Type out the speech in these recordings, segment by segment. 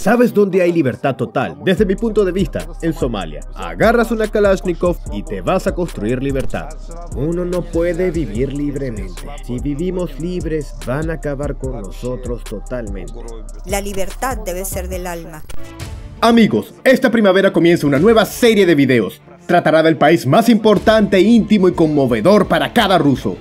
¿Sabes dónde hay libertad total? Desde mi punto de vista, en Somalia. Agarras una Kalashnikov y te vas a construir libertad. Uno no puede vivir libremente. Si vivimos libres, van a acabar con nosotros totalmente. La libertad debe ser del alma. Amigos, esta primavera comienza una nueva serie de videos. Tratará del país más importante, íntimo y conmovedor para cada ruso.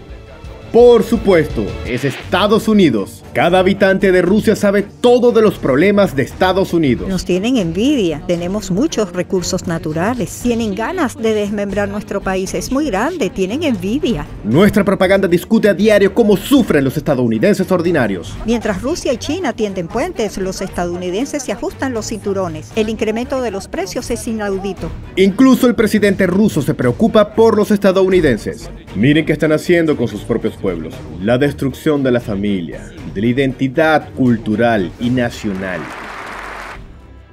Por supuesto, es Estados Unidos. Cada habitante de Rusia sabe todo de los problemas de Estados Unidos. Nos tienen envidia, tenemos muchos recursos naturales, tienen ganas de desmembrar nuestro país, es muy grande, tienen envidia. Nuestra propaganda discute a diario cómo sufren los estadounidenses ordinarios. Mientras Rusia y China tienden puentes, los estadounidenses se ajustan los cinturones. El incremento de los precios es inaudito. Incluso el presidente ruso se preocupa por los estadounidenses. Miren qué están haciendo con sus propios pueblos. La destrucción de la familia, de la identidad cultural y nacional.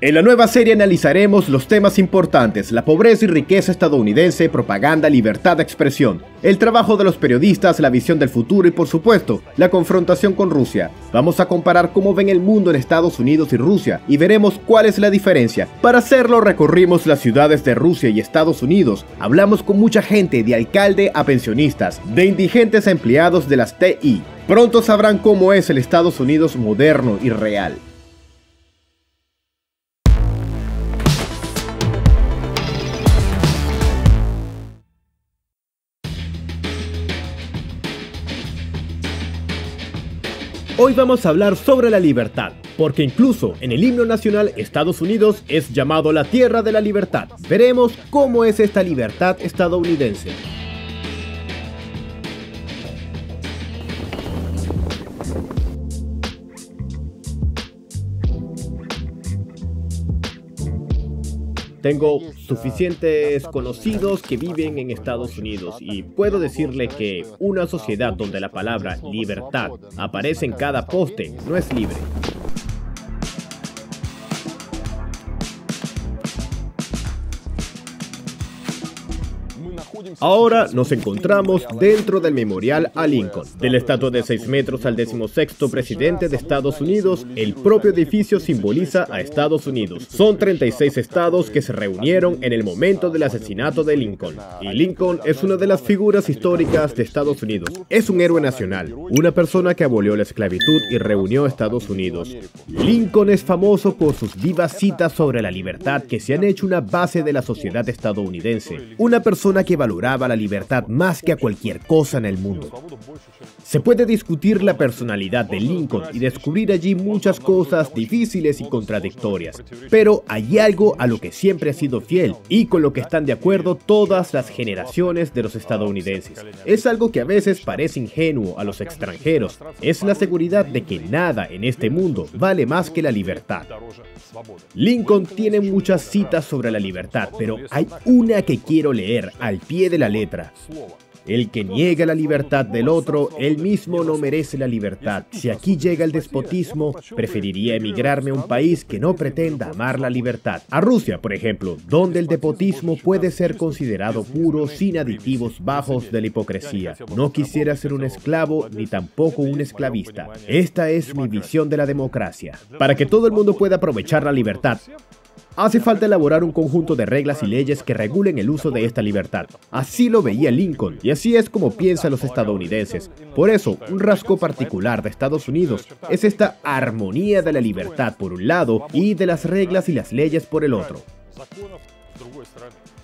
En la nueva serie analizaremos los temas importantes, la pobreza y riqueza estadounidense, propaganda, libertad de expresión, el trabajo de los periodistas, la visión del futuro y por supuesto, la confrontación con Rusia. Vamos a comparar cómo ven el mundo en Estados Unidos y Rusia y veremos cuál es la diferencia. Para hacerlo recorrimos las ciudades de Rusia y Estados Unidos, hablamos con mucha gente, de alcalde a pensionistas, de indigentes a empleados de las TI. Pronto sabrán cómo es el Estados Unidos moderno y real. Hoy vamos a hablar sobre la libertad, porque incluso en el himno nacional Estados Unidos es llamado la Tierra de la Libertad. Veremos cómo es esta libertad estadounidense. Tengo suficientes conocidos que viven en Estados Unidos y puedo decirle que este, una sociedad donde la palabra libertad aparece en cada poste no es libre. Ahora nos encontramos dentro del memorial a Lincoln. Del estatua de 6 metros al 16 presidente de Estados Unidos, el propio edificio simboliza a Estados Unidos. Son 36 estados que se reunieron en el momento del asesinato de Lincoln. Y Lincoln es una de las figuras históricas de Estados Unidos. Es un héroe nacional, una persona que abolió la esclavitud y reunió a Estados Unidos. Lincoln es famoso por sus vivas citas sobre la libertad que se han hecho una base de la sociedad estadounidense. Una persona que valora la libertad más que a cualquier cosa en el mundo. Se puede discutir la personalidad de Lincoln y descubrir allí muchas cosas difíciles y contradictorias, pero hay algo a lo que siempre ha sido fiel y con lo que están de acuerdo todas las generaciones de los estadounidenses. Es algo que a veces parece ingenuo a los extranjeros, es la seguridad de que nada en este mundo vale más que la libertad. Lincoln tiene muchas citas sobre la libertad, pero hay una que quiero leer al pie de la letra. El que niega la libertad del otro, él mismo no merece la libertad. Si aquí llega el despotismo, preferiría emigrarme a un país que no pretenda amar la libertad. A Rusia, por ejemplo, donde el despotismo puede ser considerado puro sin aditivos bajos de la hipocresía. No quisiera ser un esclavo ni tampoco un esclavista. Esta es mi visión de la democracia. Para que todo el mundo pueda aprovechar la libertad, Hace falta elaborar un conjunto de reglas y leyes que regulen el uso de esta libertad. Así lo veía Lincoln y así es como piensan los estadounidenses. Por eso, un rasgo particular de Estados Unidos es esta armonía de la libertad por un lado y de las reglas y las leyes por el otro.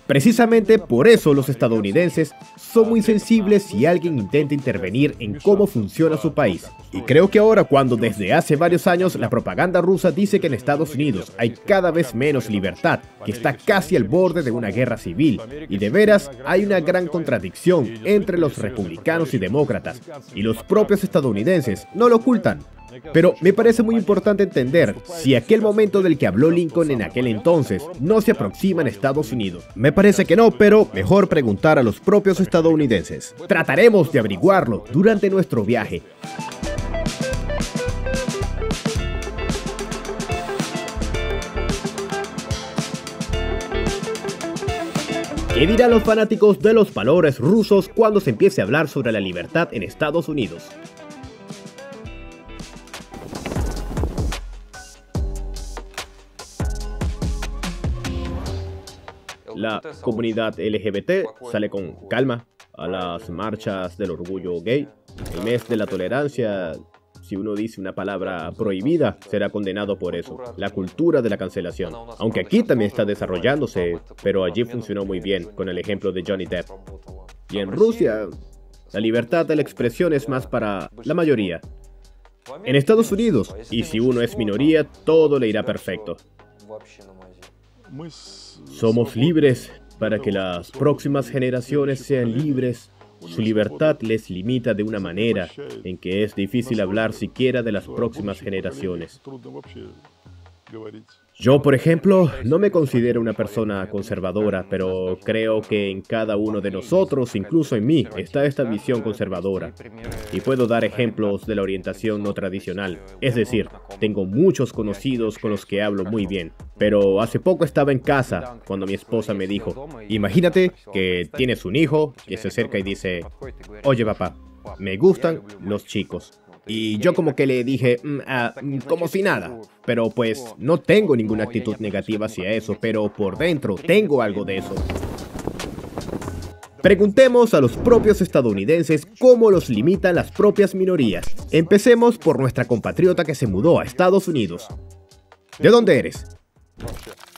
Precisamente por eso los estadounidenses son muy sensibles si alguien intenta intervenir en cómo funciona su país. Y creo que ahora cuando desde hace varios años la propaganda rusa dice que en Estados Unidos hay cada vez menos libertad, que está casi al borde de una guerra civil, y de veras hay una gran contradicción entre los republicanos y demócratas, y los propios estadounidenses no lo ocultan. Pero me parece muy importante entender si aquel momento del que habló Lincoln en aquel entonces no se aproxima en Estados Unidos. Me parece que no, pero mejor preguntar a los propios estadounidenses. Trataremos de averiguarlo durante nuestro viaje. ¿Qué dirán los fanáticos de los valores rusos cuando se empiece a hablar sobre la libertad en Estados Unidos? La comunidad LGBT sale con calma a las marchas del orgullo gay. El mes de la tolerancia si uno dice una palabra prohibida, será condenado por eso. La cultura de la cancelación. Aunque aquí también está desarrollándose, pero allí funcionó muy bien, con el ejemplo de Johnny Depp. Y en Rusia, la libertad de la expresión es más para la mayoría. En Estados Unidos, y si uno es minoría, todo le irá perfecto. Somos libres para que las próximas generaciones sean libres. Su libertad les limita de una manera en que es difícil hablar siquiera de las próximas generaciones. Yo, por ejemplo, no me considero una persona conservadora, pero creo que en cada uno de nosotros, incluso en mí, está esta visión conservadora. Y puedo dar ejemplos de la orientación no tradicional. Es decir, tengo muchos conocidos con los que hablo muy bien. Pero hace poco estaba en casa cuando mi esposa me dijo, imagínate que tienes un hijo que se acerca y dice, oye papá, me gustan los chicos. Y yo como que le dije, mm, ah, como si nada. Pero pues no tengo ninguna actitud pues, negativa hacia eso, pero por dentro tengo algo de eso. Preguntemos a los propios estadounidenses cómo los limitan las propias minorías. Empecemos por nuestra compatriota que se mudó a Estados Unidos. ¿De dónde eres?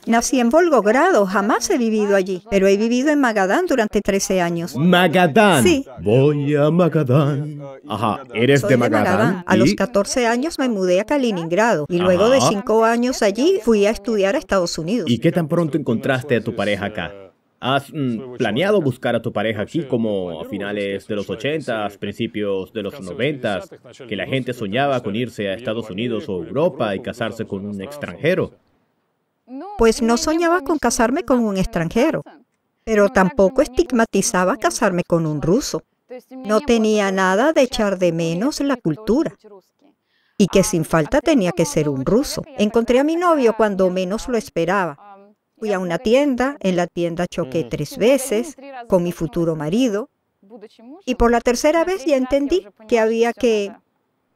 Nací en Volgogrado, jamás he vivido allí, pero he vivido en Magadán durante 13 años. ¿Magadán? Sí. Voy a Magadán. Ajá, eres de Magadán. A los 14 años me mudé a Kaliningrado y luego de 5 años allí fui a estudiar a Estados Unidos. ¿Y qué tan pronto encontraste a tu pareja acá? ¿Has mm, planeado buscar a tu pareja aquí como a finales de los 80, principios de los 90, que la gente soñaba con irse a Estados Unidos o Europa y casarse con un extranjero? pues no soñaba con casarme con un extranjero, pero tampoco estigmatizaba casarme con un ruso. No tenía nada de echar de menos la cultura y que ah, sin falta tenía que ser un ruso. Encontré a mi novio cuando menos lo esperaba. Fui a una tienda, en la tienda choqué tres veces con mi futuro marido y por la tercera vez ya entendí que había que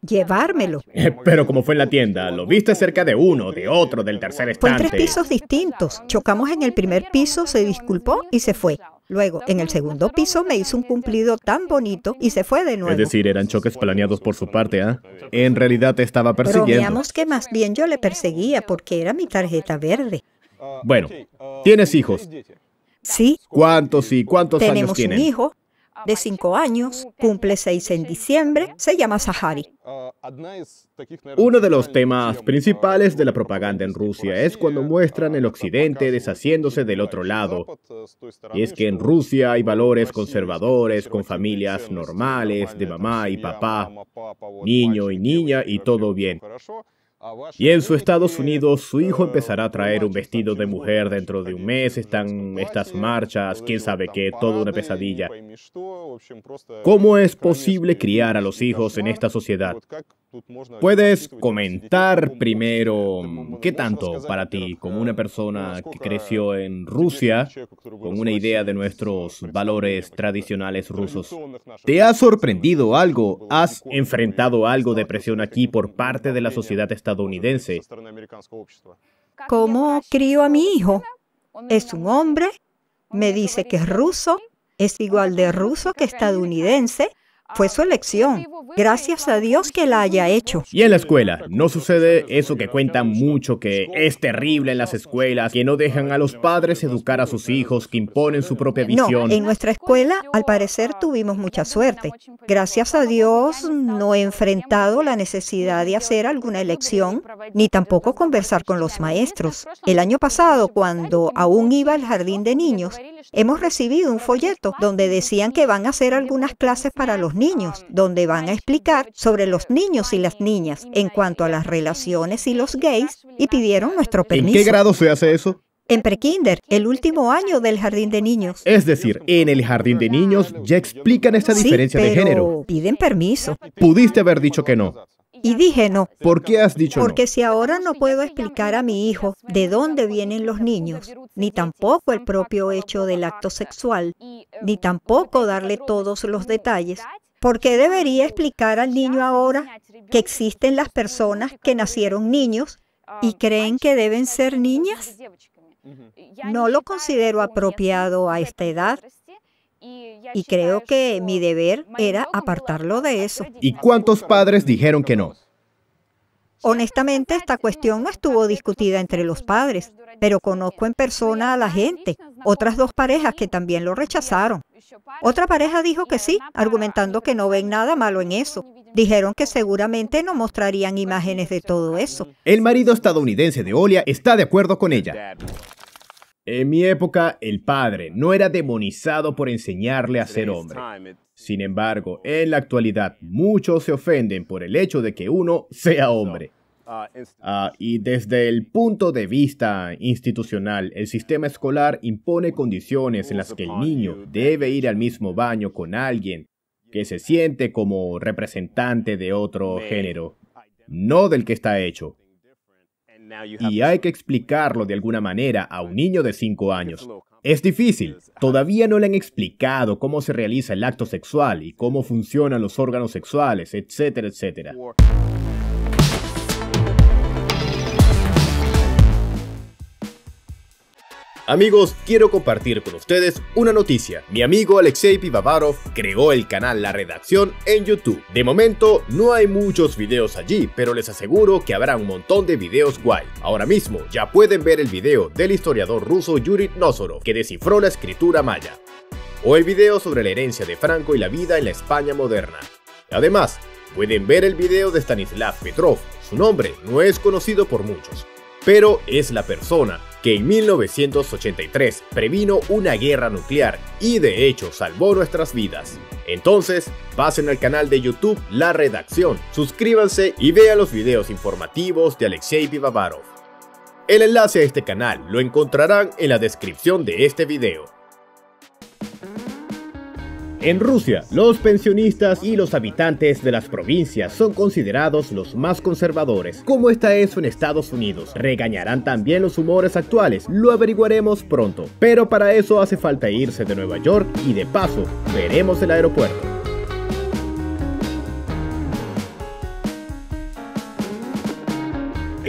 llevármelo. Eh, pero como fue en la tienda, lo viste cerca de uno, de otro, del tercer estante. Fue en tres pisos distintos. Chocamos en el primer piso, se disculpó y se fue. Luego, en el segundo piso me hizo un cumplido tan bonito y se fue de nuevo. Es decir, eran choques planeados por su parte, ¿ah? En realidad te estaba persiguiendo. digamos que más bien yo le perseguía porque era mi tarjeta verde. Bueno, tienes hijos. Sí. ¿Cuántos y cuántos años tienen? Tenemos un hijo de cinco años, cumple 6 en diciembre, se llama Sahari. Uno de los temas principales de la propaganda en Rusia es cuando muestran el Occidente deshaciéndose del otro lado. Y es que en Rusia hay valores conservadores, con familias normales, de mamá y papá, niño y niña y todo bien. Y en su Estados Unidos, su hijo empezará a traer un vestido de mujer dentro de un mes, están estas marchas, quién sabe qué, toda una pesadilla. ¿Cómo es posible criar a los hijos en esta sociedad? Puedes comentar primero qué tanto para ti, como una э, persona que creció en Rusia, con una idea de nuestros valores tradicionales rusos. ¿Te ha sorprendido algo? ¿Has enfrentado algo de presión aquí por parte de la sociedad estadounidense? ¿Cómo crío a mi hijo? Es un hombre, me dice que es ruso, es igual de ruso que estadounidense, fue su elección. Gracias a Dios que la haya hecho. Y en la escuela, no sucede eso que cuentan mucho, que es terrible en las escuelas, que no dejan a los padres educar a sus hijos, que imponen su propia visión. No, en nuestra escuela, al parecer, tuvimos mucha suerte. Gracias a Dios, no he enfrentado la necesidad de hacer alguna elección, ni tampoco conversar con los maestros. El año pasado, cuando aún iba al jardín de niños, hemos recibido un folleto donde decían que van a hacer algunas clases para los niños niños, donde van a explicar sobre los niños y las niñas en cuanto a las relaciones y los gays y pidieron nuestro permiso. ¿En qué grado se hace eso? En prekinder, el último año del jardín de niños. Es decir, en el jardín de niños ya explican esta diferencia de género. Piden permiso. Pudiste haber dicho que no. Y dije no. ¿Por qué has dicho Porque si ahora no puedo explicar a mi hijo de dónde vienen los niños, ni tampoco el propio hecho del acto sexual, ni tampoco darle todos los detalles, ¿Por qué debería explicar al niño ahora que existen las personas que nacieron niños y creen que deben ser niñas? No lo considero apropiado a esta edad y creo que mi deber era apartarlo de eso. ¿Y cuántos padres dijeron que no? Honestamente, esta cuestión no estuvo discutida entre los padres, pero conozco en persona a la gente, otras dos parejas que también lo rechazaron. Otra pareja dijo que sí, argumentando que no ven nada malo en eso. Dijeron que seguramente no mostrarían imágenes de todo eso. El marido estadounidense de Olia está de acuerdo con ella. En mi época, el padre no era demonizado por enseñarle a ser hombre. Sin embargo, en la actualidad, muchos se ofenden por el hecho de que uno sea hombre. Ah, ah, y desde el punto de vista institucional, el sistema escolar impone condiciones en las que el niño debe ir al mismo baño con alguien que se siente como representante de otro género, no del que está hecho. Y hay que explicarlo de alguna manera a un niño de 5 años. Es difícil. Todavía no le han explicado cómo se realiza el acto sexual y cómo funcionan los órganos sexuales, etcétera, etcétera. Amigos, quiero compartir con ustedes una noticia. Mi amigo Alexei Pivavarov creó el canal La Redacción en YouTube. De momento no hay muchos videos allí, pero les aseguro que habrá un montón de videos guay. Ahora mismo ya pueden ver el video del historiador ruso Yuri Nosorov, que descifró la escritura maya. O el video sobre la herencia de Franco y la vida en la España moderna. Además, pueden ver el video de Stanislav Petrov. Su nombre no es conocido por muchos, pero es la persona que en 1983 previno una guerra nuclear y de hecho salvó nuestras vidas. Entonces, pasen al canal de YouTube La Redacción, suscríbanse y vean los videos informativos de Alexei Pivavarov. El enlace a este canal lo encontrarán en la descripción de este video. En Rusia, los pensionistas y los habitantes de las provincias son considerados los más conservadores, como está eso en Estados Unidos. Regañarán también los humores actuales, lo averiguaremos pronto. Pero para eso hace falta irse de Nueva York y de paso veremos el aeropuerto.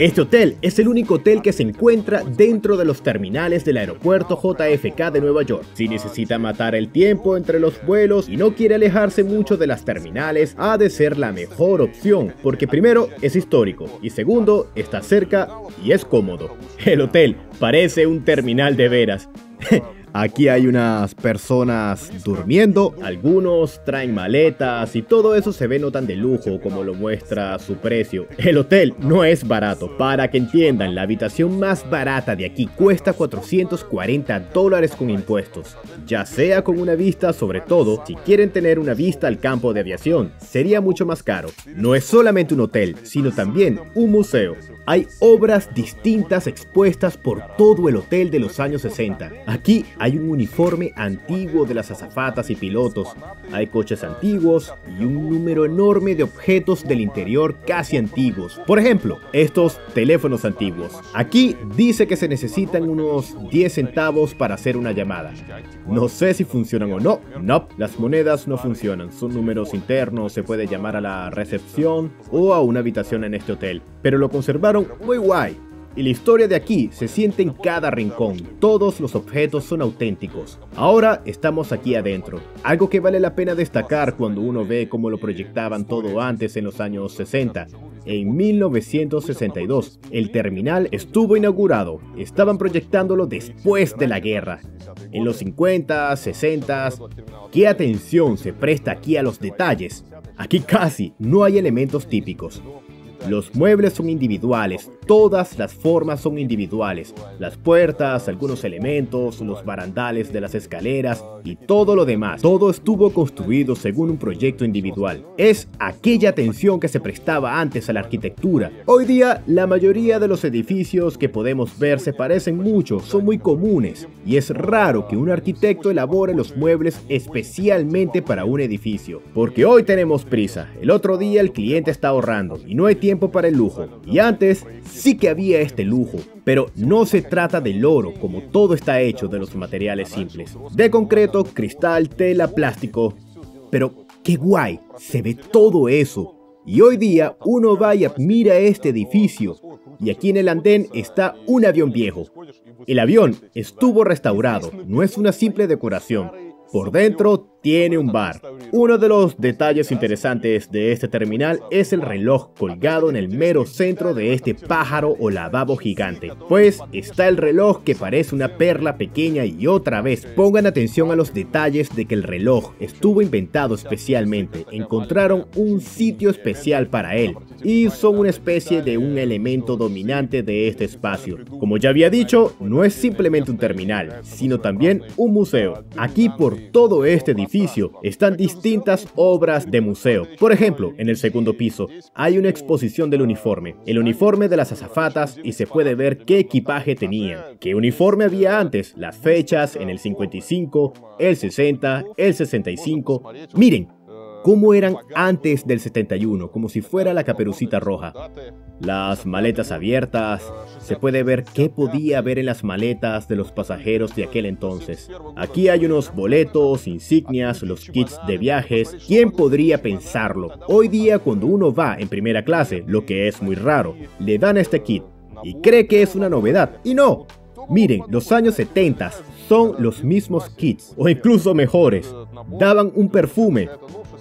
Este hotel es el único hotel que se encuentra dentro de los terminales del aeropuerto JFK de Nueva York. Si necesita matar el tiempo entre los vuelos y no quiere alejarse mucho de las terminales, ha de ser la mejor opción, porque primero es histórico y segundo está cerca y es cómodo. El hotel parece un terminal de veras. Aquí hay unas personas durmiendo, algunos traen maletas y todo eso se ve no tan de lujo como lo muestra su precio. El hotel no es barato, para que entiendan, la habitación más barata de aquí cuesta 440 dólares con impuestos, ya sea con una vista sobre todo, si quieren tener una vista al campo de aviación, sería mucho más caro. No es solamente un hotel, sino también un museo. Hay obras distintas expuestas por todo el hotel de los años 60. Aquí hay un uniforme antiguo de las azafatas y pilotos, hay coches antiguos y un número enorme de objetos del interior casi antiguos. Por ejemplo, estos teléfonos antiguos. Aquí dice que se necesitan unos 10 centavos para hacer una llamada. No sé si funcionan o no. No, las monedas no funcionan. Son números internos, se puede llamar a la recepción o a una habitación en este hotel. Pero lo conservaron muy guay y la historia de aquí se siente en cada rincón. Todos los objetos son auténticos. Ahora estamos aquí adentro. Algo que vale la pena destacar cuando uno ve cómo lo proyectaban todo antes en los años 60. En 1962, el terminal estuvo inaugurado. Estaban proyectándolo después de la guerra. En los 50, 60, ¿qué atención se presta aquí a los detalles? Aquí casi no hay elementos típicos. Los muebles son individuales, todas las formas son individuales. Las puertas, algunos elementos, los barandales de las escaleras y todo lo demás. Todo estuvo construido según un proyecto individual. Es aquella atención que se prestaba antes a la arquitectura. Hoy día, la mayoría de los edificios que podemos ver se parecen mucho, son muy comunes. Y es raro que un arquitecto elabore los muebles especialmente para un edificio. Porque hoy tenemos prisa. El otro día el cliente está ahorrando y no hay tiempo para el lujo. Y antes sí que había este lujo, pero no se trata del oro como todo está hecho de los materiales simples. De concreto, cristal, tela, plástico. Pero qué guay, se ve todo eso. Y hoy día uno va y admira este edificio. Y aquí en el andén está un avión viejo. El avión estuvo restaurado, no es una simple decoración. Por dentro tiene un bar. Uno de los detalles interesantes de este terminal es el reloj colgado en el mero centro de este pájaro o lavabo gigante. Pues está el reloj que parece una perla pequeña y otra vez pongan atención a los detalles de que el reloj estuvo inventado especialmente. Encontraron un sitio especial para él y son una especie de un elemento dominante de este espacio. Como ya había dicho, no es simplemente un terminal, sino también un museo. Aquí por todo este edificio están distintas obras de museo. Por ejemplo, en el segundo piso hay una exposición del uniforme, el uniforme de las azafatas y se puede ver qué equipaje tenían, qué uniforme había antes, las fechas en el 55, el 60, el 65. Miren, cómo eran antes del 71, como si fuera la caperucita roja. Las maletas abiertas, se puede ver qué podía haber en las maletas de los pasajeros de aquel entonces. Aquí hay unos boletos, insignias, los kits de viajes, ¿quién podría pensarlo? Hoy día cuando uno va en primera clase, lo que es muy raro, le dan este kit y cree que es una novedad, y no. Miren, los años 70 son los mismos kits, o incluso mejores. Daban un perfume,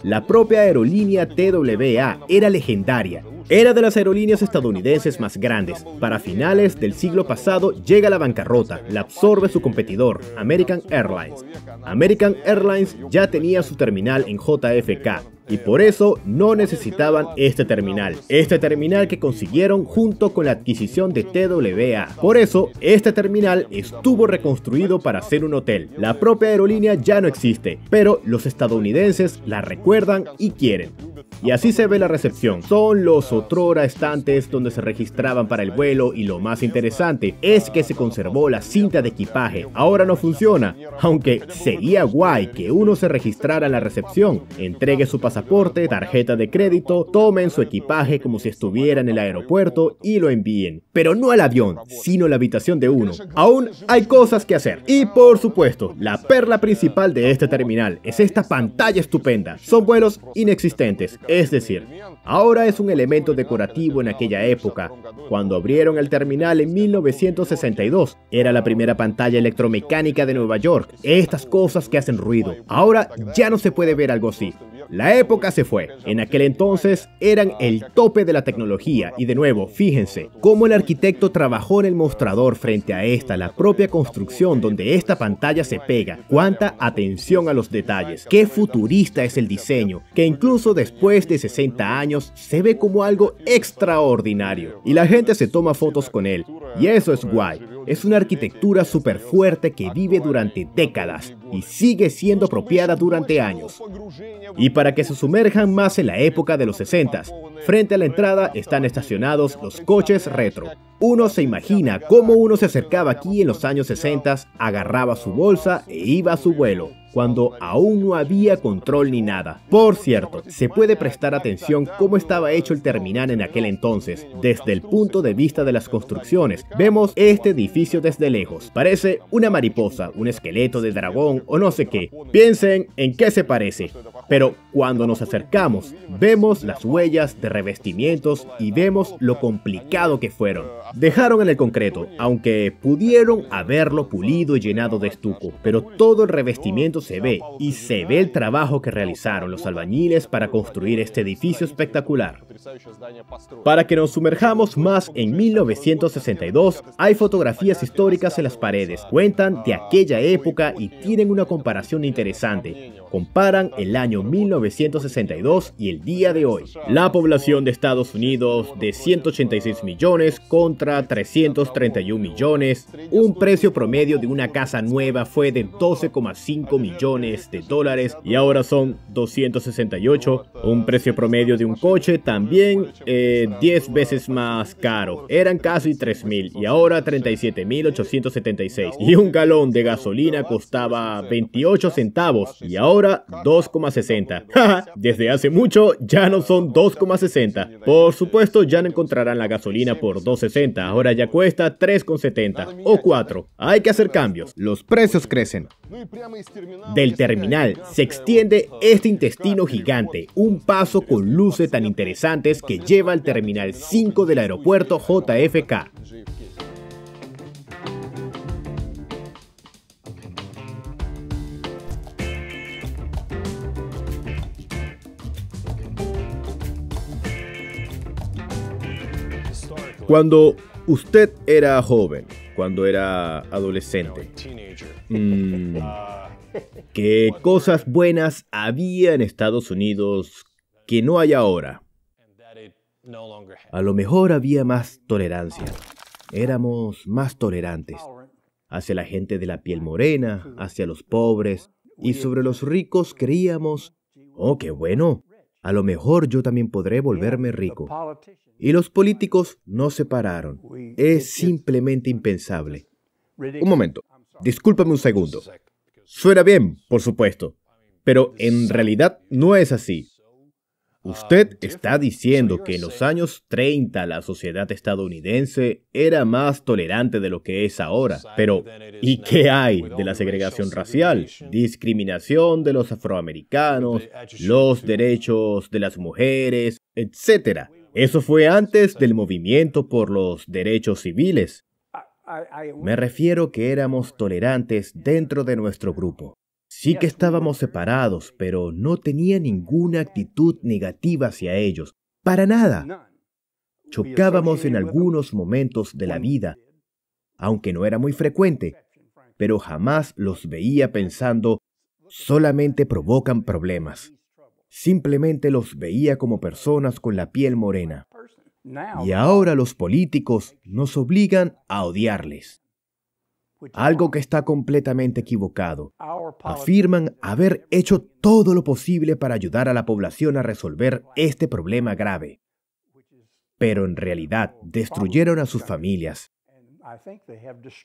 la propia aerolínea TWA era legendaria era de las aerolíneas estadounidenses más grandes. Para finales del siglo pasado llega la bancarrota, la absorbe su competidor, American Airlines. American Airlines ya tenía su terminal en JFK, y por eso no necesitaban este terminal, este terminal que consiguieron junto con la adquisición de TWA. Por eso, este terminal estuvo reconstruido para ser un hotel. La propia aerolínea ya no existe, pero los estadounidenses la recuerdan y quieren. Y así se ve la recepción. Son los otrora estantes donde se registraban para el vuelo y lo más interesante es que se conservó la cinta de equipaje. Ahora no funciona, aunque sería guay que uno se registrara en la recepción, entregue su pasaporte, tarjeta de crédito, tomen su equipaje como si estuviera en el aeropuerto y lo envíen. Pero no al avión, sino a la habitación de uno. Aún hay cosas que hacer. Y por supuesto, la perla principal de este terminal es esta pantalla estupenda. Son vuelos inexistentes es decir, ahora es un elemento decorativo en aquella época. Cuando abrieron el terminal en 1962, era la primera pantalla electromecánica de Nueva York. Estas cosas que hacen ruido. Ahora ya no se puede ver algo así. La época se fue. En aquel entonces eran el tope de la tecnología y de nuevo, fíjense cómo el arquitecto trabajó en el mostrador frente a esta, la propia construcción donde esta pantalla se pega. Cuánta atención a los detalles. Qué futurista es el diseño, que incluso después de 60 años se ve como algo extraordinario. Y la gente se toma fotos con él. Y eso es guay. Es una arquitectura súper fuerte que vive durante décadas y sigue siendo apropiada durante años. Y para que se sumerjan más en la época de los 60, frente a la entrada están estacionados los coches retro. Uno se imagina cómo uno se acercaba aquí en los años 60, agarraba su bolsa e iba a su vuelo cuando aún no había control ni nada. Por cierto, se puede prestar atención cómo estaba hecho el terminal en aquel entonces, desde el punto de vista de las construcciones. Vemos este edificio desde lejos. Parece una mariposa, un esqueleto de dragón o no sé qué. Piensen en qué se parece. Pero cuando nos acercamos, vemos las huellas de revestimientos y vemos lo complicado que fueron. Dejaron en el concreto, aunque pudieron haberlo pulido y llenado de estuco, pero todo el revestimiento se ve y se ve el trabajo que realizaron los albañiles para construir este edificio espectacular. Para que nos sumerjamos más en 1962, hay fotografías históricas en las paredes, cuentan de aquella época y tienen una comparación interesante. Comparan el año 1962 y el día de hoy. La población de Estados Unidos de 186 millones contra 331 millones. Un precio promedio de una casa nueva fue de 12,5 millones de dólares y ahora son 268. Un precio promedio de un coche también 10 eh, veces más caro. Eran casi 3.000 y ahora 37.876. Y un galón de gasolina costaba 28 centavos y ahora 2,60. Desde hace mucho ya no son 2,60. Por supuesto ya no encontrarán la gasolina por 2,60, ahora ya cuesta 3,70 o 4. Hay que hacer cambios, los precios crecen. Del terminal se extiende este intestino gigante, un paso con luces tan interesantes que lleva al terminal 5 del aeropuerto JFK. Cuando usted era joven, cuando era adolescente, mm, ¿qué cosas buenas había en Estados Unidos que no hay ahora? A lo mejor había más tolerancia. Éramos más tolerantes hacia la gente de la piel morena, hacia los pobres, y sobre los ricos creíamos, oh, qué bueno, a lo mejor yo también podré volverme rico. Y los políticos no se pararon. Es simplemente impensable. Un momento. Discúlpame un segundo. Suena bien, por supuesto. Pero en realidad no es así. Ah, Usted está diciendo que en los años 30 la sociedad estadounidense era más tolerante de lo que es ahora, pero ¿y qué hay de la segregación racial? Discriminación de los afroamericanos, los derechos de las mujeres, etc. Eso fue antes del movimiento por los derechos civiles. Me refiero que éramos tolerantes dentro de nuestro grupo. Sí que estábamos separados, pero no tenía ninguna actitud negativa hacia ellos, para nada. Chocábamos en algunos momentos de la vida, aunque no era muy frecuente, pero jamás los veía pensando, solamente provocan problemas. Simplemente los veía como personas con la piel morena. Y ahora los políticos nos obligan a odiarles algo que está completamente equivocado. Afirman haber hecho todo lo posible para ayudar a la población a resolver este problema grave, pero en realidad destruyeron a sus familias.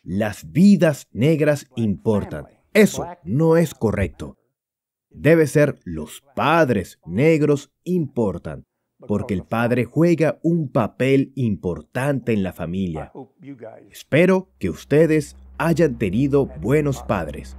Las vidas negras importan. Eso no es correcto. Debe ser los padres negros importan, porque el padre juega un papel importante en la familia. Espero que ustedes hayan tenido buenos padres.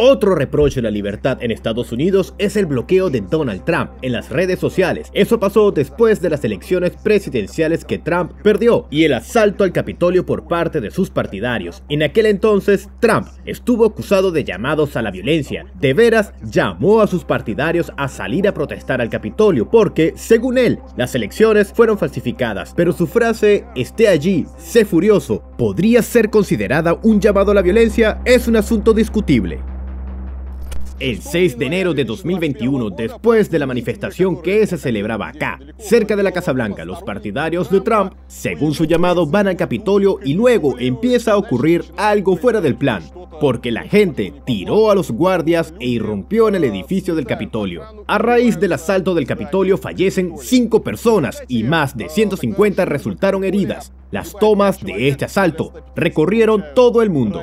Otro reproche a la libertad en Estados Unidos es el bloqueo de Donald Trump en las redes sociales. Eso pasó después de las elecciones presidenciales que Trump perdió y el asalto al Capitolio por parte de sus partidarios. En aquel entonces, Trump estuvo acusado de llamados a la violencia. De veras, llamó a sus partidarios a salir a protestar al Capitolio porque, según él, las elecciones fueron falsificadas. Pero su frase, esté allí, sé furioso, podría ser considerada un llamado a la violencia, es un asunto discutible el 6 de enero de 2021, después de la manifestación que se celebraba acá, cerca de la Casa Blanca. Los partidarios de Trump, según su llamado, van al Capitolio y luego empieza a ocurrir algo fuera del plan, porque la gente tiró a los guardias e irrumpió en el edificio del Capitolio. A raíz del asalto del Capitolio fallecen 5 personas y más de 150 resultaron heridas. Las tomas de este asalto recorrieron todo el mundo.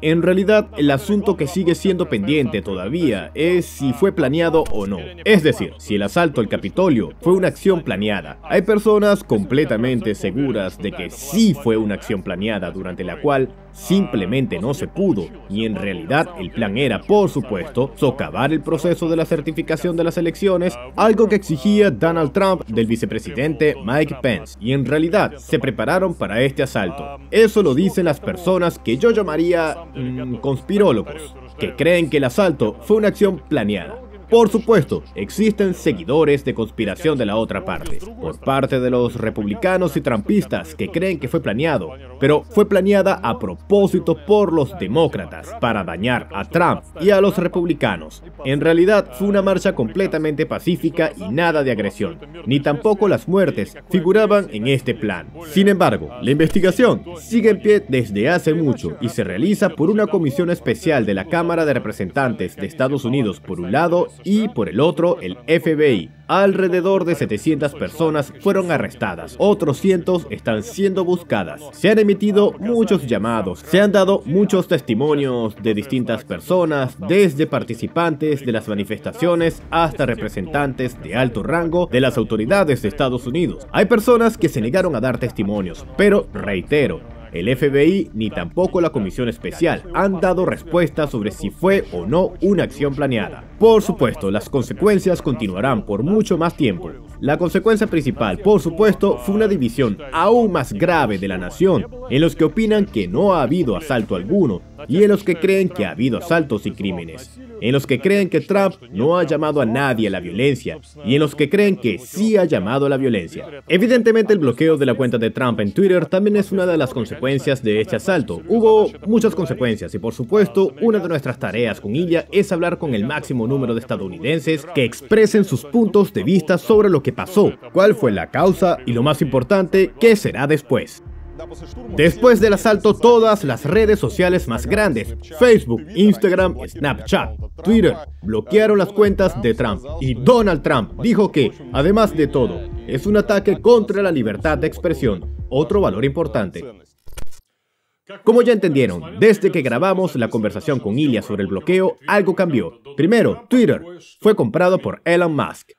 En realidad, el asunto que sigue siendo pendiente todavía es si fue planeado o no. Es decir, si el asalto al Capitolio fue una acción planeada. Hay personas completamente seguras de que sí fue una acción planeada durante la cual Simplemente no se pudo y en realidad el plan era, por supuesto, socavar el proceso de la certificación de las elecciones, algo que exigía Donald Trump del vicepresidente Mike Pence. Y en realidad se prepararon para este asalto. Eso lo dicen las personas que yo llamaría mm, conspirólogos, que creen que el asalto fue una acción planeada. Por supuesto, existen seguidores de conspiración de la otra parte, por parte de los republicanos y trampistas que creen que fue planeado, pero fue planeada a propósito por los demócratas para dañar a Trump y a los republicanos. En realidad fue una marcha completamente pacífica y nada de agresión, ni tampoco las muertes figuraban en este plan. Sin embargo, la investigación sigue en pie desde hace mucho y se realiza por una comisión especial de la Cámara de Representantes de Estados Unidos por un lado y por el otro el FBI. Alrededor de 700 personas fueron arrestadas, otros cientos están siendo buscadas. Se han emitido muchos llamados, se han dado muchos testimonios de distintas personas, desde participantes de las manifestaciones hasta representantes de alto rango de las autoridades de Estados Unidos. Hay personas que se negaron a dar testimonios, pero reitero, el FBI ni tampoco la Comisión Especial han dado respuesta sobre si fue o no una acción planeada. Por supuesto, las consecuencias continuarán por mucho más tiempo. La consecuencia principal, por supuesto, fue una división aún más grave de la nación, en los que opinan que no ha habido asalto alguno y en los que creen que ha habido asaltos y crímenes, en los que creen que Trump no ha llamado a nadie a la violencia y en los que creen que sí ha llamado a la violencia. Evidentemente el bloqueo de la cuenta de Trump en Twitter también es una de las consecuencias de este asalto. Hubo muchas consecuencias y por supuesto una de nuestras tareas con ella es hablar con el máximo número de estadounidenses que expresen sus puntos de vista sobre lo que pasó, cuál fue la causa y lo más importante, qué será después. Después del asalto, todas las redes sociales más grandes, Facebook, Instagram, Snapchat, Twitter, bloquearon las cuentas de Trump. Y Donald Trump dijo que, además de todo, es un ataque contra la libertad de expresión, otro valor importante. Como ya entendieron, desde que grabamos la conversación con Ilya sobre el bloqueo, algo cambió. Primero, Twitter fue comprado por Elon Musk.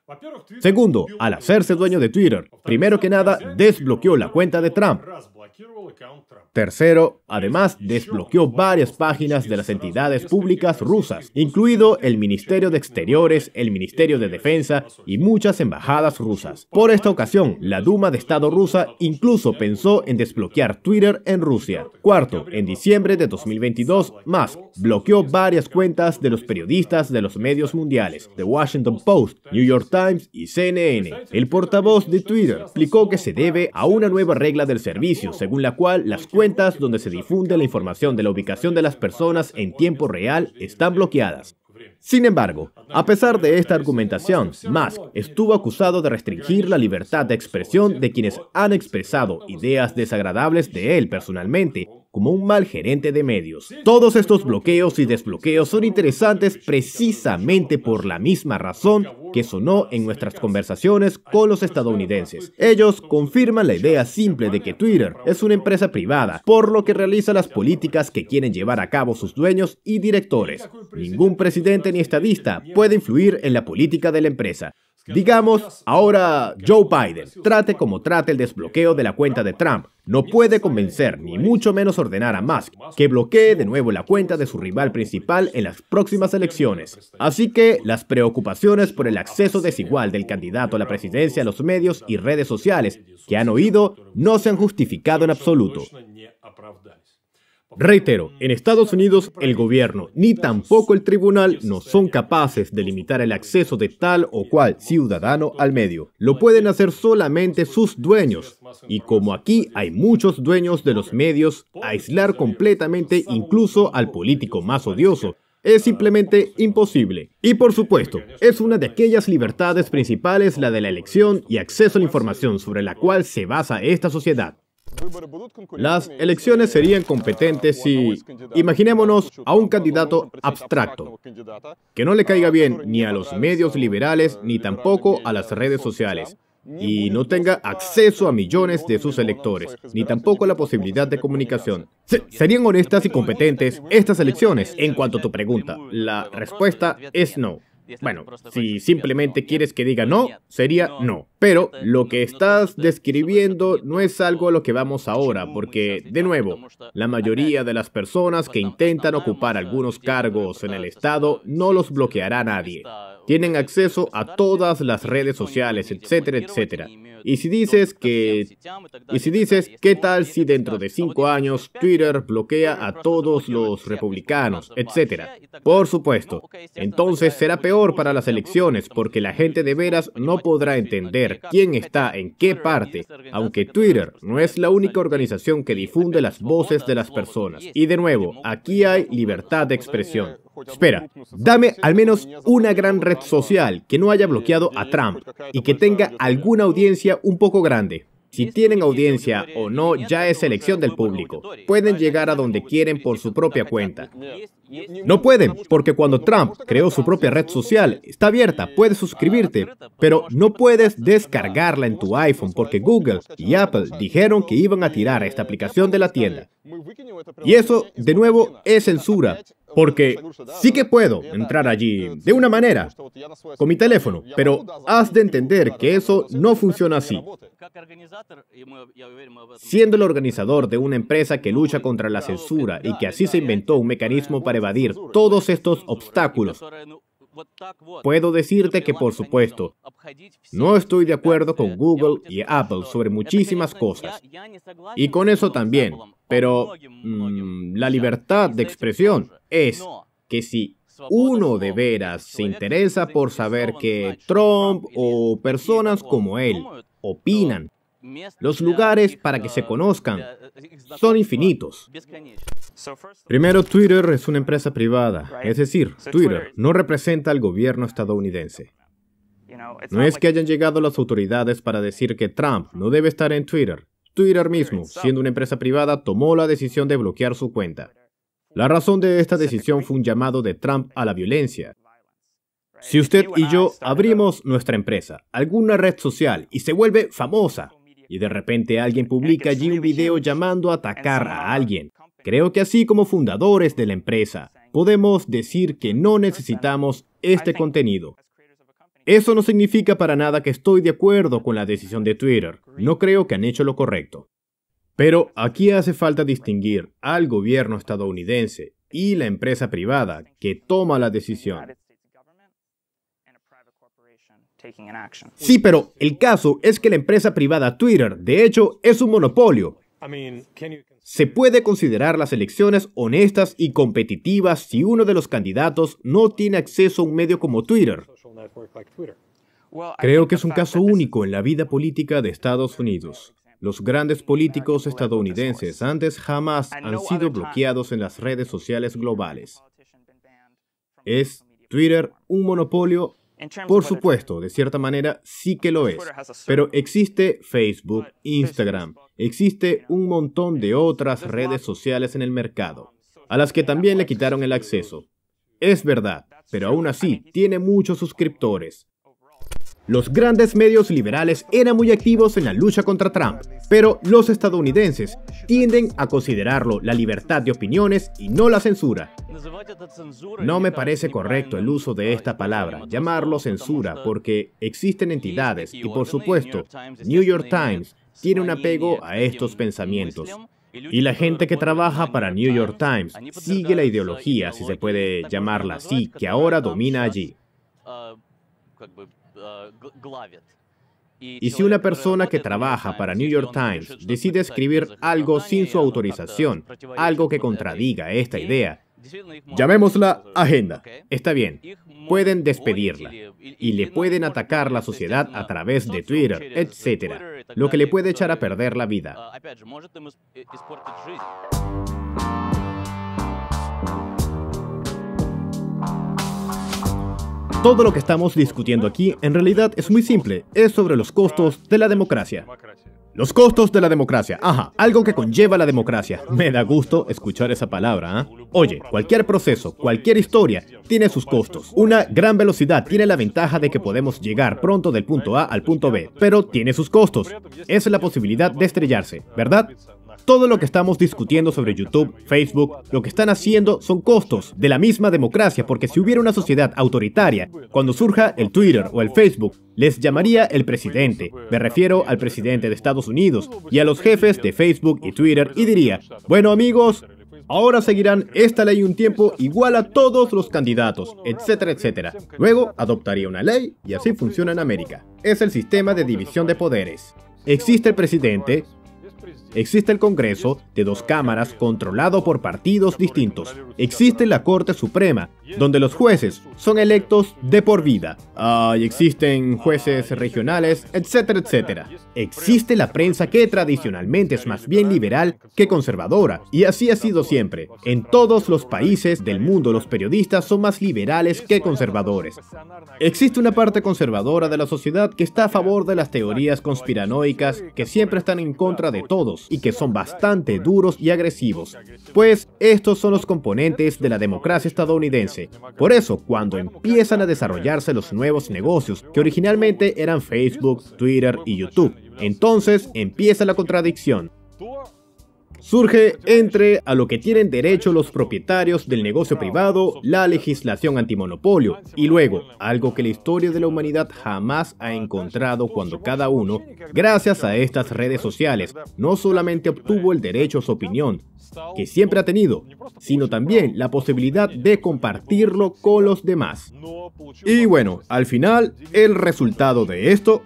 Segundo, al hacerse dueño de Twitter, primero que nada desbloqueó la cuenta de Trump. account Tercero, además, desbloqueó varias páginas de las entidades públicas rusas, incluido el Ministerio de Exteriores, el Ministerio de Defensa y muchas embajadas rusas. Por esta ocasión, la Duma de Estado rusa incluso pensó en desbloquear Twitter en Rusia. Cuarto, en diciembre de 2022, Musk bloqueó varias cuentas de los periodistas de los medios mundiales, The Washington Post, New York Times y CNN. El portavoz de Twitter explicó que se debe a una nueva regla del servicio, según la cual las donde se difunde la información de la ubicación de las personas en tiempo real están bloqueadas. Sin embargo, a pesar de esta argumentación, Musk estuvo acusado de restringir la libertad de expresión de quienes han expresado ideas desagradables de él personalmente como un mal gerente de medios. Todos estos bloqueos y desbloqueos son interesantes precisamente por la misma razón que sonó en nuestras conversaciones con los estadounidenses. Pues, Ellos confirman la idea simple de que Twitter es una empresa privada, por lo que realiza las políticas que quieren llevar a cabo sus dueños y directores. Ningún presidente ni estadista puede influir en la política de la empresa. Digamos, ahora Joe Biden trate como trate el desbloqueo de la cuenta de Trump, no puede convencer ni mucho menos ordenar a Musk que bloquee de nuevo la cuenta de su rival principal en las próximas elecciones. Así que las preocupaciones por el acceso desigual del candidato a la presidencia a los medios y redes sociales que han oído no se han justificado en absoluto. Reitero, en Estados Unidos el gobierno ni tampoco el tribunal no son capaces de limitar el acceso de tal o cual ciudadano al medio. Lo pueden hacer solamente sus dueños. Y como aquí hay muchos dueños de los medios, aislar completamente incluso al político más odioso es simplemente imposible. Y por supuesto, es una de aquellas libertades principales la de la elección y acceso a la información sobre la cual se basa esta sociedad. Las elecciones serían competentes si, imaginémonos, a un candidato abstracto, que no le caiga bien ni a los medios liberales ni tampoco a las redes sociales, y no tenga acceso a millones de sus electores, ni tampoco la posibilidad de comunicación. ¿Serían honestas y competentes estas elecciones? En cuanto a tu pregunta, la respuesta es no. Bueno, si simplemente quieres que diga no, sería no. Pero lo que estás describiendo no es algo a lo que vamos ahora, porque, de nuevo, la mayoría de las personas que intentan ocupar algunos cargos en el Estado no los bloqueará nadie. Tienen acceso a todas las redes sociales, etcétera, etcétera. Y si dices que... Y si dices, ¿qué tal si dentro de cinco años Twitter bloquea a todos los republicanos, etcétera? Por supuesto. Entonces será peor para las elecciones porque la gente de veras no podrá entender quién está en qué parte, aunque Twitter no es la única organización que difunde las voces de las personas. Y de nuevo, aquí hay libertad de expresión. Espera, dame al menos una gran red social que no haya bloqueado a Trump y que tenga alguna audiencia un poco grande. Si tienen audiencia o no ya es elección del público. Pueden llegar a donde quieren por su propia cuenta. No pueden, porque cuando Trump creó su propia red social, está abierta, puedes suscribirte, pero no puedes descargarla en tu iPhone porque Google y Apple dijeron que iban a tirar esta aplicación de la tienda. Y eso, de nuevo, es censura. Porque sí que puedo entrar allí de una manera, con mi teléfono, pero has de entender que eso no funciona así. Siendo el organizador de una empresa que lucha contra la censura y que así se inventó un mecanismo para evadir todos estos obstáculos, Puedo decirte que, por supuesto, no estoy de acuerdo con Google y Apple sobre muchísimas cosas. Y con eso también, pero mm, mm, la libertad de expresión es que si uno de veras se ¿eh? interesa por saber que Trump o personas como él opinan, los lugares para que se conozcan son infinitos. Primero, Twitter es una empresa privada, es decir, Twitter no representa al gobierno estadounidense. No es que hayan llegado las autoridades para decir que Trump no debe estar en Twitter, Twitter mismo, siendo una empresa privada, tomó la decisión de bloquear su cuenta. La razón de esta decisión fue un llamado de Trump a la violencia. Si usted y yo abrimos nuestra empresa, alguna red social, y se vuelve famosa, y de repente alguien publica allí un video llamando a atacar a alguien, creo que así como fundadores de la empresa, podemos decir que no necesitamos este contenido. Eso no significa para nada que estoy de acuerdo con la decisión de Twitter. No creo que han hecho lo correcto. Pero aquí hace falta distinguir al gobierno estadounidense y la empresa privada que toma la decisión. Sí, pero el caso es que la empresa privada Twitter, de hecho, es un monopolio. Se puede considerar las elecciones honestas y competitivas si uno de los candidatos no tiene acceso a un medio como Twitter. Creo que es un caso único en la vida política de Estados Unidos. Los grandes políticos estadounidenses antes jamás han sido bloqueados en las redes sociales globales. ¿Es Twitter un monopolio por supuesto, de cierta manera sí que lo es, pero existe Facebook, Instagram, existe un montón de otras redes sociales en el mercado, um, a las que también le quitaron el acceso. Es verdad, pero aún así tiene muchos suscriptores, los grandes medios liberales eran muy activos en la lucha contra Trump, pero los estadounidenses tienden a considerarlo la libertad de opiniones y no la censura. No me parece correcto el uso de esta palabra, llamarlo censura, porque existen entidades y por supuesto, New York Times tiene un apego a estos pensamientos. Y la gente que trabaja para New York Times sigue la ideología, si se puede llamarla así, que ahora domina allí. Uh, y si una persona que trabaja para New York Times decide escribir algo sin su autorización, algo que contradiga esta idea, llamémosla agenda, está bien, pueden despedirla y le pueden atacar la sociedad a través de Twitter, etc., lo que le puede echar a perder la vida. Todo lo que estamos discutiendo aquí en realidad es muy simple, es sobre los costos de la democracia. Los costos de la democracia, ajá, algo que conlleva la democracia. Me da gusto escuchar esa palabra, ¿eh? Oye, cualquier proceso, cualquier historia, tiene sus costos. Una gran velocidad tiene la ventaja de que podemos llegar pronto del punto A al punto B, pero tiene sus costos. Es la posibilidad de estrellarse, ¿verdad? Todo lo que estamos discutiendo sobre YouTube, Facebook, lo que están haciendo son costos de la misma democracia, porque si hubiera una sociedad autoritaria, cuando surja el Twitter o el Facebook, les llamaría el presidente. Me refiero al presidente de Estados Unidos y a los jefes de Facebook y Twitter y diría, bueno amigos, Ahora seguirán esta ley un tiempo igual a todos los candidatos, etcétera, etcétera. Luego adoptaría una ley y así funciona en América. Es el sistema de división de poderes. Existe el presidente, Existe el Congreso, de dos cámaras, controlado por partidos distintos. Existe la Corte Suprema, donde los jueces son electos de por vida. existen jueces regionales, etcétera, etcétera. Existe la prensa que tradicionalmente es más bien liberal que conservadora, y así ha sido siempre. En todos los países del mundo los periodistas son más liberales que conservadores. Existe una parte conservadora de la sociedad que está a favor de las teorías conspiranoicas que siempre están en contra de todos y que son bastante duros y agresivos. Pues estos son los componentes de la democracia estadounidense. Por eso, cuando empiezan a desarrollarse los nuevos negocios, que originalmente eran Facebook, Twitter y YouTube, entonces empieza la contradicción surge entre a lo que tienen derecho los propietarios del negocio privado, la legislación antimonopolio, y luego algo que la historia de la humanidad jamás ha encontrado cuando cada uno, gracias a estas redes sociales, no solamente obtuvo el derecho a su opinión, que siempre ha tenido, sino también la posibilidad de compartirlo con los demás. Y bueno, al final, el resultado de esto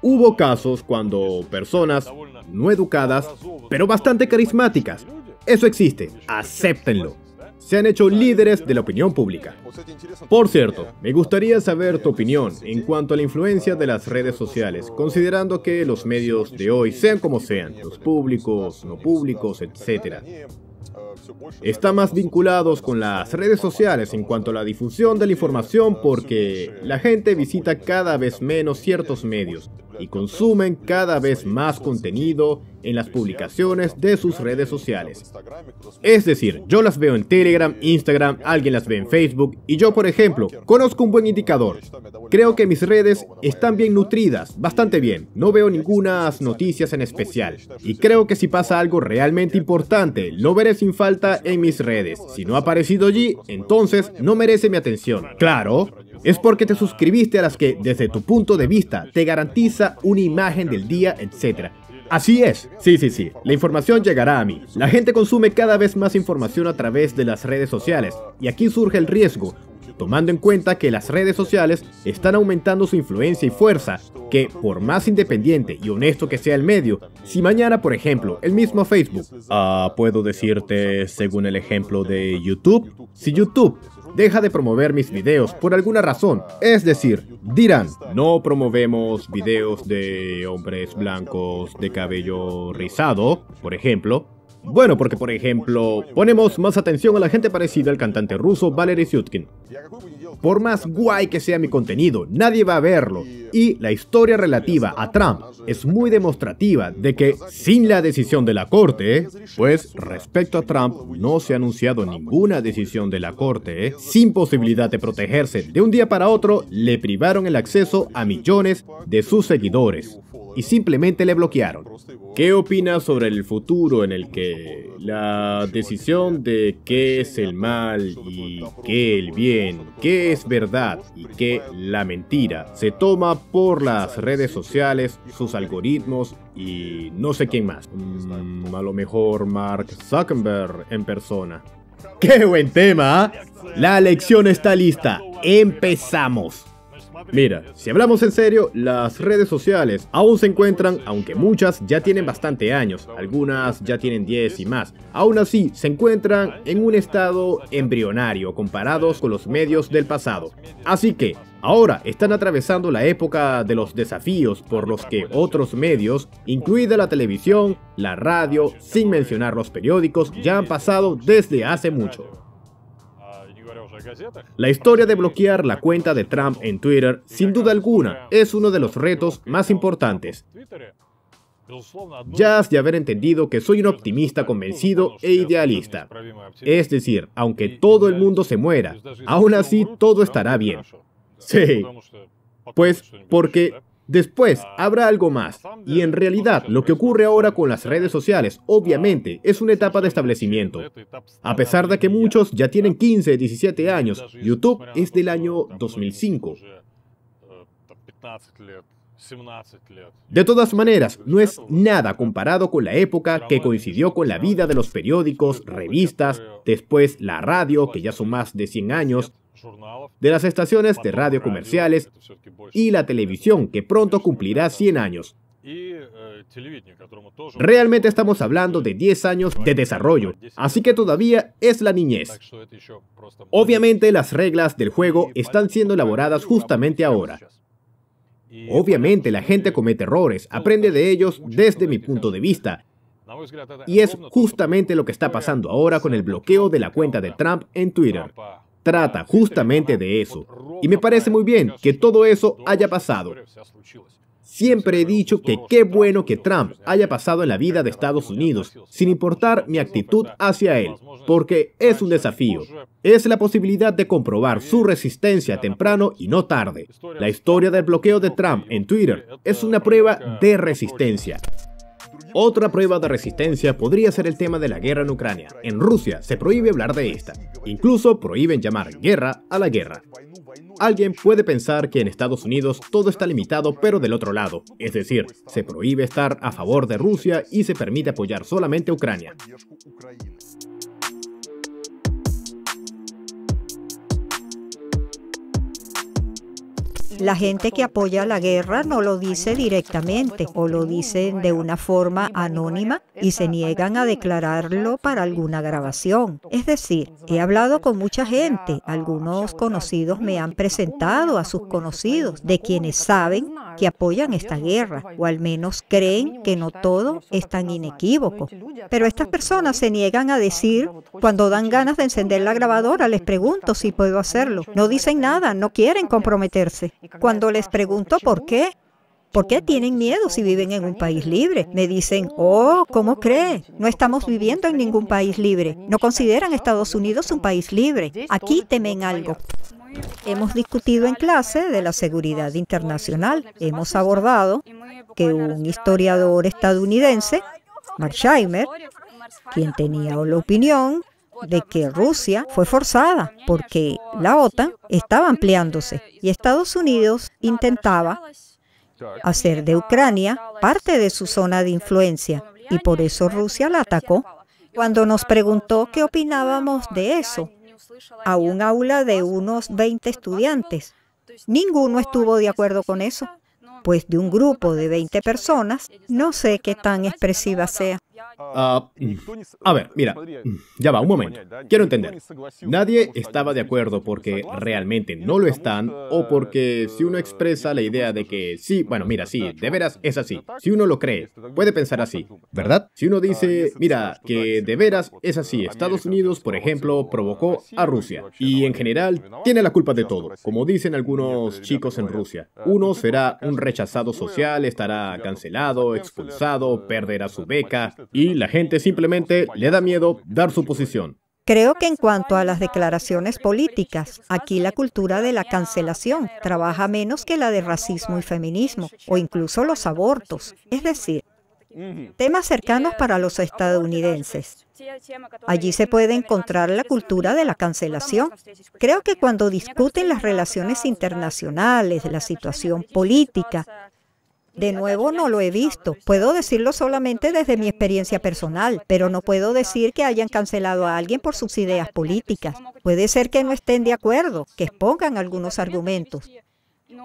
Hubo casos cuando personas no educadas, pero bastante carismáticas. Eso existe, acéptenlo. Se han hecho líderes de la opinión pública. Por cierto, me gustaría saber tu opinión en cuanto a la influencia de las redes sociales, considerando que los medios de hoy, sean como sean, los públicos, no públicos, etc., están más vinculados con las redes sociales en cuanto a la difusión de la información porque la gente visita cada vez menos ciertos medios y consumen cada vez más contenido en las publicaciones de sus redes sociales. Es decir, yo las veo en Telegram, Instagram, alguien las ve en Facebook y yo, por ejemplo, conozco un buen indicador. Creo que mis redes están bien nutridas, bastante bien. No veo ninguna noticia en especial. Y creo que si pasa algo realmente importante, lo veré sin falta en mis redes. Si no ha aparecido allí, entonces no merece mi atención. Claro, es porque te suscribiste a las que, desde tu punto de vista, te garantiza una imagen del día, etc. Así es, sí, sí, sí, la información llegará a mí. La gente consume cada vez más información a través de las redes sociales, y aquí surge el riesgo, tomando en cuenta que las redes sociales están aumentando su influencia y fuerza, que por más independiente y honesto que sea el medio, si mañana, por ejemplo, el mismo Facebook, ah, puedo decirte según el ejemplo de YouTube, si YouTube deja de promover mis videos por alguna razón. Es decir, dirán, no promovemos videos de hombres blancos de cabello rizado, por ejemplo, bueno, porque por ejemplo, ponemos más atención a la gente parecida al cantante ruso Valery Sutkin. Por más guay que sea mi contenido, nadie va a verlo. Y la historia relativa a Trump es muy demostrativa de que sin la decisión de la Corte, pues respecto a Trump no se ha anunciado ninguna decisión de la Corte, sin posibilidad de protegerse, de un día para otro le privaron el acceso a millones de sus seguidores y simplemente le bloquearon. ¿Qué opinas sobre el futuro en el que la decisión de qué es el mal y qué el bien, qué es verdad y qué la mentira se toma por las redes sociales, sus algoritmos y no sé quién más? Mm, a lo mejor Mark Zuckerberg en persona. ¡Qué buen tema! Ah! La lección está lista. ¡Empezamos! Mira, si hablamos en serio, las redes sociales aún se encuentran, aunque muchas ya tienen bastante años, algunas ya tienen 10 y más, aún así se encuentran en un estado embrionario comparados con los medios del pasado. Así que, Ahora están atravesando la época de los desafíos por los que otros medios, incluida la televisión, la radio, sin mencionar los periódicos, ya han pasado desde hace mucho. La historia de bloquear la cuenta de Trump en Twitter, sin duda alguna, es uno de los retos más importantes. Ya has de haber entendido que soy un optimista convencido e idealista. Es decir, aunque todo el mundo se muera, aún así todo estará bien. Sí. Pues porque Después ah. habrá algo más. Y en realidad lo que ocurre ahora con las redes sociales, obviamente, es una etapa de establecimiento. A pesar de que muchos ya tienen 15, 17 años, YouTube es del año 2005. De todas maneras, no es nada comparado con la época que coincidió con la vida de los periódicos, revistas, después la radio, que ya son más de 100 años, de las estaciones de radio comerciales y la televisión, que pronto cumplirá 100 años. Eh, Realmente estamos hablando de 10 años de desarrollo, así que todavía es la niñez. Este Obviamente las reglas del juego están siendo elaboradas justamente ahora. Obviamente la gente comete errores, aprende de ellos desde mi punto de vista. Y es justamente lo que está pasando ahora con el bloqueo de la cuenta de Trump en Twitter trata justamente de eso. Y me parece muy bien que todo eso haya pasado. Siempre he dicho que qué bueno que Trump haya pasado en la vida de Estados Unidos, sin importar mi actitud hacia él, porque es un desafío. Es la posibilidad de comprobar su resistencia temprano y no tarde. La historia del bloqueo de Trump en Twitter es una prueba de resistencia. Otra prueba de resistencia podría ser el tema de la guerra en Ucrania. En Rusia se prohíbe hablar de esta. Incluso prohíben llamar guerra a la guerra. Alguien puede pensar que en Estados Unidos todo está limitado pero del otro lado, es decir, se prohíbe estar a favor de Rusia y se permite apoyar solamente a Ucrania. La gente que apoya la guerra no lo dice directamente o lo dicen de una forma anónima y se niegan a declararlo para alguna grabación. Es decir, he hablado con mucha gente, algunos conocidos me han presentado a sus conocidos, de quienes saben que apoyan esta guerra, o al menos creen que no todo es tan inequívoco. Pero estas personas se niegan a decir, cuando dan ganas de encender la grabadora, les pregunto si puedo hacerlo. No dicen nada, no quieren comprometerse. Cuando les pregunto por qué, ¿por qué tienen miedo si viven en un oh, país libre? Me dicen, oh, ¿cómo cree? No estamos viviendo en ningún país libre. No consideran Estados Unidos un país libre. Aquí temen algo. Hemos discutido en clase de la seguridad internacional. Hemos abordado que un historiador estadounidense, Marsheimer, quien tenía la opinión de que Rusia fue forzada porque la OTAN estaba ampliándose y Estados Unidos intentaba hacer de Ucrania parte de su zona de influencia y por eso Rusia la atacó. Cuando nos preguntó qué opinábamos de eso, a un aula de unos 20 estudiantes, ninguno estuvo de acuerdo con eso, pues de un grupo de 20 personas, no sé qué tan expresiva sea a ver, mira, ya va, un momento. Quiero entender. Nadie estaba de acuerdo porque realmente no lo están o porque si uno expresa la idea de que sí, bueno, mira, sí, de veras es así. Si uno lo cree, puede pensar así, ¿verdad? Si uno dice, mira, que de veras es así, Estados Unidos, por ejemplo, provocó a Rusia y en general tiene la culpa de todo, como dicen algunos chicos en Rusia. Uno será un rechazado social, estará cancelado, expulsado, perderá su beca, y la gente simplemente le da miedo dar su posición. Creo que en cuanto a las declaraciones políticas, aquí la cultura de la cancelación trabaja menos que la de racismo y feminismo, o incluso los abortos. Es decir, temas cercanos para los estadounidenses. Allí se puede encontrar la cultura de la cancelación. Creo que cuando discuten las relaciones internacionales, la situación política, de nuevo, no lo he visto. Puedo decirlo solamente desde mi experiencia personal, pero no puedo decir que hayan cancelado a alguien por sus ideas políticas. Puede ser que no estén de acuerdo, que expongan algunos argumentos,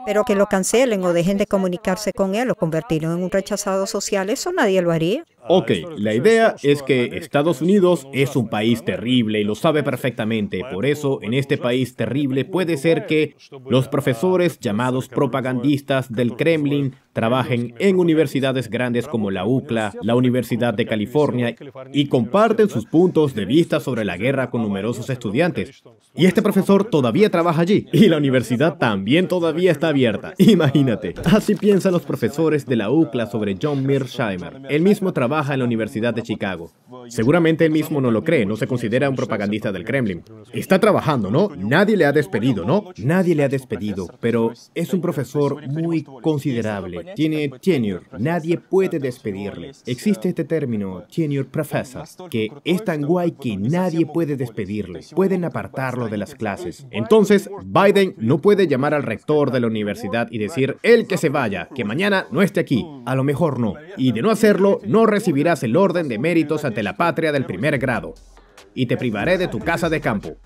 pero que lo cancelen o dejen de comunicarse con él o convertirlo en un rechazado social, eso nadie lo haría. Ah, ok, la idea es que Estados Unidos es un país terrible y lo sabe perfectamente. Por eso, en este país terrible puede ser que los profesores llamados propagandistas del Kremlin trabajen en universidades grandes como la UCLA, la Universidad de California, y comparten sus puntos de vista sobre la guerra con numerosos estudiantes. Y este profesor todavía trabaja allí, y la universidad también todavía está abierta. Imagínate. Así piensan los profesores de la UCLA sobre John Mearsheimer. El mismo trabajo trabaja en la Universidad de Chicago. Seguramente él mismo no lo cree, no se considera un propagandista del Kremlin. Está trabajando, ¿no? Nadie le ha despedido, ¿no? Nadie le ha despedido, pero es un profesor muy considerable. Tiene tenure, nadie puede despedirle. Existe este término, tenure professor, que es tan guay que nadie puede despedirle. Pueden apartarlo de las clases. Entonces, Biden no puede llamar al rector de la universidad y decir, él que se vaya, que mañana no esté aquí. A lo mejor no. Y de no hacerlo, no recibe recibirás el orden de méritos ante la patria del primer grado, y te privaré de tu casa de campo.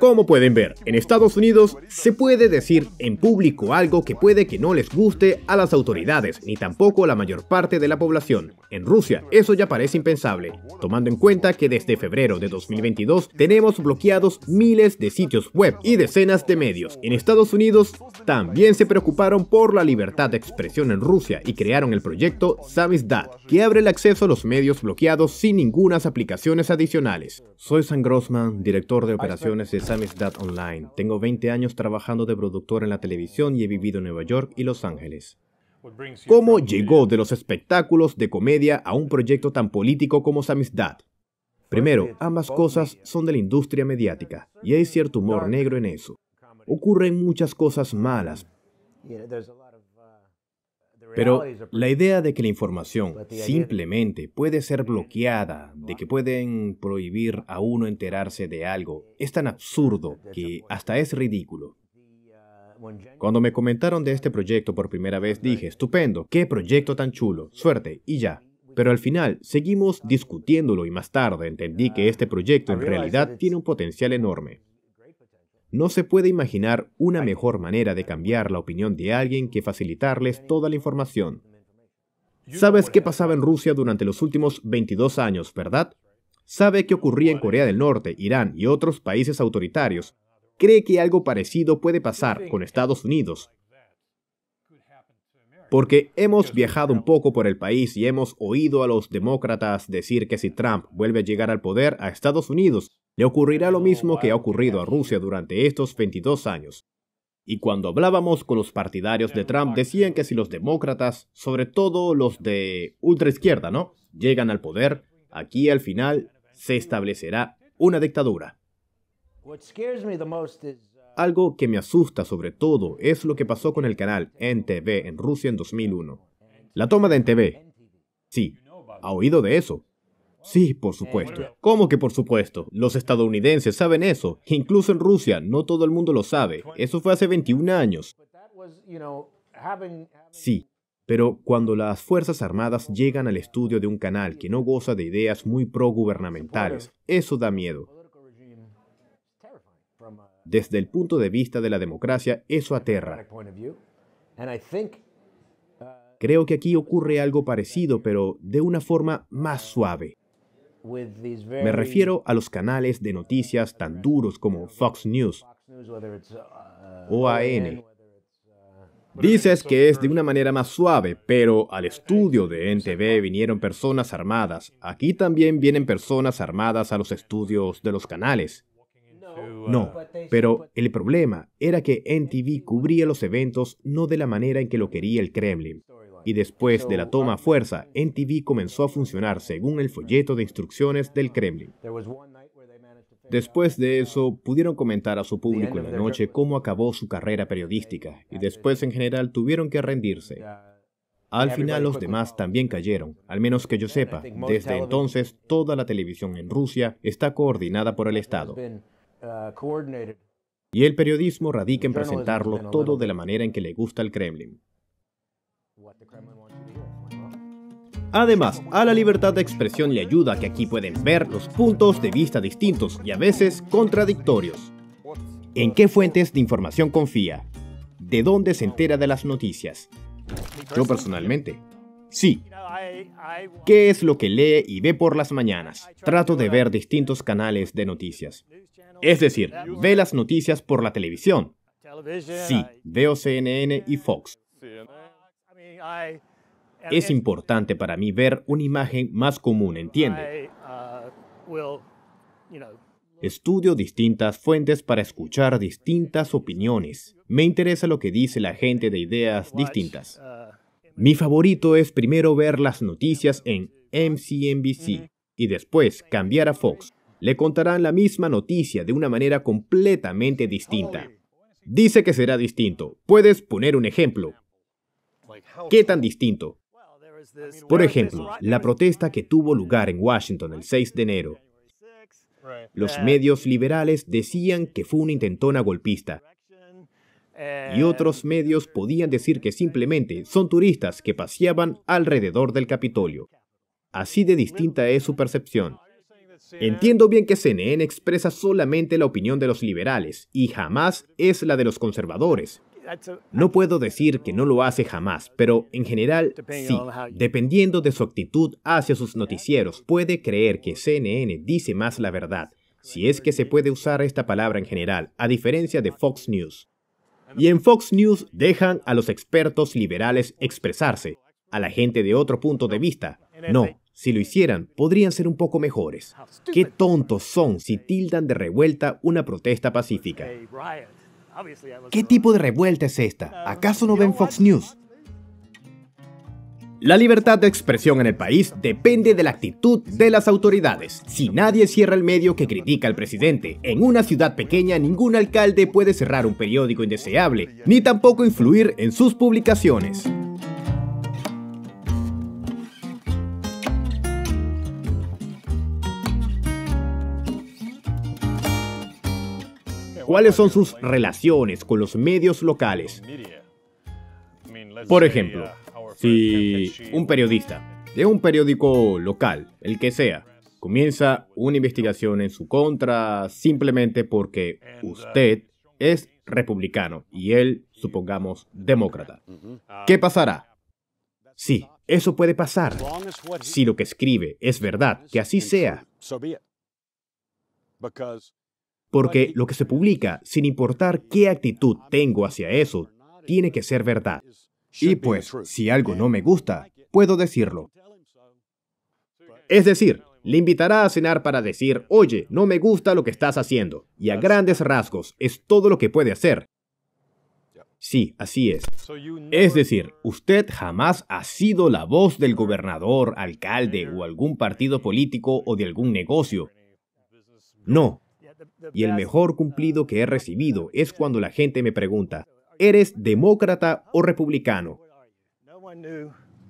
Como pueden ver, en Estados Unidos se puede decir en público algo que puede que no les guste a las autoridades ni tampoco a la mayor parte de la población. En Rusia eso ya parece impensable, tomando en cuenta que desde febrero de 2022 tenemos bloqueados miles de sitios web y decenas de medios. En Estados Unidos también se preocuparon por la libertad de expresión en Rusia y crearon el proyecto Samizdat, que abre el acceso a los medios bloqueados sin ninguna aplicaciones adicionales. Soy San Grossman, director de operaciones de Samizdat online. Tengo 20 años trabajando de productor en la televisión y he vivido en Nueva York y Los Ángeles. ¿Cómo llegó de los espectáculos de comedia a un proyecto tan político como Samizdat? Primero, ambas cosas son de la industria mediática y hay cierto humor negro en eso. Ocurren muchas cosas malas, pero la idea de que la información pues, simplemente puede ser bloqueada, de que pueden prohibir a uno enterarse de algo, es tan absurdo que hasta es ridículo. Cuando me comentaron de este proyecto por primera vez pues, dije, estupendo, qué proyecto tan chulo, suerte, y ya. Pero al final seguimos discutiéndolo y más tarde entendí que ah, este proyecto en realidad tiene un potencial enorme. No se puede imaginar una mejor manera de cambiar la opinión de alguien que facilitarles toda la información. Sabes qué pasaba en Rusia durante los últimos 22 años, ¿verdad? Sabe qué ocurría en Corea del Norte, Irán y otros países autoritarios. Cree que algo parecido puede pasar con Estados Unidos. Porque hemos viajado un poco por el país y hemos oído a los demócratas decir que si Trump vuelve a llegar al poder a Estados Unidos, le ocurrirá lo mismo que ha ocurrido a Rusia durante estos 22 años. Y cuando hablábamos con los partidarios de Trump decían que si los demócratas, sobre todo los de ultraizquierda, ¿no? Llegan al poder, aquí al final se establecerá una dictadura. Uh, Algo que me asusta sobre todo es lo que pasó con el canal NTV en Rusia en 2001. La toma de NTV. Sí, ha oído de eso. Sí, por supuesto. ¿Cómo que por supuesto? Los estadounidenses saben eso. Incluso en Rusia, no todo el mundo lo sabe. Eso fue hace 21 años. Sí, pero cuando las Fuerzas Armadas llegan al estudio de un canal que no goza de ideas muy progubernamentales, eso da miedo. Desde el punto de vista de la democracia, eso aterra. Creo que aquí ocurre algo parecido, pero de una forma más suave. Me refiero a los canales de noticias tan duros como Fox News uh, o AN. Uh, Dices que es de una manera más suave, pero al estudio de NTV vinieron personas armadas. Aquí también vienen personas armadas a los estudios de los canales. No, pero el problema era que NTV cubría los eventos no de la manera en que lo quería el Kremlin y después de la toma a um, fuerza, NTV comenzó a funcionar según el folleto de instrucciones del Kremlin. Después de eso, pudieron comentar a su público en la noche cómo acabó su carrera periodística y después en general tuvieron que rendirse. Al final los demás también cayeron, al menos que yo sepa. Desde entonces, toda la televisión en Rusia está coordinada por el Estado. Uh, y el periodismo radica en presentarlo todo de la manera en que le gusta al Kremlin. Además, a la libertad de expresión le ayuda que aquí pueden ver los puntos de vista distintos y a veces contradictorios. ¿En qué fuentes de información confía? ¿De dónde se entera de las noticias? Yo personalmente. Sí. ¿Qué es lo que lee y ve por las mañanas? Trato de ver distintos canales de noticias. Es decir, ve las noticias por la televisión. Sí, veo CNN y Fox. Es importante para mí ver una imagen más común, ¿entiende? Uh, Estudio distintas fuentes para escuchar distintas opiniones. Me interesa lo que dice la gente de ideas uh, distintas. Mi favorito es primero ver las noticias en uh-huh. MCNBC mm-hmm. y después cambiar a Fox. Le contarán la misma noticia de una manera completamente distinta. Dice que será distinto. ¿Puedes poner un ejemplo? ¿Qué tan distinto? Por ejemplo, la protesta que tuvo lugar en Washington el 6 de enero. Los medios liberales decían que fue una intentona golpista. Y otros medios podían decir que simplemente son turistas que paseaban alrededor del Capitolio. Así de distinta es su percepción. Entiendo bien que CNN expresa solamente la opinión de los liberales y jamás es la de los conservadores, no puedo decir que no lo hace jamás, pero en general sí. Dependiendo de su actitud hacia sus noticieros, puede creer que CNN dice más la verdad, si es que se puede usar esta palabra en general, a diferencia de Fox News. Y en Fox News dejan a los expertos liberales expresarse, a la gente de otro punto de vista. No, si lo hicieran, podrían ser un poco mejores. Qué tontos son si tildan de revuelta una protesta pacífica. ¿Qué tipo de revuelta es esta? ¿Acaso no ven Fox News? La libertad de expresión en el país depende de la actitud de las autoridades. Si nadie cierra el medio que critica al presidente, en una ciudad pequeña ningún alcalde puede cerrar un periódico indeseable, ni tampoco influir en sus publicaciones. cuáles son sus relaciones con los medios locales. Por ejemplo, si un periodista de un periódico local, el que sea, comienza una investigación en su contra simplemente porque usted es republicano y él, supongamos, demócrata, ¿qué pasará? Sí, eso puede pasar. Si lo que escribe es verdad, que así sea. Porque lo que se publica, sin importar qué actitud tengo hacia eso, tiene que ser verdad. Y pues, pues, si algo no me gusta, puedo decirlo. Es decir, le invitará a cenar para decir, oye, no me gusta lo que estás haciendo. Y a grandes rasgos, es todo lo que puede hacer. Sí, así es. Es decir, usted jamás ha sido la voz del gobernador, alcalde o algún partido político o de algún negocio. No, y el mejor cumplido uh, que he recibido es cuando la gente me pregunta, ¿eres demócrata o republicano?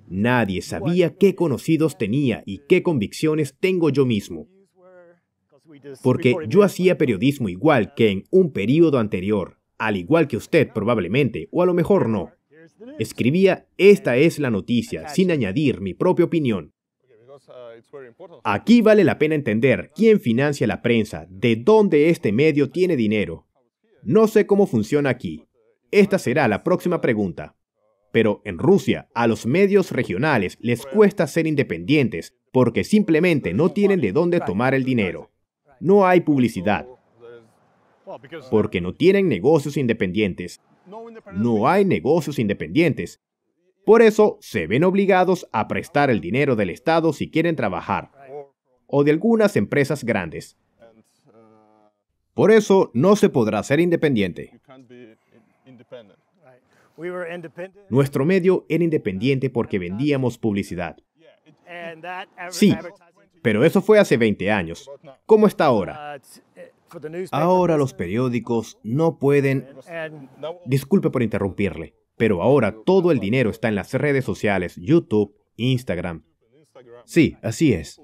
Nadie sabía qué conocidos tenía y qué convicciones tengo yo mismo. Porque yo hacía periodismo igual que en un periodo anterior, al igual que usted probablemente, o a lo mejor no. Escribía, esta es la noticia, sin añadir mi propia opinión. Uh, aquí vale la pena entender quién financia la prensa, de dónde este medio tiene dinero. No sé cómo funciona aquí. Esta será la próxima pregunta. Pero en Rusia, a los medios regionales les cuesta ser independientes porque simplemente no tienen de dónde tomar el dinero. No hay publicidad. Porque no tienen negocios independientes. No hay negocios independientes por eso se ven obligados a prestar el dinero del Estado si quieren trabajar, o de algunas empresas grandes. Por eso no se podrá ser independiente. Nuestro medio era independiente porque vendíamos publicidad. Sí, pero eso fue hace 20 años. ¿Cómo está ahora? Uh, eh, ahora los periódicos no pueden... Disculpe por interrumpirle. Pero ahora todo el dinero está en las redes sociales, YouTube, Instagram. Sí, así es.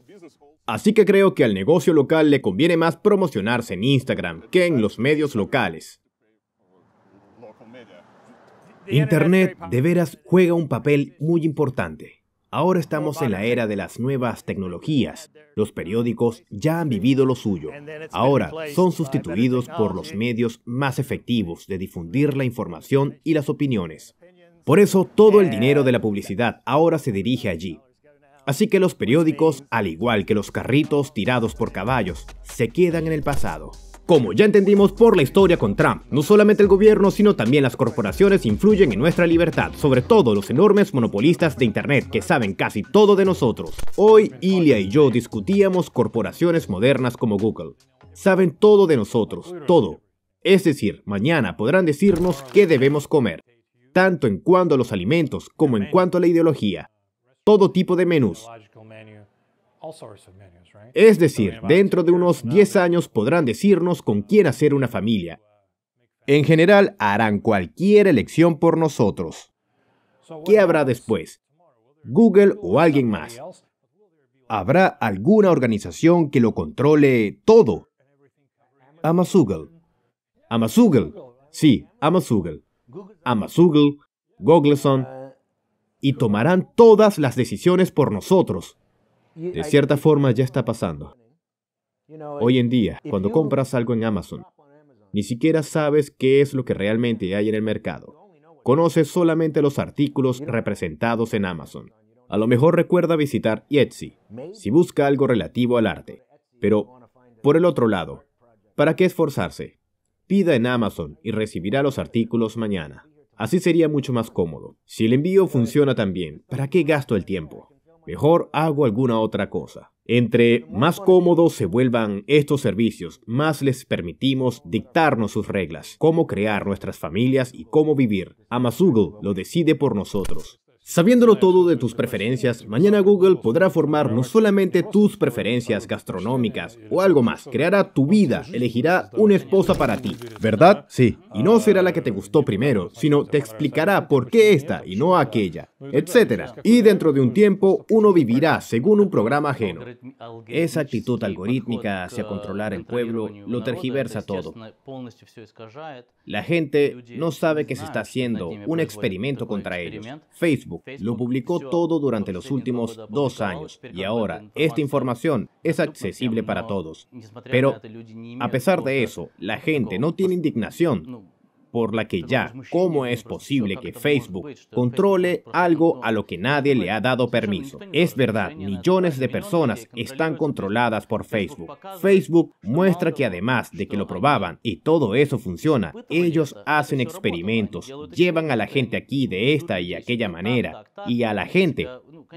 Así que creo que al negocio local le conviene más promocionarse en Instagram que en los medios locales. Internet de veras juega un papel muy importante. Ahora estamos oh, en la era de las nuevas tecnologías. Los periódicos ya han vivido lo suyo. Ahora son sustituidos por los medios más efectivos de difundir la información y las opiniones. Por eso todo el dinero de la publicidad ahora se dirige allí. Así que los periódicos, al igual que los carritos tirados por caballos, se quedan en el pasado. Como ya entendimos por la historia con Trump, no solamente el gobierno, sino también las corporaciones influyen en nuestra libertad, sobre todo los enormes monopolistas de Internet que saben casi todo de nosotros. Hoy, Ilia y yo discutíamos corporaciones modernas como Google. Saben todo de nosotros, todo. Es decir, mañana podrán decirnos qué debemos comer, tanto en cuanto a los alimentos como en cuanto a la ideología. Todo tipo de menús. Es decir, dentro de unos 10 años podrán decirnos con quién hacer una familia. En general, harán cualquier elección por nosotros. ¿Qué habrá después? Google o alguien más. ¿Habrá alguna organización que lo controle todo? Amazugal. Amazugle. Sí, Amazugal. Google Googleson. Y tomarán todas las decisiones por nosotros. De cierta forma ya está pasando. Hoy en día, cuando compras algo en Amazon, ni siquiera sabes qué es lo que realmente hay en el mercado. Conoces solamente los artículos representados en Amazon. A lo mejor recuerda visitar Etsy si busca algo relativo al arte. Pero, por el otro lado, ¿para qué esforzarse? Pida en Amazon y recibirá los artículos mañana. Así sería mucho más cómodo. Si el envío funciona tan bien, ¿para qué gasto el tiempo? Mejor hago alguna otra cosa. Entre más cómodos se vuelvan estos servicios, más les permitimos dictarnos sus reglas, cómo crear nuestras familias y cómo vivir. Amazoogle lo decide por nosotros. Sabiéndolo todo de tus preferencias, mañana Google podrá formar no solamente tus preferencias gastronómicas o algo más, creará tu vida, elegirá una esposa para ti, ¿verdad? Sí. Y no será la que te gustó primero, sino te explicará por qué esta y no aquella, etc. Y dentro de un tiempo uno vivirá según un programa ajeno. Esa actitud algorítmica hacia controlar el pueblo lo tergiversa todo. La gente no sabe que se está haciendo un experimento contra ellos. Facebook lo publicó todo durante los últimos dos años y ahora esta información es accesible para todos. Pero a pesar de eso, la gente no tiene pues, indignación por la que ya, ¿cómo es posible que Facebook controle algo a lo que nadie le ha dado permiso? Es verdad, millones de personas están controladas por Facebook. Facebook muestra que además de que lo probaban y todo eso funciona, ellos hacen experimentos, llevan a la gente aquí de esta y aquella manera, y a la gente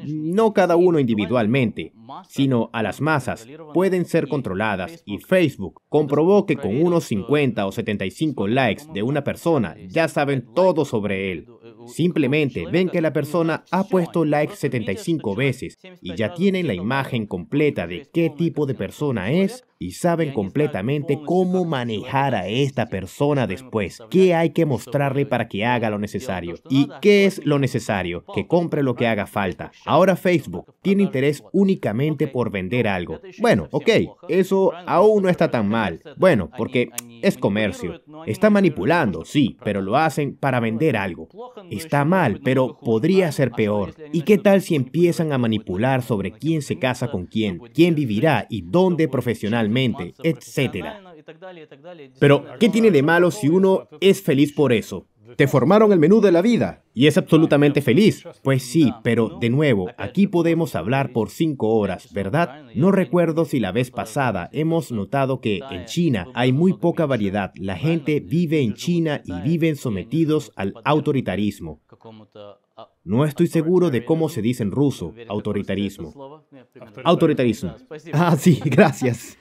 no cada uno individualmente, sino a las masas, pueden ser controladas y Facebook comprobó que con unos 50 o 75 likes de una persona este ya saben todo sobre él. Eh, Simplemente ven que la persona ha puesto likes 75 este veces y ya tienen la imagen completa de qué tipo de persona es y saben completamente cómo manejar a esta persona después, qué hay que mostrarle para que haga lo necesario pues, y qué es lo necesario, que compre lo que haga falta. Ahora Facebook tiene interés únicamente por vender algo. Bueno, ok, ¿eh? eso aún no está tan mal. Bueno, porque es comercio. Está manipulando, sí, pero lo hacen para vender algo. Está mal, pero podría ser peor. ¿Y qué tal si empiezan a manipular sobre quién se casa con quién, quién vivirá y dónde profesionalmente? etcétera Pero, ¿qué tiene de malo si uno es feliz por eso? Te formaron el menú de la vida y es absolutamente feliz. Pues sí, pero de nuevo, aquí podemos hablar por cinco horas, ¿verdad? No recuerdo si la vez pues, pasada hemos notado que en China hay muy poca variedad. La gente vive en China y viven sometidos al autoritarismo. Ah, no estoy seguro de cómo se dice en ruso, autoritarismo. Autoritarismo. Ah, pues, sí, gracias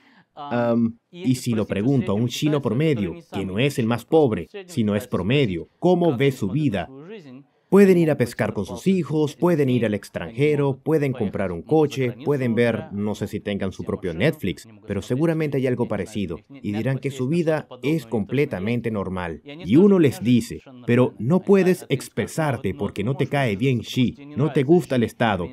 y este si lo pregunto a un chino promedio, que no es el más pobre, sino es promedio, ¿cómo ve su vida? Este pueden ir a pescar con sus hijos, pueden ir al extranjero, pueden comprar un coche, pueden ver, no sé si tengan su propio Netflix, pero seguramente hay algo parecido, y dirán que su vida es completamente normal. Y uno les dice, pero no puedes expresarte porque no te cae bien Xi, no te gusta el Estado.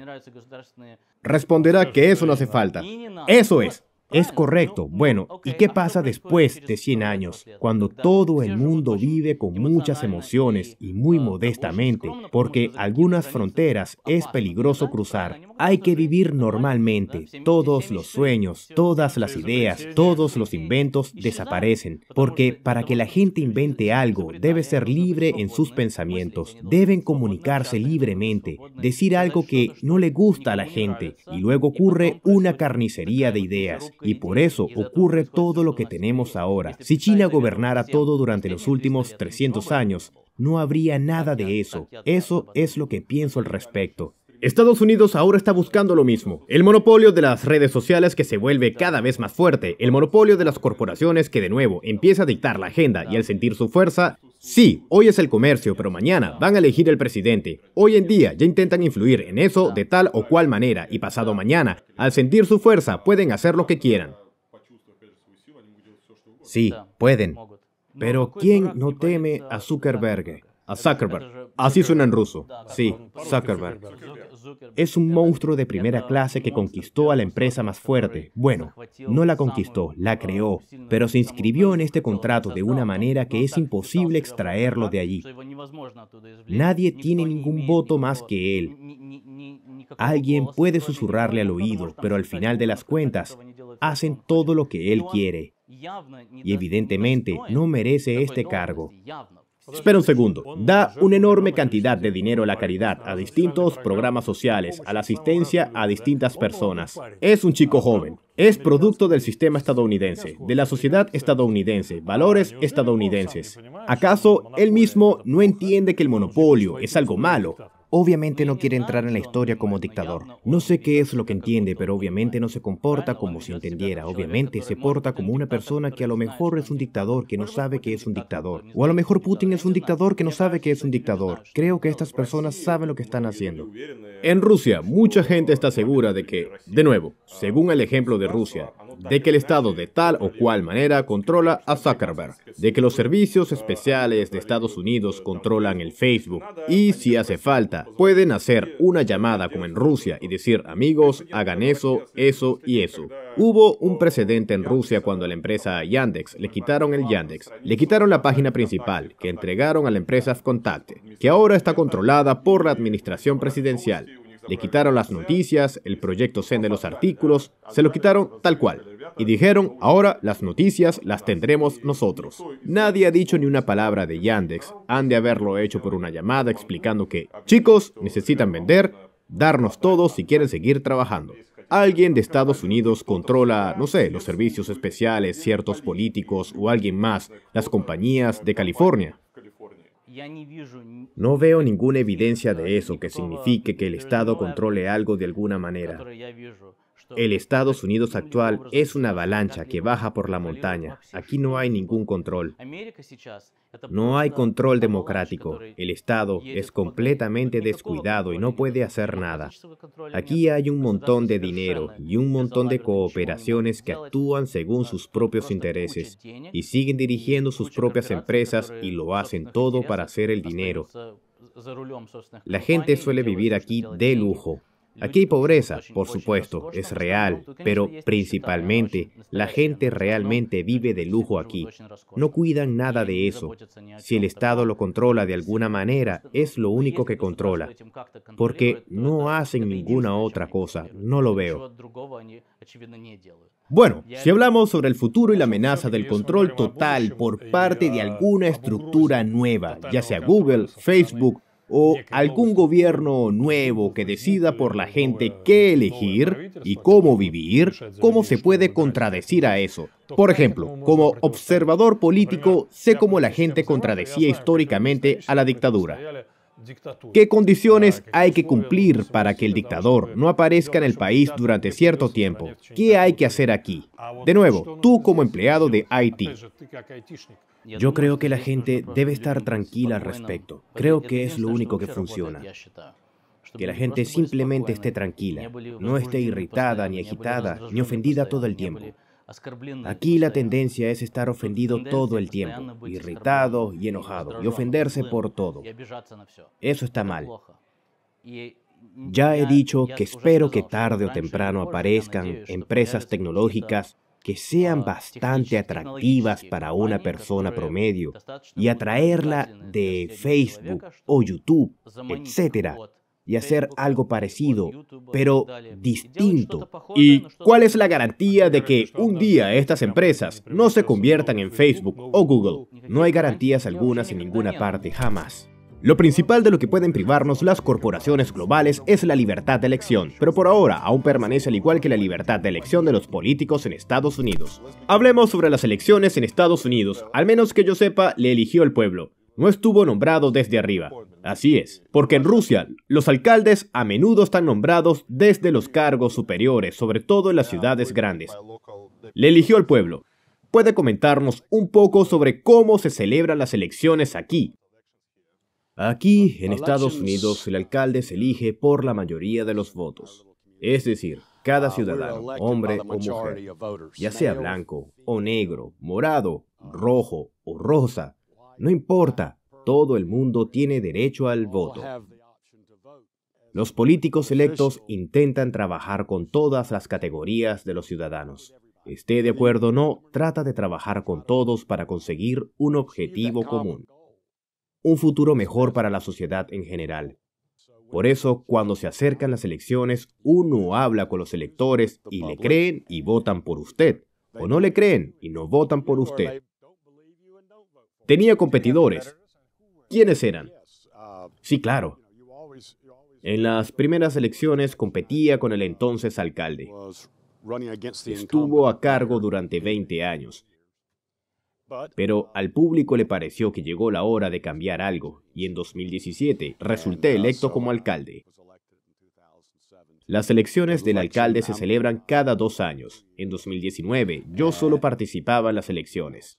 Responderá que eso no hace falta. Eso es. Es correcto. Bueno, ¿y qué pasa después de 100 años, cuando todo el mundo vive con muchas emociones y muy modestamente, porque algunas fronteras es peligroso cruzar? Hay que vivir normalmente. Todos los sueños, todas las ideas, todos los inventos desaparecen, porque para que la gente invente algo debe ser libre en sus pensamientos, deben comunicarse libremente, decir algo que no le gusta a la gente, y luego ocurre una carnicería de ideas y por eso ocurre todo lo que tenemos ahora. Si China gobernara todo durante los últimos 300 años, no habría nada de eso. Eso es lo que pienso al respecto. Estados Unidos ahora está buscando lo mismo. El monopolio de las redes sociales que se vuelve cada vez más fuerte, el monopolio de las corporaciones que de nuevo empieza a dictar la agenda y al sentir su fuerza, Sí, hoy es el comercio, pero mañana van a elegir el presidente. Hoy en día ya intentan influir en eso de tal o cual manera y pasado mañana, al sentir su fuerza, pueden hacer lo que quieran. Sí, pueden. Pero ¿quién no teme a Zuckerberg? A Zuckerberg. Así suena en ruso. Sí, Zuckerberg. Es un monstruo de primera clase que conquistó a la empresa más fuerte. Bueno, no la conquistó, la creó, pero se inscribió en este contrato de una manera que es imposible extraerlo de allí. Nadie tiene ningún voto más que él. Alguien puede susurrarle al oído, pero al final de las cuentas, hacen todo lo que él quiere. Y evidentemente no merece este cargo. Espera un segundo. Da una enorme cantidad de dinero a la caridad, a distintos programas sociales, a la asistencia a distintas personas. Es un chico joven. Es producto del sistema estadounidense, de la sociedad estadounidense, valores estadounidenses. ¿Acaso él mismo no entiende que el monopolio es algo malo? Obviamente no quiere entrar en la historia como dictador. No sé qué es lo que entiende, pero obviamente no se comporta como si entendiera. Obviamente se porta como una persona que a lo mejor es un dictador que no sabe que es un dictador. O a lo mejor Putin es un dictador que no sabe que es un dictador. Creo que estas personas saben lo que están haciendo. En Rusia, mucha gente está segura de que, de nuevo, según el ejemplo de Rusia, de que el Estado de tal o cual manera controla a Zuckerberg, de que los servicios especiales de Estados Unidos controlan el Facebook y si hace falta, pueden hacer una llamada como en Rusia y decir amigos, hagan eso, eso y eso. Hubo un precedente en Rusia cuando a la empresa Yandex le quitaron el Yandex, le quitaron la página principal que entregaron a la empresa Contact, que ahora está controlada por la administración presidencial. Le quitaron las noticias, el proyecto Zen de los artículos, se lo quitaron tal cual. Y dijeron, ahora las noticias las tendremos nosotros. Nadie ha dicho ni una palabra de Yandex. Han de haberlo hecho por una llamada explicando que, chicos, necesitan vender, darnos todo si quieren seguir trabajando. Alguien de Estados Unidos controla, no sé, los servicios especiales, ciertos políticos o alguien más, las compañías de California. No veo ninguna evidencia de eso que signifique que el Estado controle algo de alguna manera. El Estados Unidos actual es una avalancha que baja por la montaña. Aquí no hay ningún control. No hay control democrático. El Estado es completamente descuidado y no puede hacer nada. Aquí hay un montón de dinero y un montón de cooperaciones que actúan según sus propios intereses y siguen dirigiendo sus propias empresas y lo hacen todo para hacer el dinero. La gente suele vivir aquí de lujo. Aquí hay pobreza, por supuesto, es real, pero principalmente la gente realmente vive de lujo aquí. No cuidan nada de eso. Si el Estado lo controla de alguna manera, es lo único que controla, porque no hacen ninguna otra cosa, no lo veo. Bueno, si hablamos sobre el futuro y la amenaza del control total por parte de alguna estructura nueva, ya sea Google, Facebook, o algún gobierno nuevo que decida por la gente qué elegir y cómo vivir, ¿cómo se puede contradecir a eso? Por ejemplo, como observador político, sé cómo la gente contradecía históricamente a la dictadura. ¿eh? ¿Qué condiciones hay que cumplir para que el dictador no aparezca en el país durante cierto tiempo? ¿Qué hay que hacer aquí? De nuevo, tú como empleado de Haití. Yo creo que la gente debe estar tranquila al respecto. Creo que es lo único que funciona. Que la gente simplemente esté tranquila, no esté irritada, ni agitada, ni ofendida todo el tiempo. Aquí la tendencia es estar ofendido todo el tiempo, irritado y enojado, y ofenderse por todo. Eso está mal. Mm, ya he dicho que espero que tarde o temprano aparezcan empresas tecnológicas que sean ah, bastante atractivas para una persona promedio y atraerla de Facebook o YouTube, etcétera, y hacer algo parecido, pero distinto. ¿Y cuál es la garantía de que un día estas empresas no se conviertan en Facebook o Google? No hay garantías algunas en ninguna parte, jamás. Lo principal de lo que pueden privarnos las corporaciones globales es la libertad de elección, pero por ahora aún permanece al igual que la libertad de elección de los políticos en Estados Unidos. Hablemos sobre las elecciones en Estados Unidos, al menos que yo sepa, le eligió el pueblo no estuvo nombrado desde arriba. Así es, porque en Rusia los alcaldes a menudo están nombrados desde los cargos superiores, sobre todo en las ciudades grandes. Le eligió el pueblo. Puede comentarnos un poco sobre cómo se celebran las elecciones aquí. Aquí, en Estados Unidos, el alcalde se elige por la mayoría de los votos. Es decir, cada ciudadano, hombre o mujer, ya sea blanco o negro, morado, rojo o rosa, no importa, todo el mundo tiene derecho al voto. Los políticos electos intentan trabajar con todas las categorías de los ciudadanos. Esté de acuerdo o no, trata de trabajar con todos para conseguir un objetivo común. Un futuro mejor para la sociedad en general. Por eso, cuando se acercan las elecciones, uno habla con los electores y le creen y votan por usted. O no le creen y no votan por usted. Tenía competidores. ¿Quiénes eran? Sí, claro. En las primeras elecciones competía con el entonces alcalde. Estuvo a cargo durante 20 años. Pero al público le pareció que llegó la hora de cambiar algo, y en 2017 resulté electo como alcalde. Las elecciones del alcalde se celebran cada dos años. En 2019 yo solo participaba en las elecciones.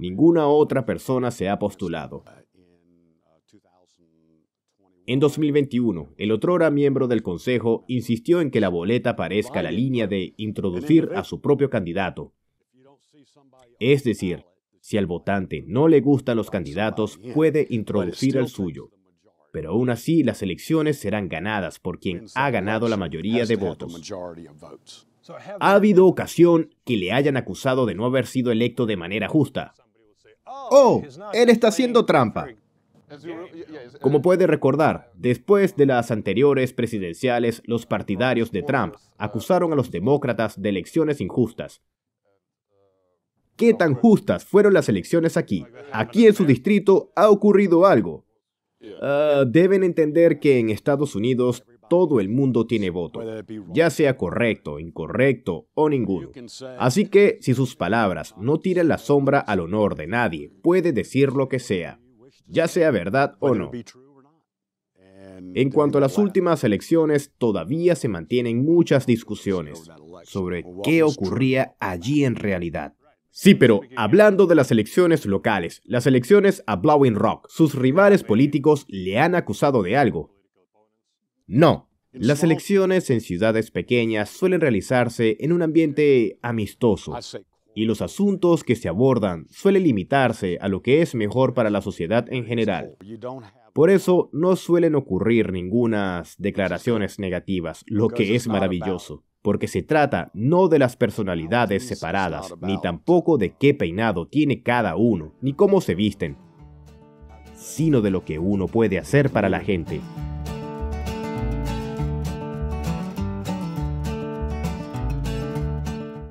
Ninguna otra persona se ha postulado. En 2021, el otrora miembro del Consejo insistió en que la boleta parezca la línea de introducir a su propio candidato. Es decir, si al votante no le gustan los candidatos, puede introducir al suyo. Pero aún así, las elecciones serán ganadas por quien ha ganado la mayoría de votos. Ha habido ocasión que le hayan acusado de no haber sido electo de manera justa, oh, oh él está haciendo trampa. Como puede recordar, después de las anteriores presidenciales, los partidarios de Trump uh, acusaron a los demócratas de elecciones injustas. Uh, ¿Qué tan justas fueron las elecciones aquí? Oh aquí en su distrito ha ocurrido algo. Uh, deben entender que en Estados Unidos todo el mundo tiene voto, ya sea correcto, incorrecto o ninguno. Así que si sus palabras no tiran la sombra al honor de nadie, puede decir lo que sea, ya sea verdad o no. En cuanto a las últimas elecciones, todavía se mantienen muchas discusiones sobre qué ocurría allí en realidad. Sí, pero hablando de las elecciones locales, las elecciones a Blowing Rock, sus rivales políticos le han acusado de algo, no. Las elecciones en ciudades pequeñas suelen realizarse en un ambiente amistoso y los asuntos que se abordan suelen limitarse a lo que es mejor para la sociedad en general. Por eso no suelen ocurrir ninguna declaraciones negativas, lo que es maravilloso, porque se trata no de las personalidades separadas, ni tampoco de qué peinado tiene cada uno, ni cómo se visten, sino de lo que uno puede hacer para la gente.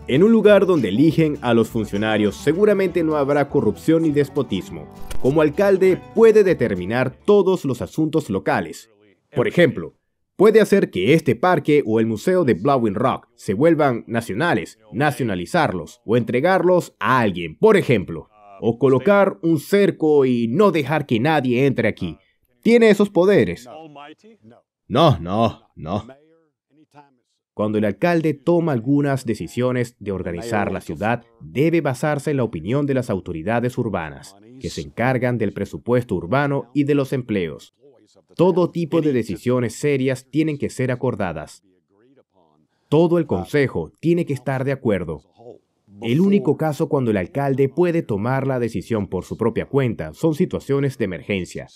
en un lugar donde eligen a los funcionarios seguramente no habrá corrupción ni despotismo. Como alcalde puede determinar todos los asuntos locales. Por ejemplo, puede hacer que este parque o el museo de Blowing Rock se vuelvan nacionales, nacionalizarlos o entregarlos a alguien, por ejemplo, o colocar un cerco y no dejar que nadie entre aquí. ¿Tiene esos poderes? No, no, no. Cuando el alcalde toma algunas decisiones de organizar la ciudad, debe basarse en la opinión de las autoridades urbanas, que se encargan del presupuesto urbano y de los empleos. Todo tipo de decisiones serias tienen que ser acordadas. Todo el Consejo tiene que estar de acuerdo. El único caso cuando el alcalde puede tomar la decisión por su propia cuenta son situaciones de emergencia.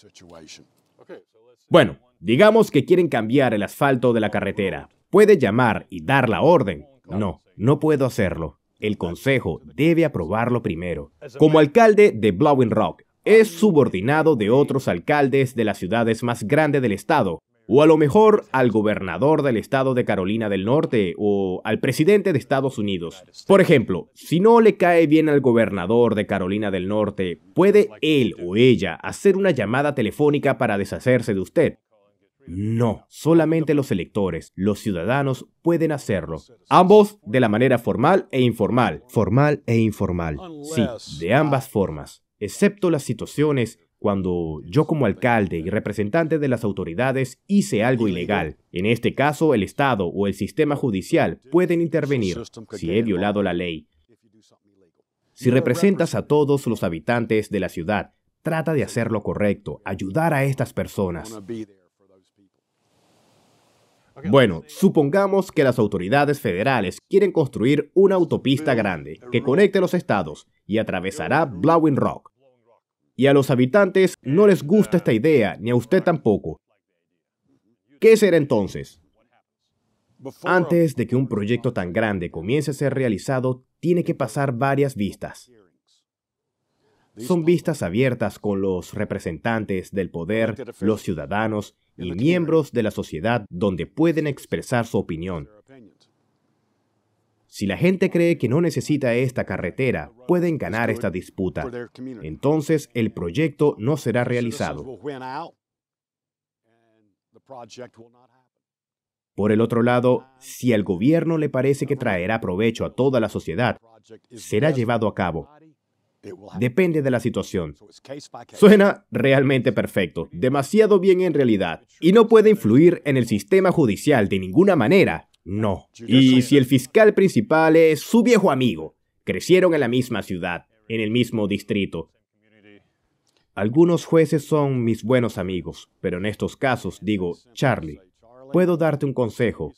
Bueno, Digamos que quieren cambiar el asfalto de la carretera. ¿Puede llamar y dar la orden? No, no puedo hacerlo. El Consejo debe aprobarlo primero. Como alcalde de Blowing Rock, es subordinado de otros alcaldes de las ciudades más grandes del estado, o a lo mejor al gobernador del estado de Carolina del Norte o al presidente de Estados Unidos. Por ejemplo, si no le cae bien al gobernador de Carolina del Norte, puede él o ella hacer una llamada telefónica para deshacerse de usted. No, solamente los electores, los ciudadanos, pueden hacerlo. Ambos de la manera formal e informal. Formal e informal. Sí, de ambas formas. Excepto las situaciones cuando yo como alcalde y representante de las autoridades hice algo ilegal. En este caso, el Estado o el sistema judicial pueden intervenir si he violado la ley. Si representas a todos los habitantes de la ciudad, trata de hacer lo correcto, ayudar a estas personas. Bueno, supongamos que las autoridades federales quieren construir una autopista grande que conecte los estados y atravesará Blowing Rock. Y a los habitantes no les gusta uh, esta idea, ni a usted tampoco. ¿Qué será entonces? Antes de que un proyecto tan grande comience a ser realizado, tiene que pasar varias vistas son vistas abiertas con los representantes del poder, los ciudadanos y miembros de la sociedad donde pueden expresar su opinión. Si la gente cree que no necesita esta carretera, pueden ganar esta disputa. Entonces el proyecto no será realizado. Por el otro lado, si al gobierno le parece que traerá provecho a toda la sociedad, será llevado a cabo. Depende de la situación. Suena realmente perfecto, demasiado bien en realidad, y no puede influir en el sistema judicial de ninguna manera. No. Y si el fiscal principal es su viejo amigo, crecieron en la misma ciudad, en el mismo distrito. Algunos jueces son mis buenos amigos, pero en estos casos digo, Charlie, puedo darte un consejo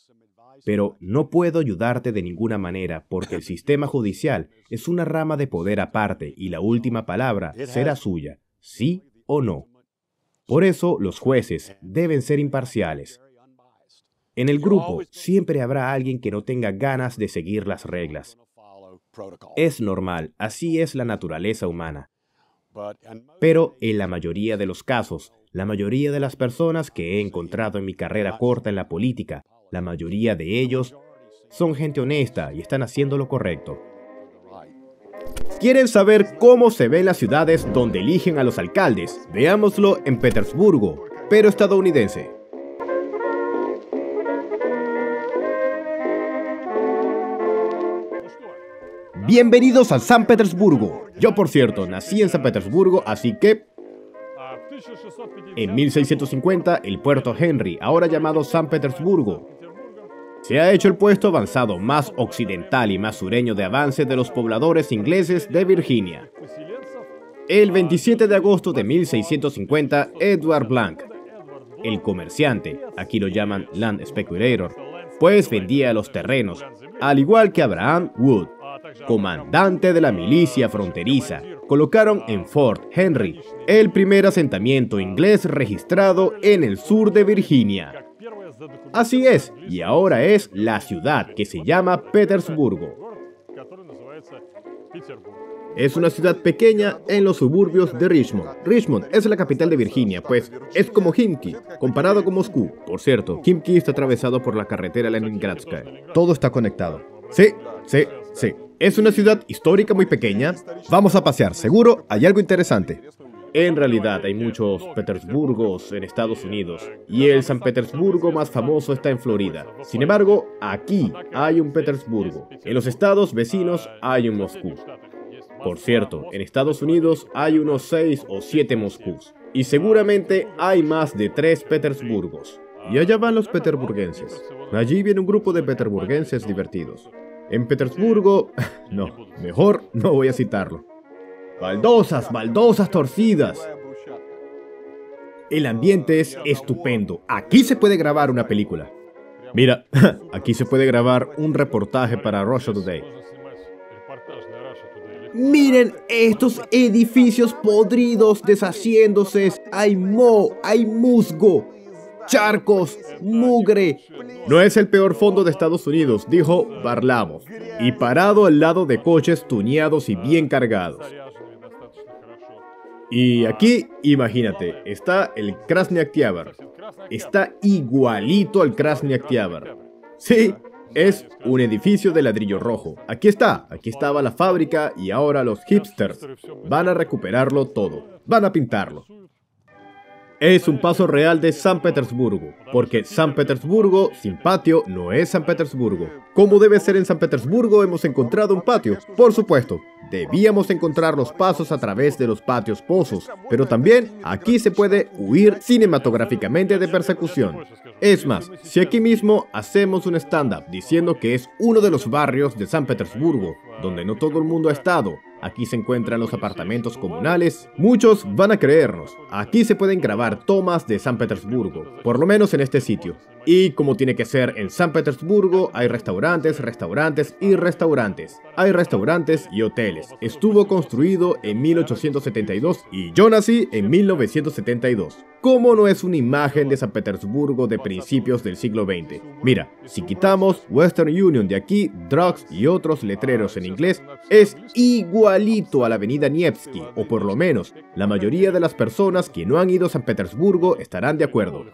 pero no puedo ayudarte de ninguna manera porque el sistema judicial es una rama de poder aparte y la última palabra será suya, sí o no. Por eso los jueces deben ser imparciales. En el grupo siempre habrá alguien que no tenga ganas de seguir las reglas. Es normal, así es la naturaleza humana. Pero en la mayoría de los casos, la mayoría de las personas que he encontrado en mi carrera corta en la política la mayoría de ellos son gente honesta y están haciendo lo correcto. ¿Quieren saber cómo se ven las ciudades donde eligen a los alcaldes? Veámoslo en Petersburgo, pero estadounidense. Bienvenidos a San Petersburgo. Yo, por cierto, nací en San Petersburgo, así que... En 1650, el puerto Henry, ahora llamado San Petersburgo, se ha hecho el puesto avanzado más occidental y más sureño de avance de los pobladores ingleses de Virginia. El 27 de agosto de 1650, Edward Blank, el comerciante, aquí lo llaman land speculator, pues vendía los terrenos, al igual que Abraham Wood, comandante de la milicia fronteriza, colocaron en Fort Henry, el primer asentamiento inglés registrado en el sur de Virginia. Así es, y ahora es la ciudad que se llama Petersburgo. Es una ciudad pequeña en los suburbios de Richmond. Richmond es la capital de Virginia, pues es como Himki, comparado con Moscú. Por cierto, Kimki está atravesado por la carretera leningradska Todo está conectado. Sí, sí, sí. Es una ciudad histórica muy pequeña. Vamos a pasear, seguro hay algo interesante. En realidad hay muchos Petersburgos en Estados Unidos y el San Petersburgo más famoso está en Florida. Sin embargo, aquí hay un Petersburgo. En los estados vecinos hay un Moscú. Por cierto, en Estados Unidos hay unos 6 o 7 Moscús y seguramente hay más de 3 Petersburgos. Y allá van los Petersburguenses. Allí viene un grupo de Petersburguenses divertidos. En Petersburgo, no, mejor no voy a citarlo. Baldosas, baldosas torcidas. El ambiente es estupendo. Aquí se puede grabar una película. Mira, aquí se puede grabar un reportaje para Russia Today. Miren estos edificios podridos deshaciéndose. Hay mo, hay musgo, charcos, mugre. No es el peor fondo de Estados Unidos, dijo Barlamo y parado al lado de coches tuñados y bien cargados. Y aquí, imagínate, está el Krasniak Tiabar. Está igualito al Krasniak Tiabar. Sí, es un edificio de ladrillo rojo. Aquí está, aquí estaba la fábrica y ahora los hipsters van a recuperarlo todo, van a pintarlo. Es un paso real de San Petersburgo, porque San Petersburgo sin patio no es San Petersburgo. Como debe ser en San Petersburgo hemos encontrado un patio, por supuesto, Debíamos encontrar los pasos a través de los patios pozos, pero también aquí se puede huir cinematográficamente de persecución. Es más, si aquí mismo hacemos un stand-up diciendo que es uno de los barrios de San Petersburgo, donde no todo el mundo ha estado, aquí se encuentran los apartamentos comunales, muchos van a creernos. Aquí se pueden grabar tomas de San Petersburgo, por lo menos en este sitio. Y como tiene que ser en San Petersburgo, hay restaurantes, restaurantes y restaurantes. Hay restaurantes y hoteles. Estuvo construido en 1872 y yo nací en 1972. ¿Cómo no es una imagen de San Petersburgo de principios del siglo XX? Mira, si quitamos Western Union de aquí, drugs y otros letreros en inglés, es igualito a la avenida Nevsky, o por lo menos, la mayoría de las personas que no han ido a San Petersburgo estarán de acuerdo.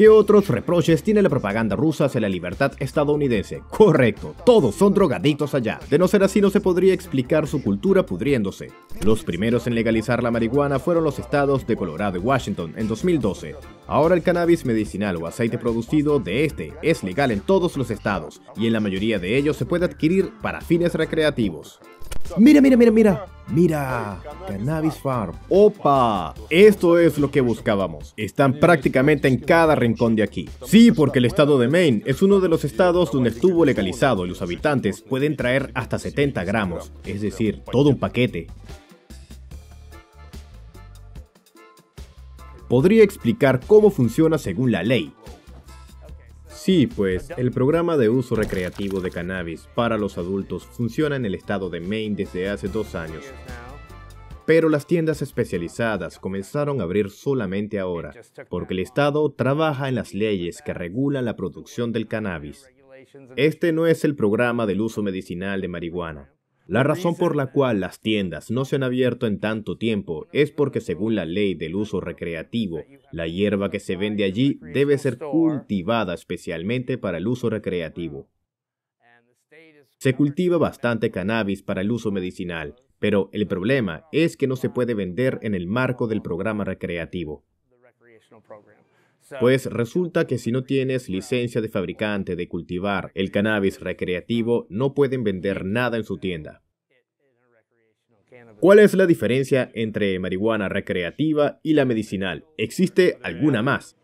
¿Qué otros reproches tiene la propaganda rusa hacia la libertad estadounidense? Correcto, todos son drogaditos allá. De no ser así no se podría explicar su cultura pudriéndose. Los primeros en legalizar la marihuana fueron los estados de Colorado y Washington en 2012. Ahora el cannabis medicinal o aceite producido de este es legal en todos los estados y en la mayoría de ellos se puede adquirir para fines recreativos. Mira, mira, mira, mira. Mira, Cannabis Farm. ¡Opa! Esto es lo que buscábamos. Están prácticamente en cada rincón de aquí. Sí, porque el estado de Maine es uno de los estados donde estuvo legalizado y los habitantes pueden traer hasta 70 gramos, es decir, todo un paquete. Podría explicar cómo funciona según la ley, Sí, pues el programa de uso recreativo de cannabis para los adultos funciona en el estado de Maine desde hace dos años. Pero las tiendas especializadas comenzaron a abrir solamente ahora, porque el Estado trabaja en las leyes que regulan la producción del cannabis. Este no es el programa del uso medicinal de marihuana, la razón por la cual las tiendas no se han abierto en tanto tiempo es porque según la ley del uso recreativo, la hierba que se vende allí debe ser cultivada especialmente para el uso recreativo. Se cultiva bastante cannabis para el uso medicinal, pero el problema es que no se puede vender en el marco del programa recreativo. Pues resulta que si no tienes licencia de fabricante de cultivar el cannabis recreativo, no pueden vender nada en su tienda. ¿Cuál es la diferencia entre marihuana recreativa y la medicinal? ¿Existe alguna más?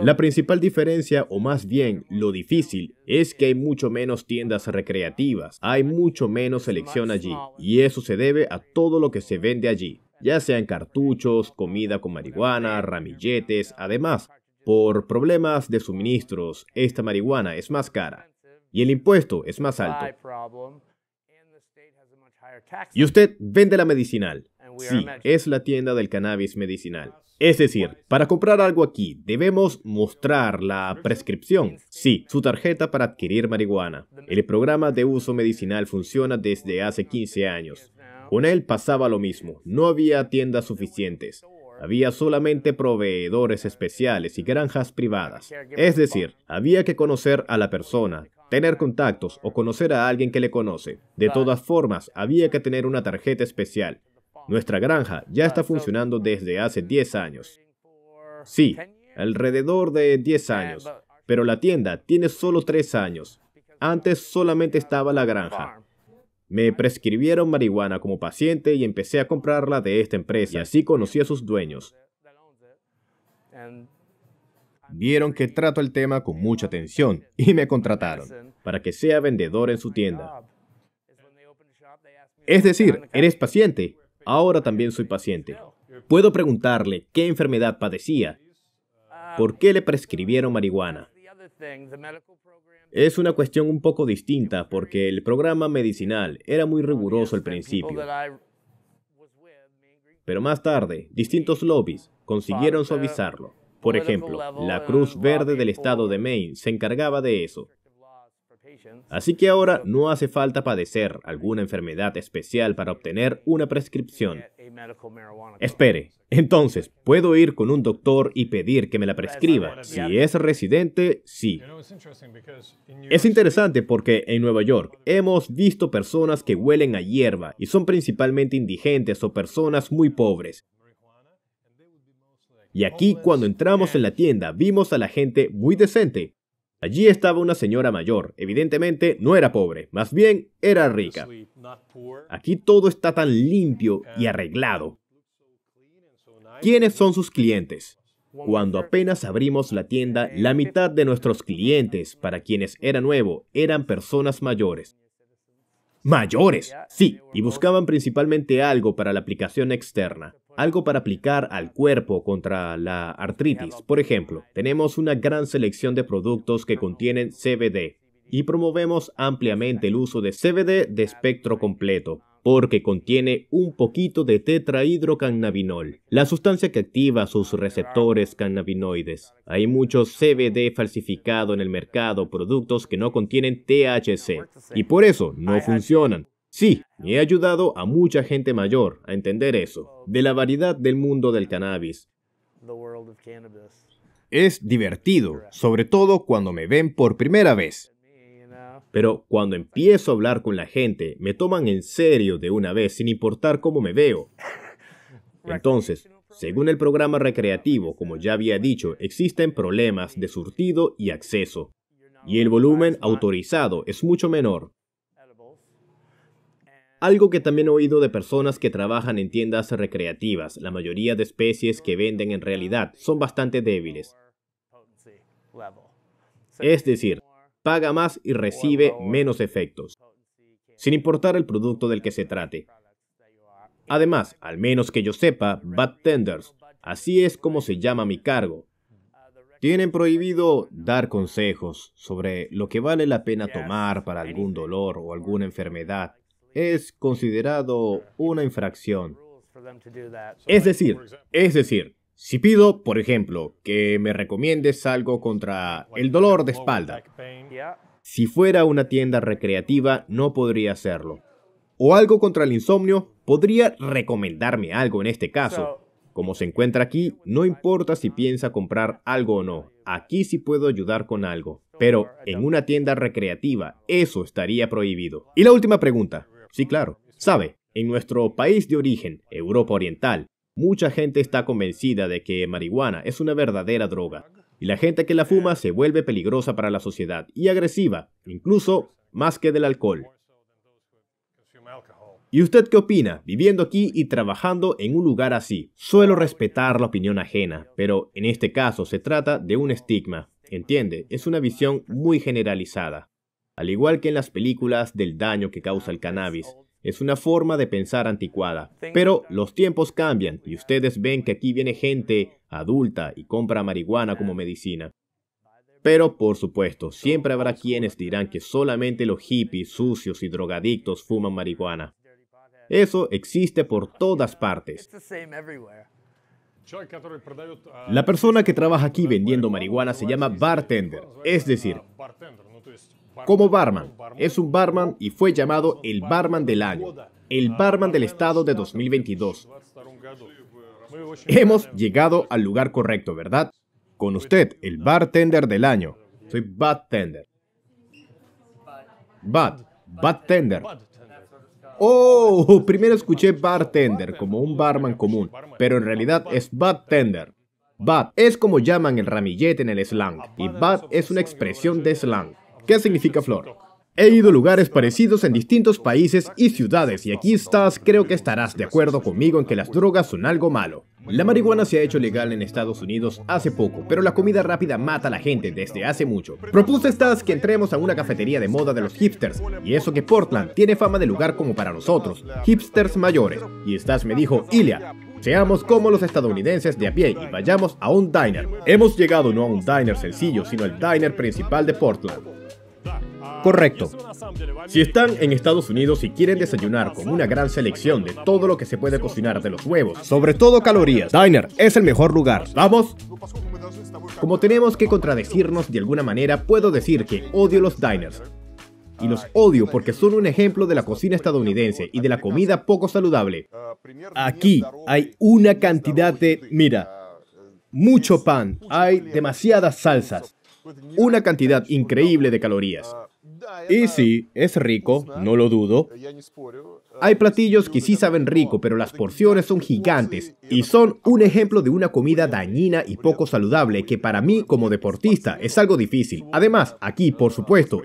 La principal diferencia, o más bien lo difícil, es que hay mucho menos tiendas recreativas, hay mucho menos selección allí, y eso se debe a todo lo que se vende allí, ya sean cartuchos, comida con marihuana, ramilletes, además, por problemas de suministros, esta marihuana es más cara y el impuesto es más alto. Y usted vende la medicinal. Sí, es la tienda del cannabis medicinal. Es decir, para comprar algo aquí debemos mostrar la prescripción. Sí, su tarjeta para adquirir marihuana. El programa de uso medicinal funciona desde hace 15 años. Con él pasaba lo mismo, no había tiendas suficientes. Había solamente proveedores especiales y granjas privadas. Es decir, había que conocer a la persona, tener contactos o conocer a alguien que le conoce. De todas formas, había que tener una tarjeta especial. Nuestra granja ya está funcionando desde hace 10 años. Sí, alrededor de 10 eh, años. Pero la tienda tiene solo 3 años. Antes solamente estaba la granja. Me prescribieron marihuana como paciente y empecé a comprarla de esta empresa. Y así conocí a sus dueños. Vieron que trato el tema con mucha atención y me contrataron para que sea vendedor en su tienda. Es decir, eres paciente. Ahora también soy paciente. Puedo preguntarle qué enfermedad padecía, por qué le prescribieron marihuana. Es una cuestión un poco distinta porque el programa medicinal era muy riguroso al principio. Pero más tarde, distintos lobbies consiguieron suavizarlo. Por ejemplo, la Cruz Verde del estado de Maine se encargaba de eso. Así que ahora no hace falta padecer alguna enfermedad especial para obtener una prescripción. Espere, entonces, ¿puedo ir con un doctor y pedir que me la prescriba? Si es residente, sí. Es interesante porque en Nueva York hemos visto personas que huelen a hierba y son principalmente indigentes o personas muy pobres. Y aquí cuando entramos en la tienda vimos a la gente muy decente, Allí estaba una señora mayor. Evidentemente no era pobre, más bien era rica. Aquí todo está tan limpio y arreglado. ¿Quiénes son sus clientes? Cuando apenas abrimos la tienda, la mitad de nuestros clientes, para quienes era nuevo, eran personas mayores. Mayores, sí, y buscaban principalmente algo para la aplicación externa algo para aplicar al cuerpo contra la artritis. Por ejemplo, tenemos una gran selección de productos que contienen CBD y promovemos ampliamente el uso de CBD de espectro completo porque contiene un poquito de tetrahidrocannabinol, la sustancia que activa sus ah, receptores cannabinoides. Hay mucho CBD falsificado en el mercado, productos que no contienen THC, y por eso no funcionan. Sí, me he ayudado a mucha gente mayor a entender eso, de la variedad del mundo del cannabis. Es divertido, sobre todo cuando me ven por primera vez. Pero cuando empiezo a hablar con la gente, me toman en serio de una vez sin importar cómo me veo. Entonces, según el programa recreativo, como ya había dicho, existen problemas de surtido y acceso. Y el volumen autorizado es mucho menor. Algo que también he oído de personas que trabajan en tiendas recreativas. La mayoría de especies que venden en realidad son bastante débiles. Es decir, paga más y recibe menos efectos, sin importar el producto del que se trate. Además, al menos que yo sepa, bad tenders, así es como se llama mi cargo, tienen prohibido dar consejos sobre lo que vale la pena tomar para algún dolor o alguna enfermedad es considerado una infracción. Es decir, es decir, si pido, por ejemplo, que me recomiendes algo contra el dolor de espalda, si fuera una tienda recreativa no podría hacerlo. O algo contra el insomnio, podría recomendarme algo en este caso. Como se encuentra aquí, no importa si piensa comprar algo o no, aquí sí puedo ayudar con algo. Pero en una tienda recreativa eso estaría prohibido. Y la última pregunta, Sí, claro. Sabe, en nuestro país de origen, Europa Oriental, mucha gente está convencida de que marihuana es una verdadera droga. Y la gente que la fuma se vuelve peligrosa para la sociedad y agresiva, incluso más que del alcohol. ¿Y usted qué opina, viviendo aquí y trabajando en un lugar así? Suelo respetar la opinión ajena, pero en este caso se trata de un estigma, ¿entiende? Es una visión muy generalizada. Al igual que en las películas del daño que causa el cannabis, es una forma de pensar anticuada. Pero los tiempos cambian y ustedes ven que aquí viene gente adulta y compra marihuana como medicina. Pero por supuesto, siempre habrá quienes dirán que solamente los hippies, sucios y drogadictos fuman marihuana. Eso existe por todas partes. La persona que trabaja aquí vendiendo marihuana se llama bartender, es decir, como barman. Es un barman y fue llamado el barman del año, el barman del ah, estado de 2022. Hemos llegado al lugar correcto, ¿verdad? Con usted, el bartender del año. Soy bartender. Bat bartender. Oh, primero escuché bartender como un barman común, pero en realidad es tender. Bat es como llaman el ramillete en el slang, y Bat es una expresión de slang. ¿Qué significa flor? He ido a lugares parecidos en distintos países y ciudades y aquí estás, creo que estarás de acuerdo conmigo en que las drogas son algo malo. La marihuana se ha hecho legal en Estados Unidos hace poco, pero la comida rápida mata a la gente desde hace mucho. Propuse estás que entremos a una cafetería de moda de los hipsters, y eso que Portland tiene fama de lugar como para nosotros, hipsters mayores. Y Stas me dijo, Ilya Seamos como los estadounidenses de a pie y vayamos a un diner. Hemos llegado no a un diner sencillo, sino al diner principal de Portland. Correcto. Si están en Estados Unidos y quieren desayunar con una gran selección de todo lo que se puede cocinar de los huevos, sobre todo calorías, Diner es el mejor lugar. ¿Vamos? Como tenemos que contradecirnos de alguna manera, puedo decir que odio los diners. Y los odio porque son un ejemplo de la cocina estadounidense y de la comida poco saludable. Aquí hay una cantidad de... Mira, mucho pan, hay demasiadas salsas, una cantidad increíble de calorías. Y sí, es rico, no lo dudo. Ah, Hay platillos que sí saben rico, pero las porciones son gigantes y son un ejemplo de una comida dañina y poco saludable que para mí como deportista es algo difícil. Además, aquí, por supuesto,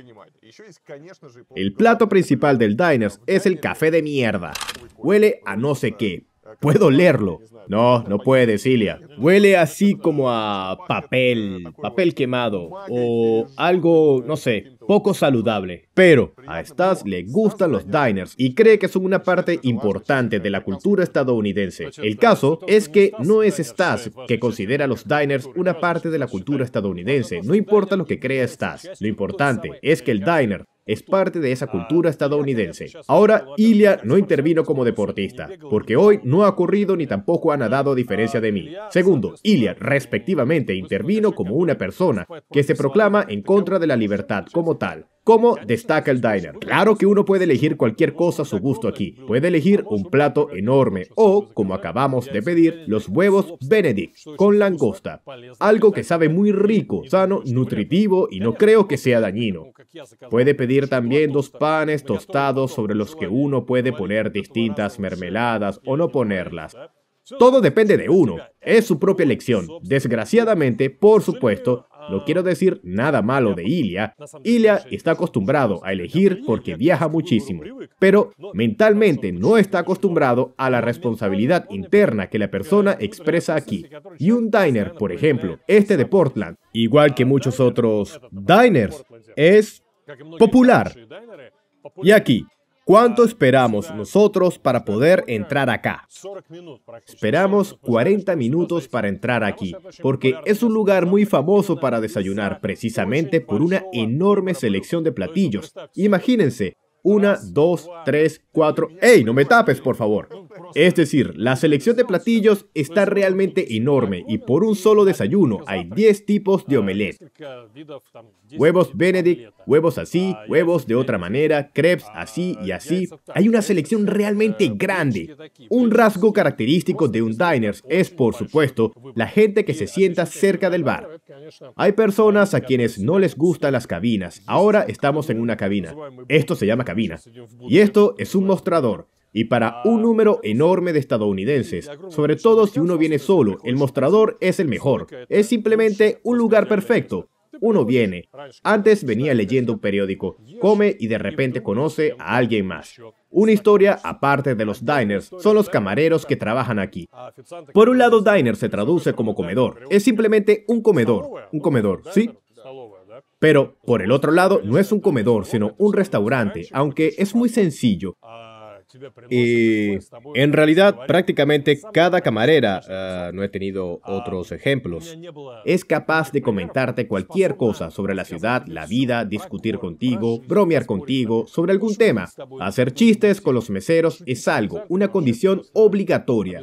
el plato principal del diners es el café de mierda. Huele a no sé qué. Puedo leerlo. No, no puede, Cilia. Huele así como a papel, papel quemado o algo, no sé, poco saludable. Pero a Stas le gustan los diners y cree que son una parte importante de la cultura estadounidense. El caso es que no es Stas que considera los diners una parte de la cultura estadounidense, no importa lo que crea Stas. Lo importante es que el diner es parte de esa ah, cultura estadounidense. Ahora, Ilya no intervino como deportista, porque hoy no ha corrido ni tampoco ha nadado a diferencia de mí. Segundo, Ilya respectivamente intervino como una persona que se proclama en contra de la libertad como tal ¿Cómo destaca el diner? Claro que uno puede elegir cualquier cosa a su gusto aquí. Puede elegir un plato enorme o, como acabamos de pedir, los huevos Benedict con langosta. Algo que sabe muy rico, sano, nutritivo y no creo que sea dañino. Puede pedir también dos panes tostados sobre los que uno puede poner distintas mermeladas o no ponerlas. Todo depende de uno, es su propia elección. Desgraciadamente, por supuesto, no quiero decir nada malo de Ilya. Ilya está acostumbrado a elegir porque viaja muchísimo, pero mentalmente no está acostumbrado a la responsabilidad interna que la persona expresa aquí. Y un diner, por ejemplo, este de Portland, igual que muchos otros diners, es popular. Y aquí, ¿Cuánto esperamos nosotros para poder entrar acá? Esperamos 40 minutos para entrar aquí, porque es un lugar muy famoso para desayunar, precisamente por una enorme selección de platillos. Imagínense, una, dos, tres, cuatro... ¡Ey, no me tapes, por favor! Es decir, la selección de platillos está realmente enorme y por un solo desayuno hay 10 tipos de omelette. Huevos Benedict, huevos así, huevos de otra manera, crepes así y así. Hay una selección realmente grande. Un rasgo característico de un diner es, por supuesto, la gente que se sienta cerca del bar. Hay personas a quienes no les gustan las cabinas. Ahora estamos en una cabina. Esto se llama cabina. Y esto es un mostrador y para un número enorme de estadounidenses, sobre todo si uno viene solo, el mostrador es el mejor. Es simplemente un lugar perfecto. Uno viene. Antes venía leyendo un periódico, come y de repente conoce a alguien más. Una historia aparte de los diners son los camareros que trabajan aquí. Por un lado, diner se traduce como comedor. Es simplemente un comedor. Un comedor, ¿sí? Pero, por el otro lado, no es un comedor, sino un restaurante, aunque es muy sencillo. Y en realidad prácticamente cada camarera, eh, no he tenido otros ejemplos, es capaz de comentarte cualquier cosa sobre la ciudad, la vida, discutir contigo, bromear contigo sobre algún tema. Hacer chistes con los meseros es algo, una condición obligatoria.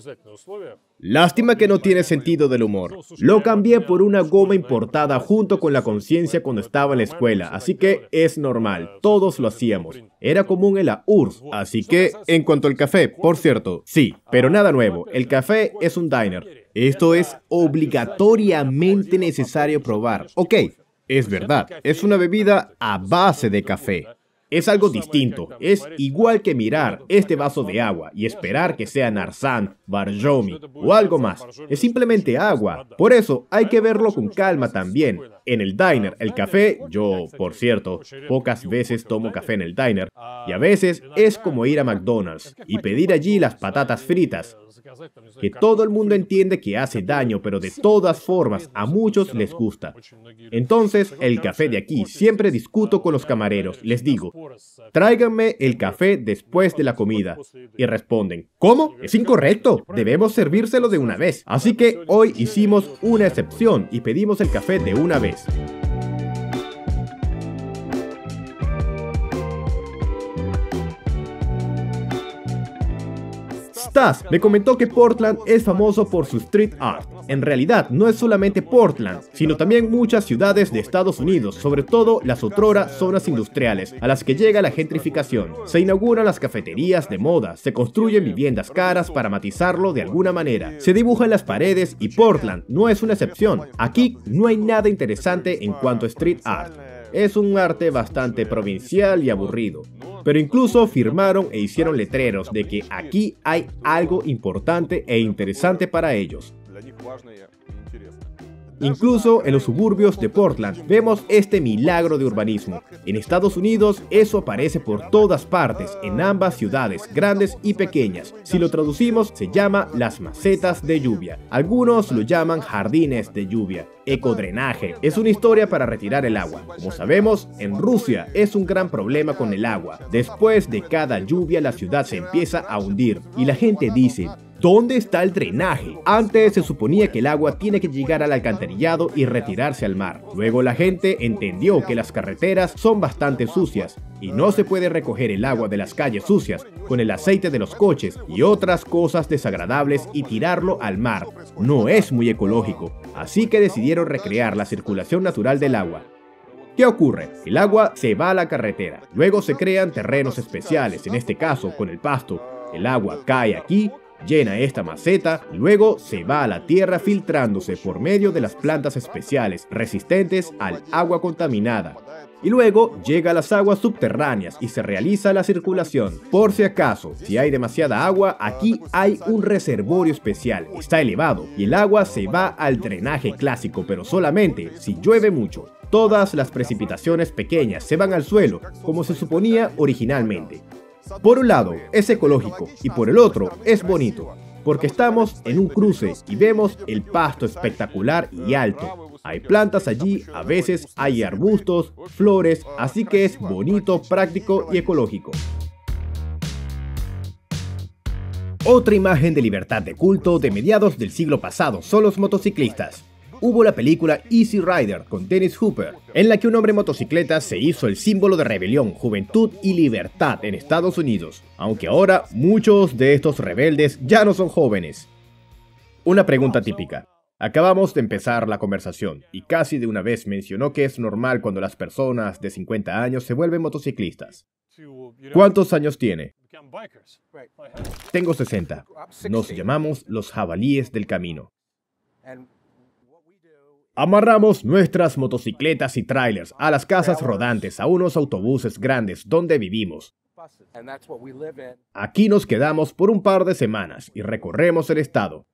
Lástima que no tiene sentido del humor. Lo cambié por una goma importada junto con la conciencia cuando estaba en la escuela, así que es normal, todos lo hacíamos. Era común en la URSS, así que en cuanto al café, por cierto, sí, pero nada nuevo, el café es un diner. Esto es obligatoriamente necesario probar. Ok, es verdad, es una bebida a base de café. Es algo distinto. Es igual que mirar este vaso de agua y esperar que sea Narsan, Barjomi o algo más. Es simplemente agua. Por eso hay que ¿Eh? verlo con calma también. En el diner, ah, el café, yo, por cierto, pocas veces tomo café en el diner, y a ah, veces es como ir a McDonald's y pedir allí las patatas ¿eh? fritas que todo el mundo entiende que hace daño, pero de todas formas a muchos les gusta. Entonces, el café de aquí, siempre discuto con los camareros, les digo, eh, tráiganme el café después de la comida. Y responden, ¿cómo? Es incorrecto, debemos servírselo de una vez. Así que hoy hicimos una excepción y pedimos el café de una vez. Taz me comentó que Portland es famoso por su street art. En realidad, no es solamente Portland, sino también muchas ciudades de Estados Unidos, sobre todo las otrora zonas industriales, a las que llega la gentrificación. Se inauguran las cafeterías de moda, se construyen viviendas caras para matizarlo de alguna manera, se dibujan las paredes y Portland no es una excepción. Aquí no hay nada interesante en cuanto a street art. Es un arte bastante provincial y aburrido pero incluso firmaron e hicieron letreros de que aquí hay algo importante e interesante para ellos. Incluso en los suburbios de Portland vemos este milagro de urbanismo. En Estados Unidos eso aparece por todas partes, en ambas ciudades, grandes y pequeñas. Si lo traducimos, se llama las macetas de lluvia. Algunos lo llaman jardines de lluvia. Ecodrenaje es una historia para retirar el agua. Como sabemos, en Rusia es un gran problema con el agua. Después de cada lluvia la ciudad se empieza a hundir y la gente dice, ¿Dónde está el drenaje? Antes se suponía que el agua tiene que llegar al alcantarillado y retirarse al mar. Luego la gente entendió que las carreteras son bastante sucias y no se puede recoger el agua de las calles sucias con el aceite de los coches y otras cosas desagradables y tirarlo al mar. No es muy ecológico, así que decidieron recrear la circulación natural del agua. ¿Qué ocurre? El agua se va a la carretera, luego se crean terrenos especiales, en este caso con el pasto. El agua cae aquí Llena esta maceta, luego se va a la tierra filtrándose por medio de las plantas especiales resistentes al agua contaminada. Y luego llega a las aguas subterráneas y se realiza la circulación. Por si acaso, si hay demasiada agua, aquí hay un reservorio especial, está elevado, y el agua se va al drenaje clásico, pero solamente si llueve mucho. Todas las precipitaciones pequeñas se van al suelo, como se suponía originalmente. Por un lado, es ecológico y por el otro, es bonito, porque estamos en un cruce y vemos el pasto espectacular y alto. Hay plantas allí, a veces hay arbustos, flores, así que es bonito, práctico y ecológico. Otra imagen de libertad de culto de mediados del siglo pasado son los motociclistas hubo la película Easy Rider con Dennis Hooper, en la que un hombre motocicleta se hizo el símbolo de rebelión, juventud y libertad en Estados Unidos, aunque ahora muchos de estos rebeldes ya no son jóvenes. Una pregunta típica. Acabamos de empezar la conversación y casi de una vez mencionó que es normal cuando las personas de 50 años se vuelven motociclistas. ¿Cuántos años tiene? Tengo 60. Nos llamamos los jabalíes del camino. Amarramos nuestras motocicletas y trailers a las casas rodantes, a unos autobuses grandes donde vivimos. Aquí nos quedamos por un par de semanas y recorremos el estado.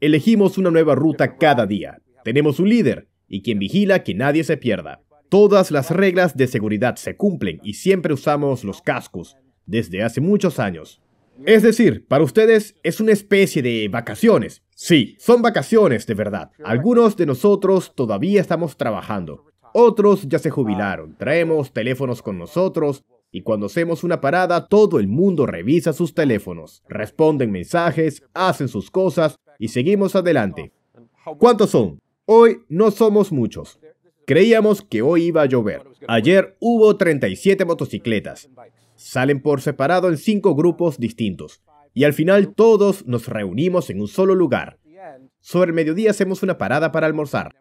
Elegimos una nueva ruta cada día. Tenemos un líder y quien vigila que nadie se pierda. Todas las reglas de seguridad se cumplen y siempre usamos los cascos desde hace muchos años. Es decir, para ustedes es una especie de vacaciones, Sí, son vacaciones de verdad. Algunos de nosotros todavía estamos trabajando. Otros ya se jubilaron. Traemos teléfonos con nosotros y cuando hacemos una parada todo el mundo revisa sus teléfonos, responden mensajes, hacen sus cosas y seguimos adelante. ¿Cuántos son? Hoy no somos muchos. Creíamos que hoy iba a llover. Ayer hubo 37 motocicletas. Salen por separado en cinco grupos distintos y al final todos nos reunimos en un solo lugar. Sobre el mediodía hacemos una parada para almorzar.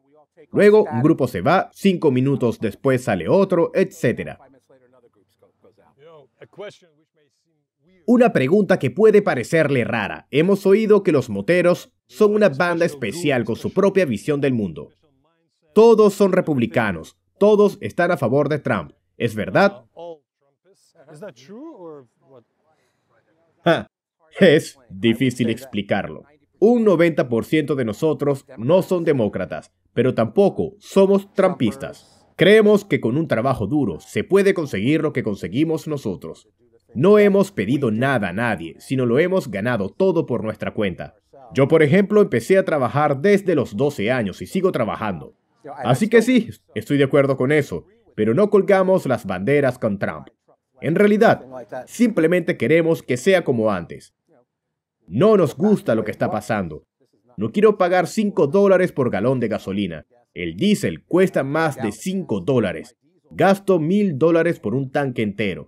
Luego un grupo se va, cinco minutos después sale otro, etc. Una pregunta que puede parecerle rara. Hemos oído que los moteros son una banda especial con su propia visión del mundo. Todos son republicanos, todos están a favor de Trump. ¿Es verdad? Es difícil explicarlo. Un 90% de nosotros no son demócratas, pero tampoco somos trampistas. Creemos que con un trabajo duro se puede conseguir lo que conseguimos nosotros. No hemos pedido nada a nadie, sino lo hemos ganado todo por nuestra cuenta. Yo, por ejemplo, empecé a trabajar desde los 12 años y sigo trabajando. Así que sí, estoy de acuerdo con eso, pero no colgamos las banderas con Trump. En realidad, simplemente queremos que sea como antes. No nos gusta lo que está pasando. No quiero pagar 5 dólares por galón de gasolina. El diésel cuesta más de 5 dólares. Gasto 1000 dólares por un tanque entero.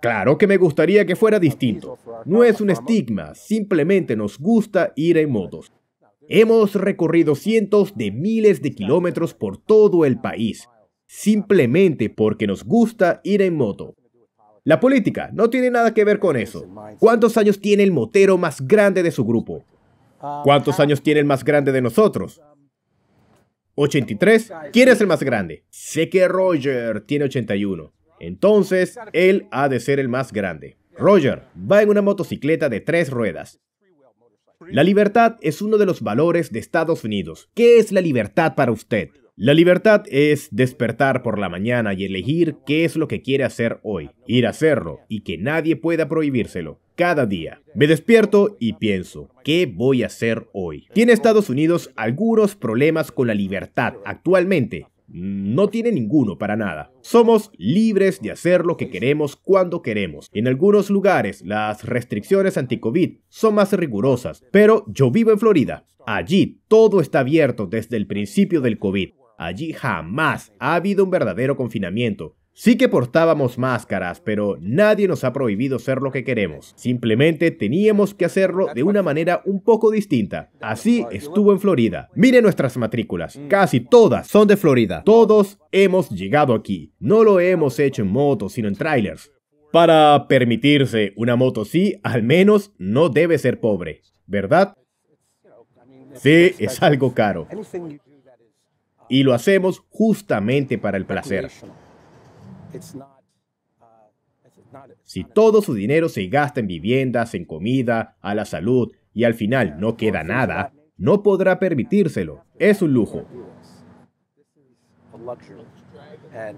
Claro que me gustaría que fuera distinto. No es un estigma, simplemente nos gusta ir en motos. Hemos recorrido cientos de miles de kilómetros por todo el país, simplemente porque nos gusta ir en moto. La política no tiene nada que ver con eso. ¿Cuántos años tiene el motero más grande de su grupo? ¿Cuántos años tiene el más grande de nosotros? 83. ¿Quién es el más grande? Sé que Roger tiene 81. Entonces, él ha de ser el más grande. Roger va en una motocicleta de tres ruedas. La libertad es uno de los valores de Estados Unidos. ¿Qué es la libertad para usted? La libertad es despertar por la mañana y elegir qué es lo que quiere hacer hoy, ir a hacerlo y que nadie pueda prohibírselo cada día. Me despierto y pienso, ¿qué voy a hacer hoy? Tiene Estados Unidos algunos problemas con la libertad actualmente. No tiene ninguno para nada. Somos libres de hacer lo que queremos cuando queremos. En algunos lugares las restricciones anti-COVID son más rigurosas, pero yo vivo en Florida. Allí todo está abierto desde el principio del COVID. Allí jamás ha habido un verdadero confinamiento. Sí que portábamos máscaras, pero nadie nos ha prohibido ser lo que queremos. Simplemente teníamos que hacerlo de una manera un poco distinta. Así estuvo en Florida. Mire nuestras matrículas. Mm. Casi todas son de Florida. Todos hemos llegado aquí. No lo hemos hecho en motos, sino en trailers. Para permitirse una moto sí, al menos no debe ser pobre, ¿verdad? Sí, es algo caro. Y lo hacemos justamente para el placer. Uh, si todo su dinero se gasta en viviendas, en comida, a la salud y al final no queda nada, no podrá permitírselo. Es un lujo.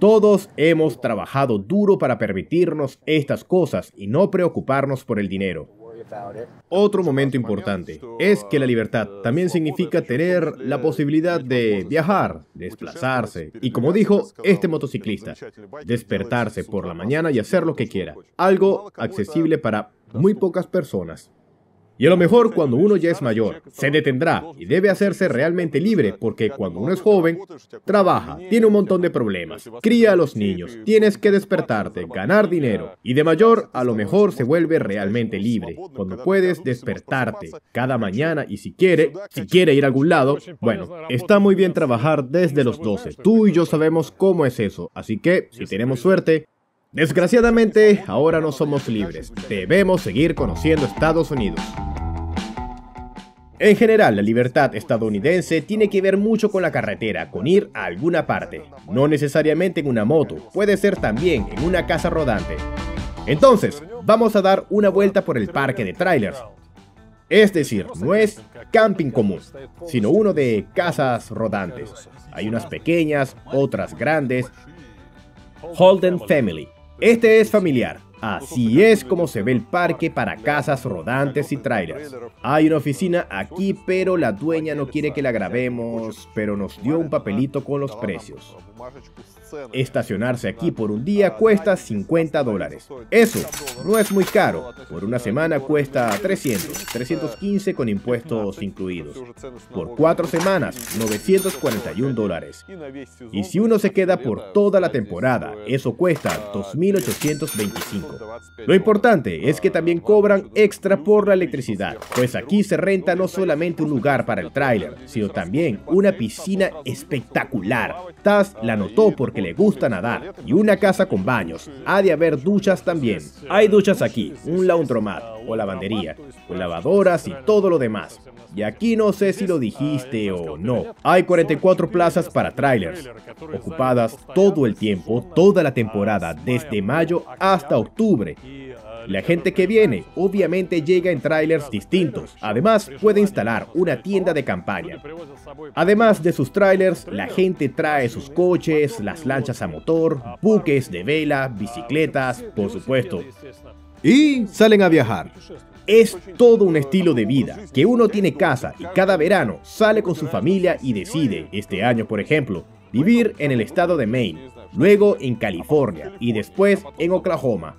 Todos hemos trabajado duro para permitirnos estas cosas y no preocuparnos por el dinero. Otro momento importante es que la libertad también significa tener la posibilidad de viajar, desplazarse y como dijo este motociclista, despertarse por la mañana y hacer lo que quiera. Algo accesible para muy pocas personas. Y a lo mejor cuando uno ya es mayor, se detendrá y debe hacerse realmente libre porque cuando uno es joven, trabaja, tiene un montón de problemas, cría a los niños, tienes que despertarte, ganar dinero. Y de mayor, a lo mejor se vuelve realmente libre, cuando puedes despertarte cada mañana y si quiere, si quiere ir a algún lado, bueno, está muy bien trabajar desde los 12. Tú y yo sabemos cómo es eso, así que si tenemos suerte, Desgraciadamente, ahora no somos libres. Debemos seguir conociendo Estados Unidos. En general, la libertad estadounidense tiene que ver mucho con la carretera, con ir a alguna parte. No necesariamente en una moto, puede ser también en una casa rodante. Entonces, vamos a dar una vuelta por el parque de trailers. Es decir, no es camping común, sino uno de casas rodantes. Hay unas pequeñas, otras grandes. Holden Family, este es familiar. Así es como se ve el parque para casas rodantes y trailers. Hay una oficina aquí, pero la dueña no quiere que la grabemos, pero nos dio un papelito con los precios. Estacionarse aquí por un día cuesta 50 dólares. Eso no es muy caro. Por una semana cuesta 300, 315 con impuestos incluidos. Por cuatro semanas, 941 dólares. Y si uno se queda por toda la temporada, eso cuesta 2.825. Lo importante es que también cobran extra por la electricidad, pues aquí se renta no solamente un lugar para el tráiler, sino también una piscina espectacular. Taz la notó porque le gusta nadar y una casa con baños. Ha de haber duchas también. Hay duchas aquí, un laundromat o lavandería, con lavadoras y todo lo demás. Y aquí no sé si lo dijiste o no. Hay 44 plazas para trailers, ocupadas todo el tiempo, toda la temporada, desde mayo hasta octubre la gente que viene obviamente llega en trailers distintos. Además, puede instalar una tienda de campaña. Además de sus trailers, la gente trae sus coches, las lanchas a motor, buques de vela, bicicletas, por supuesto. Y salen a viajar. Es todo un estilo de vida, que uno tiene casa y cada verano sale con su familia y decide, este año por ejemplo, vivir en el estado de Maine, luego en California y después en Oklahoma.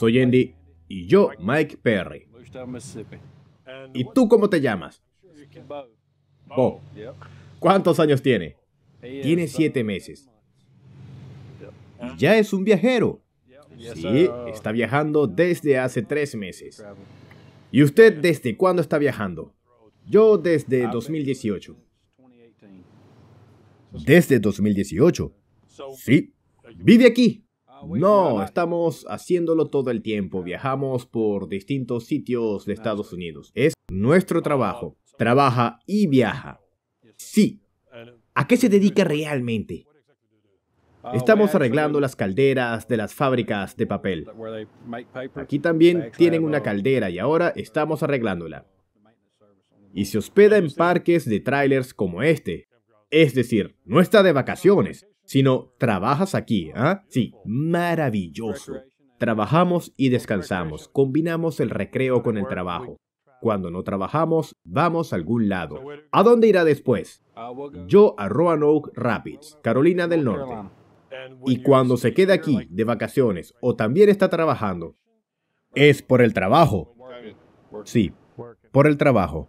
Soy Andy y yo, Mike Perry. ¿Y tú cómo te llamas? Bo. ¿Cuántos años tiene? Tiene siete meses. Y ya es un viajero. Sí, está viajando desde hace tres meses. ¿Y usted desde cuándo está viajando? Yo desde 2018. ¿Desde 2018? Sí. Vive aquí. No, estamos haciéndolo todo el tiempo. Viajamos por distintos sitios de Estados Unidos. Es nuestro trabajo. Trabaja y viaja. Sí. ¿A qué se dedica realmente? Ah, ah, estamos arreglando las calderas de las fábricas de papel. Aquí también tienen una caldera y ahora estamos arreglándola. Y se hospeda en parques de trailers como este. Es decir, no está de vacaciones sino trabajas aquí, ¿ah? Sí, maravilloso. Trabajamos y descansamos, combinamos el recreo con el trabajo. Cuando no trabajamos, vamos a algún lado. ¿A dónde irá después? Yo a Roanoke Rapids, Carolina del Norte. Y cuando se queda aquí de vacaciones o también está trabajando, es por el trabajo. Sí, por el trabajo.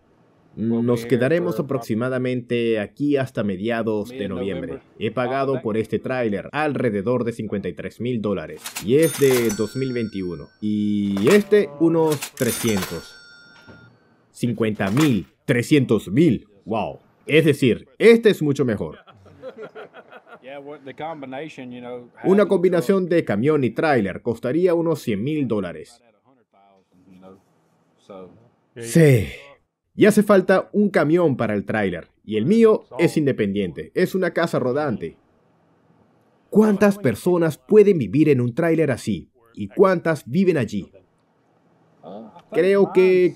Nos quedaremos aproximadamente aquí hasta mediados de noviembre. He ah, pagado por este tráiler alrededor de 53 mil dólares y es de 2021. Y este unos 300. 50 mil, 300 mil. Wow. Es decir, este es mucho mejor. Una combinación de camión y tráiler costaría unos 100 mil dólares. Sí. Y hace falta un camión para el tráiler, y el mío es independiente, es una casa rodante. ¿Cuántas personas pueden vivir en un tráiler así? ¿Y cuántas viven allí? Creo que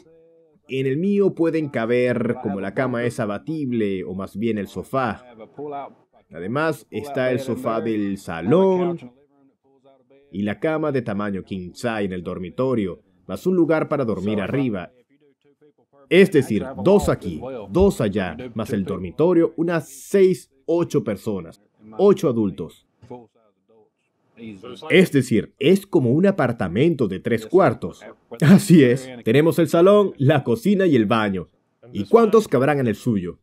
en el mío pueden caber, como la cama es abatible, o más bien el sofá. Además está el sofá del salón y la cama de tamaño king size en el dormitorio, más un lugar para dormir arriba es decir, dos aquí, dos allá, más el dormitorio, unas seis, ocho personas, ocho adultos. Es decir, es como un apartamento de tres cuartos. Eh, pues, Así es, tenemos el salón, la cocina y el baño. ¿Y cuántos ah, cabrán en el suyo?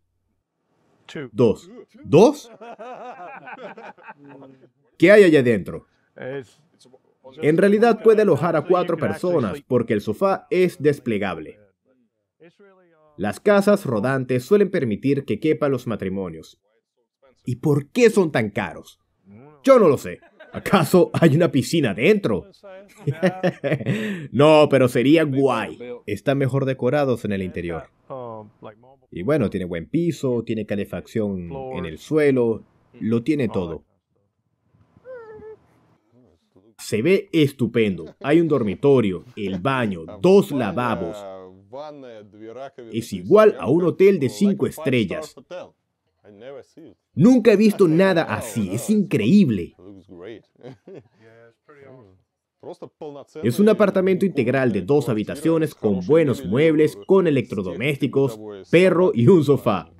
Dos. ¿Dos? ¿Qué hay allá adentro? En realidad puede alojar a cuatro personas porque el sofá es desplegable. Las casas rodantes suelen permitir que quepa los matrimonios. ¿Y por qué son tan caros? Yo no lo sé. ¿Acaso hay una piscina dentro? no, pero sería guay. Están mejor decorados en el interior. Y bueno, tiene buen piso, tiene calefacción en el suelo, lo tiene todo. Se ve estupendo. Hay un dormitorio, el baño, dos lavabos, eh, es igual a un hotel de cinco estrellas. Nunca he visto nada así, es increíble. Es un apartamento integral de dos habitaciones con buenos muebles, con electrodomésticos, perro y un sofá.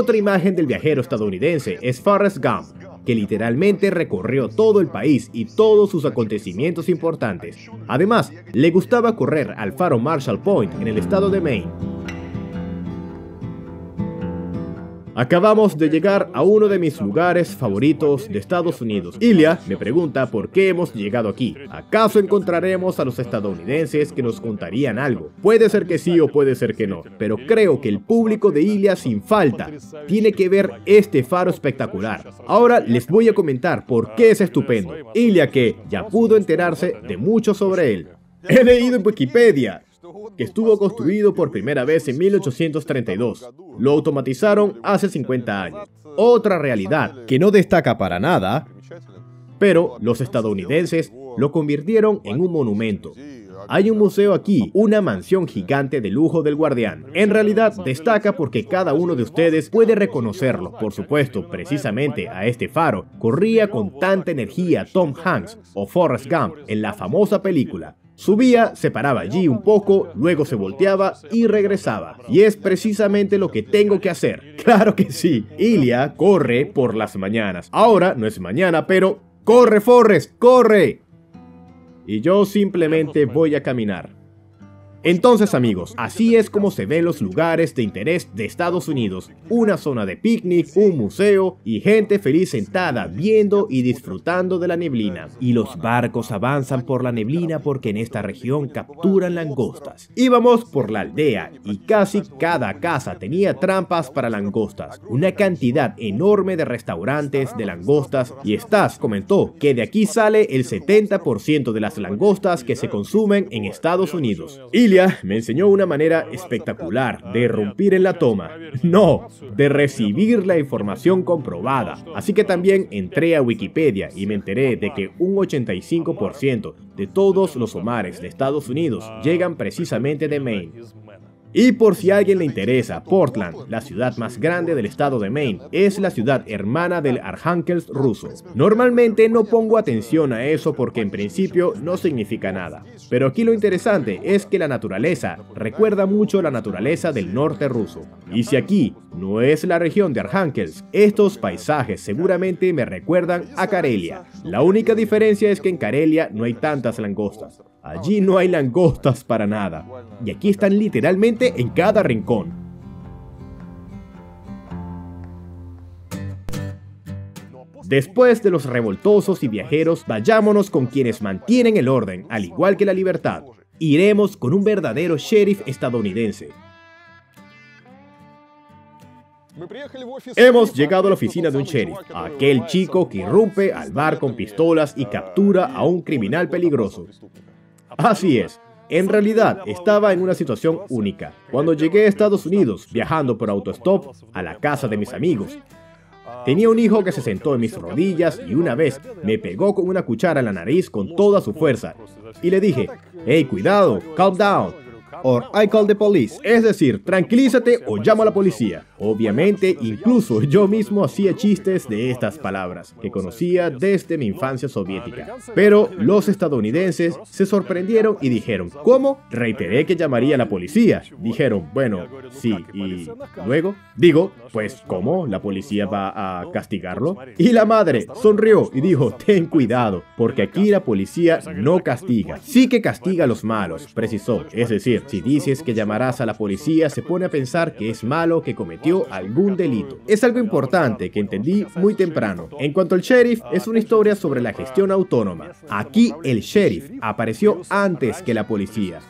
Otra imagen del viajero estadounidense es Forrest Gump, que literalmente recorrió todo el país y todos sus acontecimientos importantes. Además, le gustaba correr al faro Marshall Point en el estado de Maine, Acabamos de llegar a uno de mis lugares favoritos de Estados Unidos. Ilya me pregunta por qué hemos llegado aquí. ¿Acaso encontraremos a los estadounidenses que nos contarían algo? Puede ser que sí o puede ser que no, pero creo que el público de Ilya sin falta tiene que ver este faro espectacular. Ahora les voy a comentar por qué es estupendo. Ilya que ya pudo enterarse de mucho sobre él. He leído en Wikipedia que estuvo construido por primera vez en 1832. Lo automatizaron hace 50 años. Otra realidad que no destaca para nada, pero los estadounidenses lo convirtieron en un monumento. Hay un museo aquí, una mansión gigante de lujo del guardián. En realidad destaca porque cada uno de ustedes puede reconocerlo. Por supuesto, precisamente a este faro corría con tanta energía Tom Hanks o Forrest Gump en la famosa película. Subía, se paraba allí un poco, luego se volteaba y regresaba. Y es precisamente lo que tengo que hacer. Claro que sí, Ilia corre por las mañanas. Ahora no es mañana, pero corre, Forrest, corre. Y yo simplemente voy a caminar. Entonces amigos, así es como se ven los lugares de interés de Estados Unidos. Una zona de picnic, un museo y gente feliz sentada viendo y disfrutando de la neblina. Y los barcos avanzan por la neblina porque en esta región capturan langostas. Íbamos por la aldea y casi cada casa tenía trampas para langostas. Una cantidad enorme de restaurantes de langostas y Stas comentó que de aquí sale el 70% de las langostas que se consumen en Estados Unidos. Y me enseñó una manera espectacular de romper en la toma. No, de recibir la información comprobada. Así que también entré a Wikipedia y me enteré de que un 85% de todos los homares de Estados Unidos llegan precisamente de Maine. Y por si a alguien le interesa, Portland, la ciudad más grande del estado de Maine, es la ciudad hermana del Arkhangelsk ruso. Normalmente no pongo atención a eso porque en principio no significa nada. Pero aquí lo interesante es que la naturaleza recuerda mucho la naturaleza del norte ruso. Y si aquí no es la región de Arkhangelsk, estos paisajes seguramente me recuerdan a Karelia. La única diferencia es que en Karelia no hay tantas langostas. Allí no hay langostas para nada. Y aquí están literalmente en cada rincón. Después de los revoltosos y viajeros, vayámonos con quienes mantienen el orden, al igual que la libertad. Iremos con un verdadero sheriff estadounidense. Hemos llegado a la oficina de un sheriff, aquel chico que irrumpe al bar con pistolas y captura a un criminal peligroso. Así es. En realidad, estaba en una situación única. Cuando llegué a Estados Unidos, viajando por autostop a la casa de mis amigos, tenía un hijo que se sentó en mis rodillas y una vez me pegó con una cuchara en la nariz con toda su fuerza. Y le dije, hey, cuidado, calm down, or I call the police, es decir, tranquilízate o llamo a la policía. Obviamente, incluso yo mismo hacía chistes de estas palabras, que conocía desde mi infancia soviética. Pero los estadounidenses se sorprendieron y dijeron, ¿cómo? Reiteré que llamaría a la policía. Dijeron, bueno, sí, y luego, digo, pues ¿cómo? ¿La policía va a castigarlo? Y la madre sonrió y dijo, ten cuidado, porque aquí la policía no castiga, sí que castiga a los malos, precisó, es decir, si dices que llamarás a la policía, se pone a pensar que es malo, que cometió algún delito. Es algo importante que entendí muy temprano. En cuanto al sheriff, es una historia sobre la gestión autónoma. Aquí el sheriff apareció antes que la policía.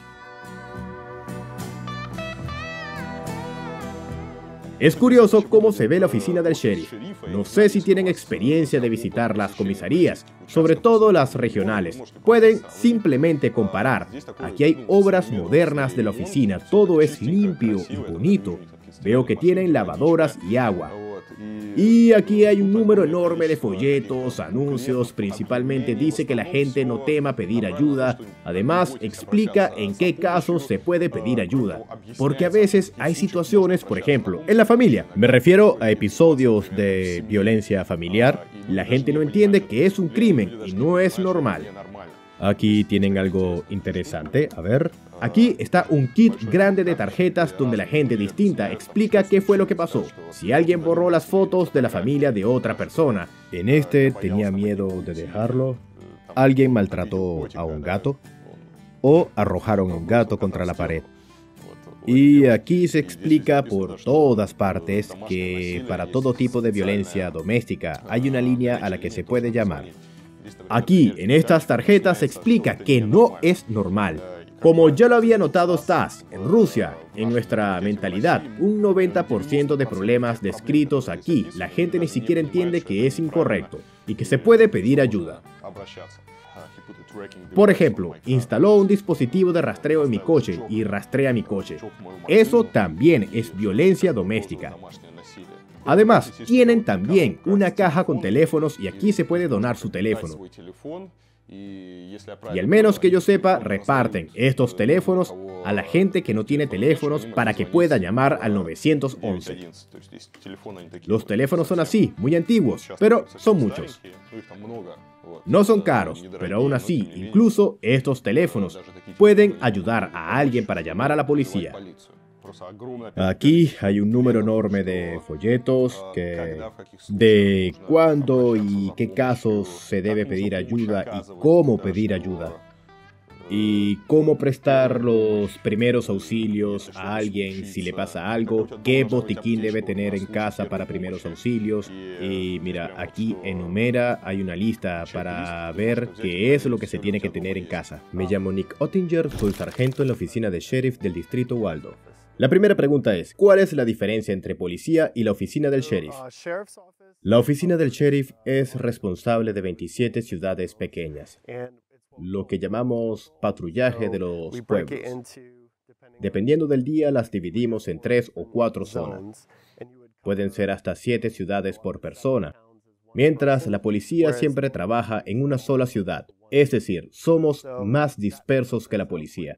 Es curioso cómo se ve la oficina del sheriff. No sé si tienen experiencia de visitar las comisarías, sobre todo las regionales. Pueden simplemente comparar. Aquí hay obras modernas de la oficina, todo es limpio y bonito. Veo que tienen lavadoras y agua. Y aquí hay un número enorme de folletos, anuncios, principalmente dice que la gente no tema pedir ayuda, además explica en qué casos se puede pedir ayuda, porque a veces hay situaciones, por ejemplo, en la familia, me refiero a episodios de violencia familiar, la gente no entiende que es un crimen y no es normal. Aquí tienen algo interesante, a ver. Aquí está un kit grande de tarjetas donde la gente distinta explica qué fue lo que pasó. Si alguien borró las fotos de la familia de otra persona. En este tenía miedo de dejarlo. Alguien maltrató a un gato. O arrojaron un gato contra la pared. Y aquí se explica por todas partes que para todo tipo de violencia doméstica hay una línea a la que se puede llamar. Aquí, en estas tarjetas, se explica que no es normal como ya lo había notado Stas, en Rusia, en nuestra mentalidad, un 90% de problemas descritos aquí, la gente ni siquiera entiende que es incorrecto y que se puede pedir ayuda. Por ejemplo, instaló un dispositivo de rastreo en mi coche y rastrea mi coche. Eso también es violencia doméstica. Además, tienen también una caja con teléfonos y aquí se puede donar su teléfono. Y al menos que yo sepa, reparten estos eh, teléfonos a la gente que no tiene teléfonos para que pueda llamar al 911. Los teléfonos son así, muy antiguos, pero son muchos. No son caros, pero aún así, incluso estos teléfonos pueden ayudar a alguien para llamar a la policía. Aquí hay un número enorme de folletos que, de cuándo y qué casos se debe pedir ayuda y cómo pedir ayuda y cómo prestar los primeros auxilios a alguien si le pasa algo, qué botiquín debe tener en casa para primeros auxilios. Y mira, aquí enumera, hay una lista para ver qué es lo que se tiene que tener en casa. Me llamo Nick Ottinger, soy sargento en la oficina de sheriff del distrito Waldo. La primera pregunta es, ¿cuál es la diferencia entre policía y la oficina del sheriff? Uh, la oficina del sheriff es responsable de 27 ciudades pequeñas, lo que llamamos patrullaje de los pueblos. Dependiendo del día, las dividimos en tres o cuatro zonas. Pueden ser hasta siete ciudades por persona, mientras la policía siempre trabaja en una sola ciudad, es decir, somos más dispersos que la policía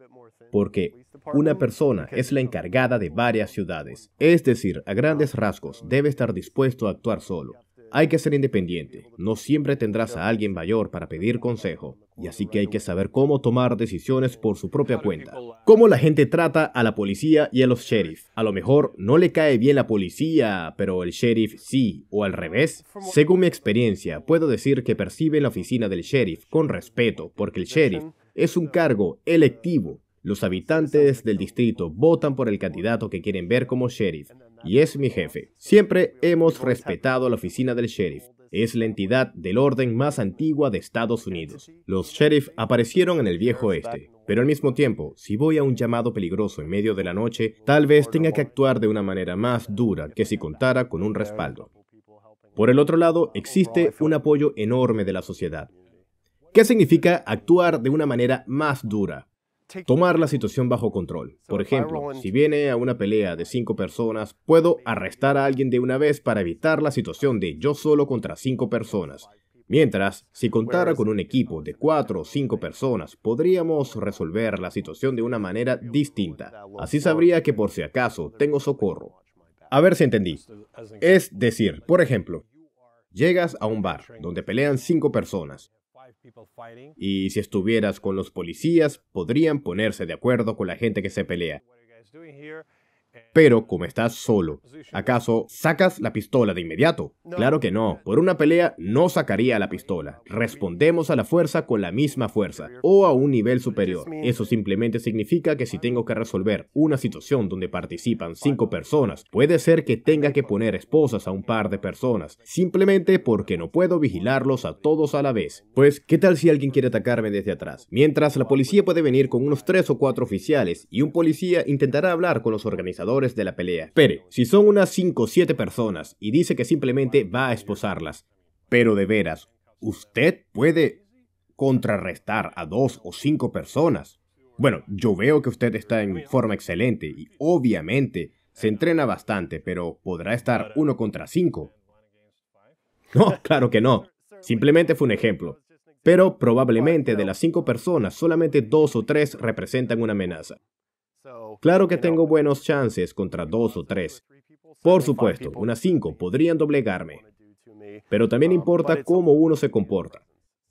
porque una persona es la encargada de varias ciudades. Es decir, a grandes rasgos, debe estar dispuesto a actuar solo. Hay que ser independiente. No siempre tendrás a alguien mayor para pedir consejo. Y así que hay que saber cómo tomar decisiones por su propia cuenta. Cómo la gente trata a la policía y a los sheriffs A lo mejor no le cae bien la policía, pero el sheriff sí, o al revés. Según mi experiencia, puedo decir que percibe la oficina del sheriff con respeto, porque el sheriff es un cargo electivo los habitantes del distrito votan por el candidato que quieren ver como sheriff, y es mi jefe. Siempre hemos respetado la oficina del sheriff. Es la entidad del orden más antigua de Estados Unidos. Los sheriff aparecieron en el viejo oeste, pero al mismo tiempo, si voy a un llamado peligroso en medio de la noche, tal vez tenga que actuar de una manera más dura que si contara con un respaldo. Por el otro lado, existe un apoyo enorme de la sociedad. ¿Qué significa actuar de una manera más dura? tomar la situación bajo control. Por ejemplo, si viene a una pelea de cinco personas, puedo arrestar a alguien de una vez para evitar la situación de yo solo contra cinco personas. Mientras, si contara con un equipo de cuatro o cinco personas, podríamos resolver la situación de una manera distinta. Uh, Así sabría que por si acaso tengo socorro. A ver si entendí. Es decir, por ejemplo, llegas a un bar donde pelean cinco personas. Y si estuvieras con los policías, podrían ponerse de acuerdo con la gente que se pelea. Pero como estás solo, ¿acaso sacas la pistola de inmediato? Claro que no. Por una pelea no sacaría la pistola. Respondemos a la fuerza con la misma fuerza o a un nivel superior. Eso simplemente significa que si tengo que resolver una situación donde participan cinco personas, puede ser que tenga que poner esposas a un par de personas, simplemente porque no puedo vigilarlos a todos a la vez. Pues, ¿qué tal si alguien quiere atacarme desde atrás? Mientras la policía puede venir con unos tres o cuatro oficiales y un policía intentará hablar con los organizadores de la pelea. Pero, si son unas 5 o 7 personas y dice que simplemente va a esposarlas, pero de veras, usted puede contrarrestar a 2 o 5 personas. Bueno, yo veo que usted está en forma excelente y obviamente se entrena bastante, pero podrá estar uno contra 5? No, claro que no. Simplemente fue un ejemplo. Pero probablemente de las cinco personas, solamente dos o tres representan una amenaza. Claro que tengo buenos chances contra dos o tres. Por supuesto, unas cinco podrían doblegarme. Pero también um, importa cómo uno se comporta.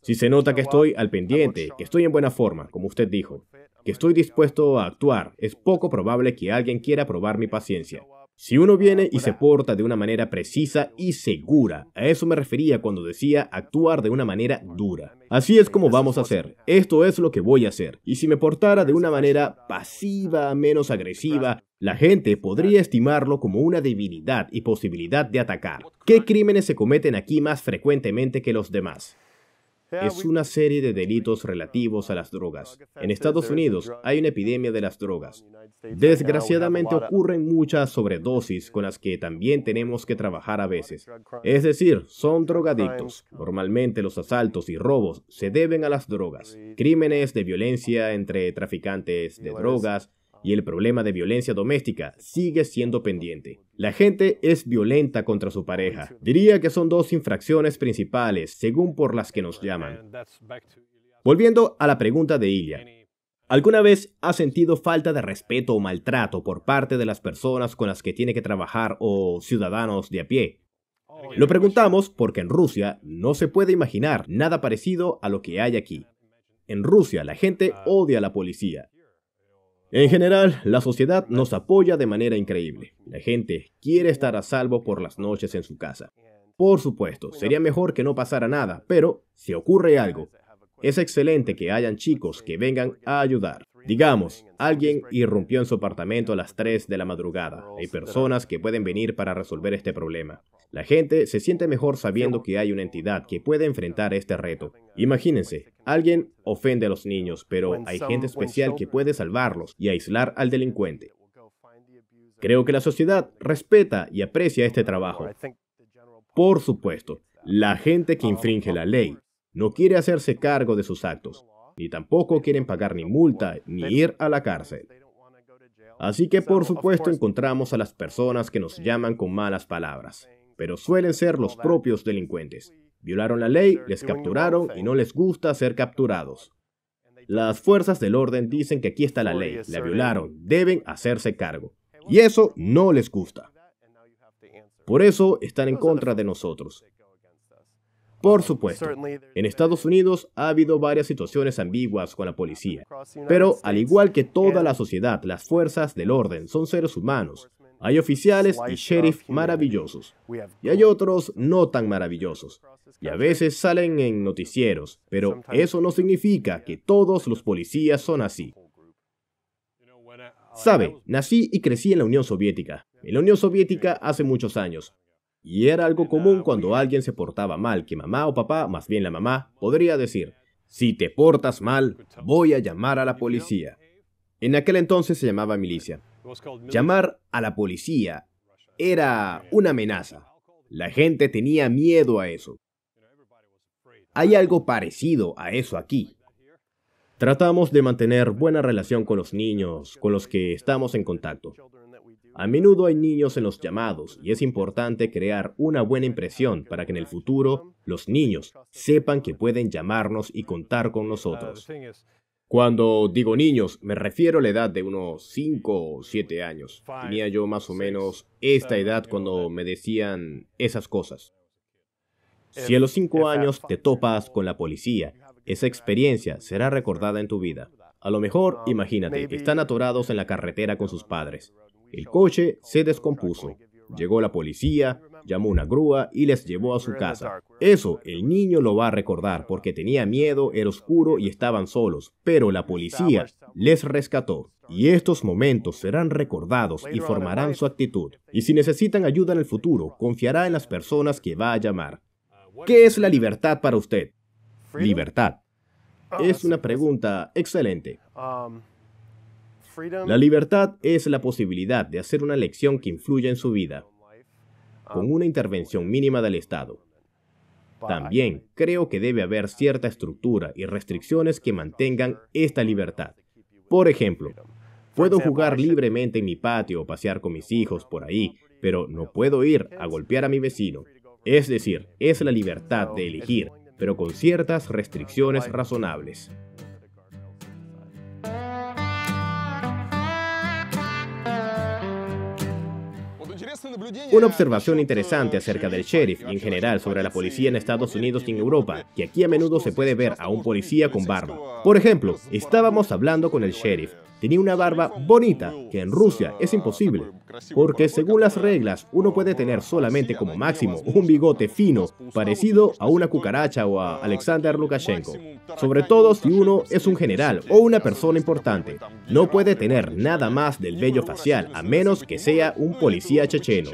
Si se nota que estoy al pendiente, que estoy en buena forma, como usted dijo, que estoy dispuesto a actuar, es poco probable que alguien quiera probar mi paciencia. Si uno viene y se porta de una manera precisa y segura, a eso me refería cuando decía actuar de una manera dura. Así es como vamos a hacer, esto es lo que voy a hacer. Y si me portara de una manera pasiva, menos agresiva, la gente podría estimarlo como una debilidad y posibilidad de atacar. ¿Qué crímenes se cometen aquí más frecuentemente que los demás? es una serie de delitos relativos a las drogas. En Estados Unidos hay una epidemia de las drogas. Desgraciadamente ocurren muchas sobredosis con las que también tenemos que trabajar a veces. Es decir, son drogadictos. Normalmente los asaltos y robos se deben a las drogas. Crímenes de violencia entre traficantes de drogas, y el problema de violencia doméstica sigue siendo pendiente. La gente es violenta contra su pareja. Diría que son dos infracciones principales, según por las que nos llaman. Volviendo a la pregunta de Ilya. ¿Alguna vez ha sentido falta de respeto o maltrato por parte de las personas con las que tiene que trabajar o ciudadanos de a pie? Lo preguntamos porque en Rusia no se puede imaginar nada parecido a lo que hay aquí. En Rusia la gente odia a la policía. En general, la sociedad nos apoya de manera increíble. La gente quiere estar a salvo por las noches en su casa. Por supuesto, sería mejor que no pasara nada, pero si ocurre algo, es excelente que hayan chicos que vengan a ayudar. Digamos, alguien irrumpió en su apartamento a las 3 de la madrugada. Hay personas que pueden venir para resolver este problema. La gente se siente mejor sabiendo que hay una entidad que puede enfrentar este reto. Imagínense, alguien ofende a los niños, pero hay gente especial que puede salvarlos y aislar al delincuente. Creo que la sociedad respeta y aprecia este trabajo. Por supuesto, la gente que um, infringe la ley no quiere hacerse cargo de sus actos ni tampoco quieren pagar ni multa, ni ir a la cárcel. Así que por supuesto encontramos a las personas que nos llaman con malas palabras, pero suelen ser los propios delincuentes. Violaron la ley, les capturaron y no les gusta ser capturados. Las fuerzas del orden dicen que aquí está la ley, la violaron, deben hacerse cargo. Y eso no les gusta. Por eso están en contra de nosotros. Por supuesto, en Estados Unidos ha habido varias situaciones ambiguas con la policía, pero al igual que toda la sociedad, las fuerzas del orden son seres humanos. Hay oficiales y sheriff maravillosos, y hay otros no tan maravillosos, y a veces salen en noticieros, pero eso no significa que todos los policías son así. Uh, Sabe, nací y crecí en la Unión Soviética, en la Unión Soviética hace muchos años, y era algo común cuando pues. alguien se portaba mal, que mamá o papá, más bien la mamá, podría decir, si te portas mal, voy a llamar a la policía. En aquel entonces se llamaba milicia. Llamar a la policía era una amenaza. La gente tenía miedo a eso. Hay algo parecido a eso aquí. Tratamos de mantener buena relación con los niños con los que estamos en contacto. A menudo hay niños en los llamados y es importante crear una buena impresión para que en el futuro los niños sepan que pueden llamarnos y contar con nosotros. Cuando digo niños, me refiero a la edad de unos 5 o 7 años. Tenía yo más o menos esta edad cuando me decían esas cosas. Si a los 5 años te topas con la policía, esa experiencia será recordada en tu vida. A lo mejor, imagínate, están atorados en la carretera con sus padres. El coche se descompuso. Llegó la policía, llamó una grúa y les llevó a su casa. Eso el niño lo va a recordar porque tenía miedo, era oscuro y estaban solos, pero la policía les rescató. Y estos momentos serán recordados y formarán su actitud. Y si necesitan ayuda en el futuro, confiará en las personas que va a llamar. ¿Qué es la libertad para usted? Libertad. Es una pregunta excelente. Um, la libertad es la posibilidad de hacer una elección que influya en su vida, con una intervención mínima del Estado. También creo que debe haber cierta estructura y restricciones que mantengan esta libertad. Por ejemplo, puedo jugar libremente en mi patio o pasear con mis hijos por ahí, pero no puedo ir a golpear a mi vecino. Es decir, es la libertad de elegir, pero con ciertas restricciones razonables. Una observación interesante acerca del sheriff en general sobre la policía en Estados Unidos y en Europa, que aquí a menudo se puede ver a un policía con barba. Por ejemplo, estábamos hablando con el sheriff Tenía una barba bonita, que en Rusia es imposible, porque según las reglas uno puede tener solamente como máximo un bigote fino, parecido a una cucaracha o a Alexander Lukashenko, sobre todo si uno es un general o una persona importante. No puede tener nada más del vello facial, a menos que sea un policía checheno,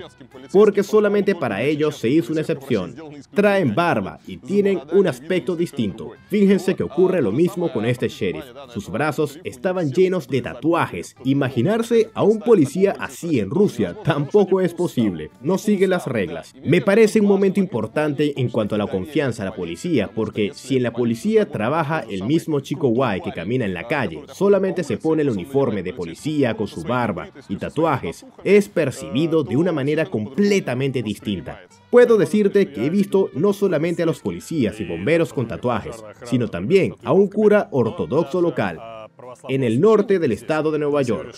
porque solamente para ellos se hizo una excepción. Traen barba y tienen un aspecto distinto. Fíjense que ocurre lo mismo con este sheriff. Sus brazos estaban llenos de tatuajes. Imaginarse a un policía así en Rusia tampoco es posible, no sigue las reglas. Me parece un momento importante en cuanto a la confianza a la policía, porque si en la policía trabaja el mismo chico guay que camina en la calle, solamente se pone el uniforme de policía con su barba y tatuajes, es percibido de una manera completamente distinta. Puedo decirte que he visto no solamente a los policías y bomberos con tatuajes, sino también a un cura ortodoxo local en el norte del estado de Nueva York.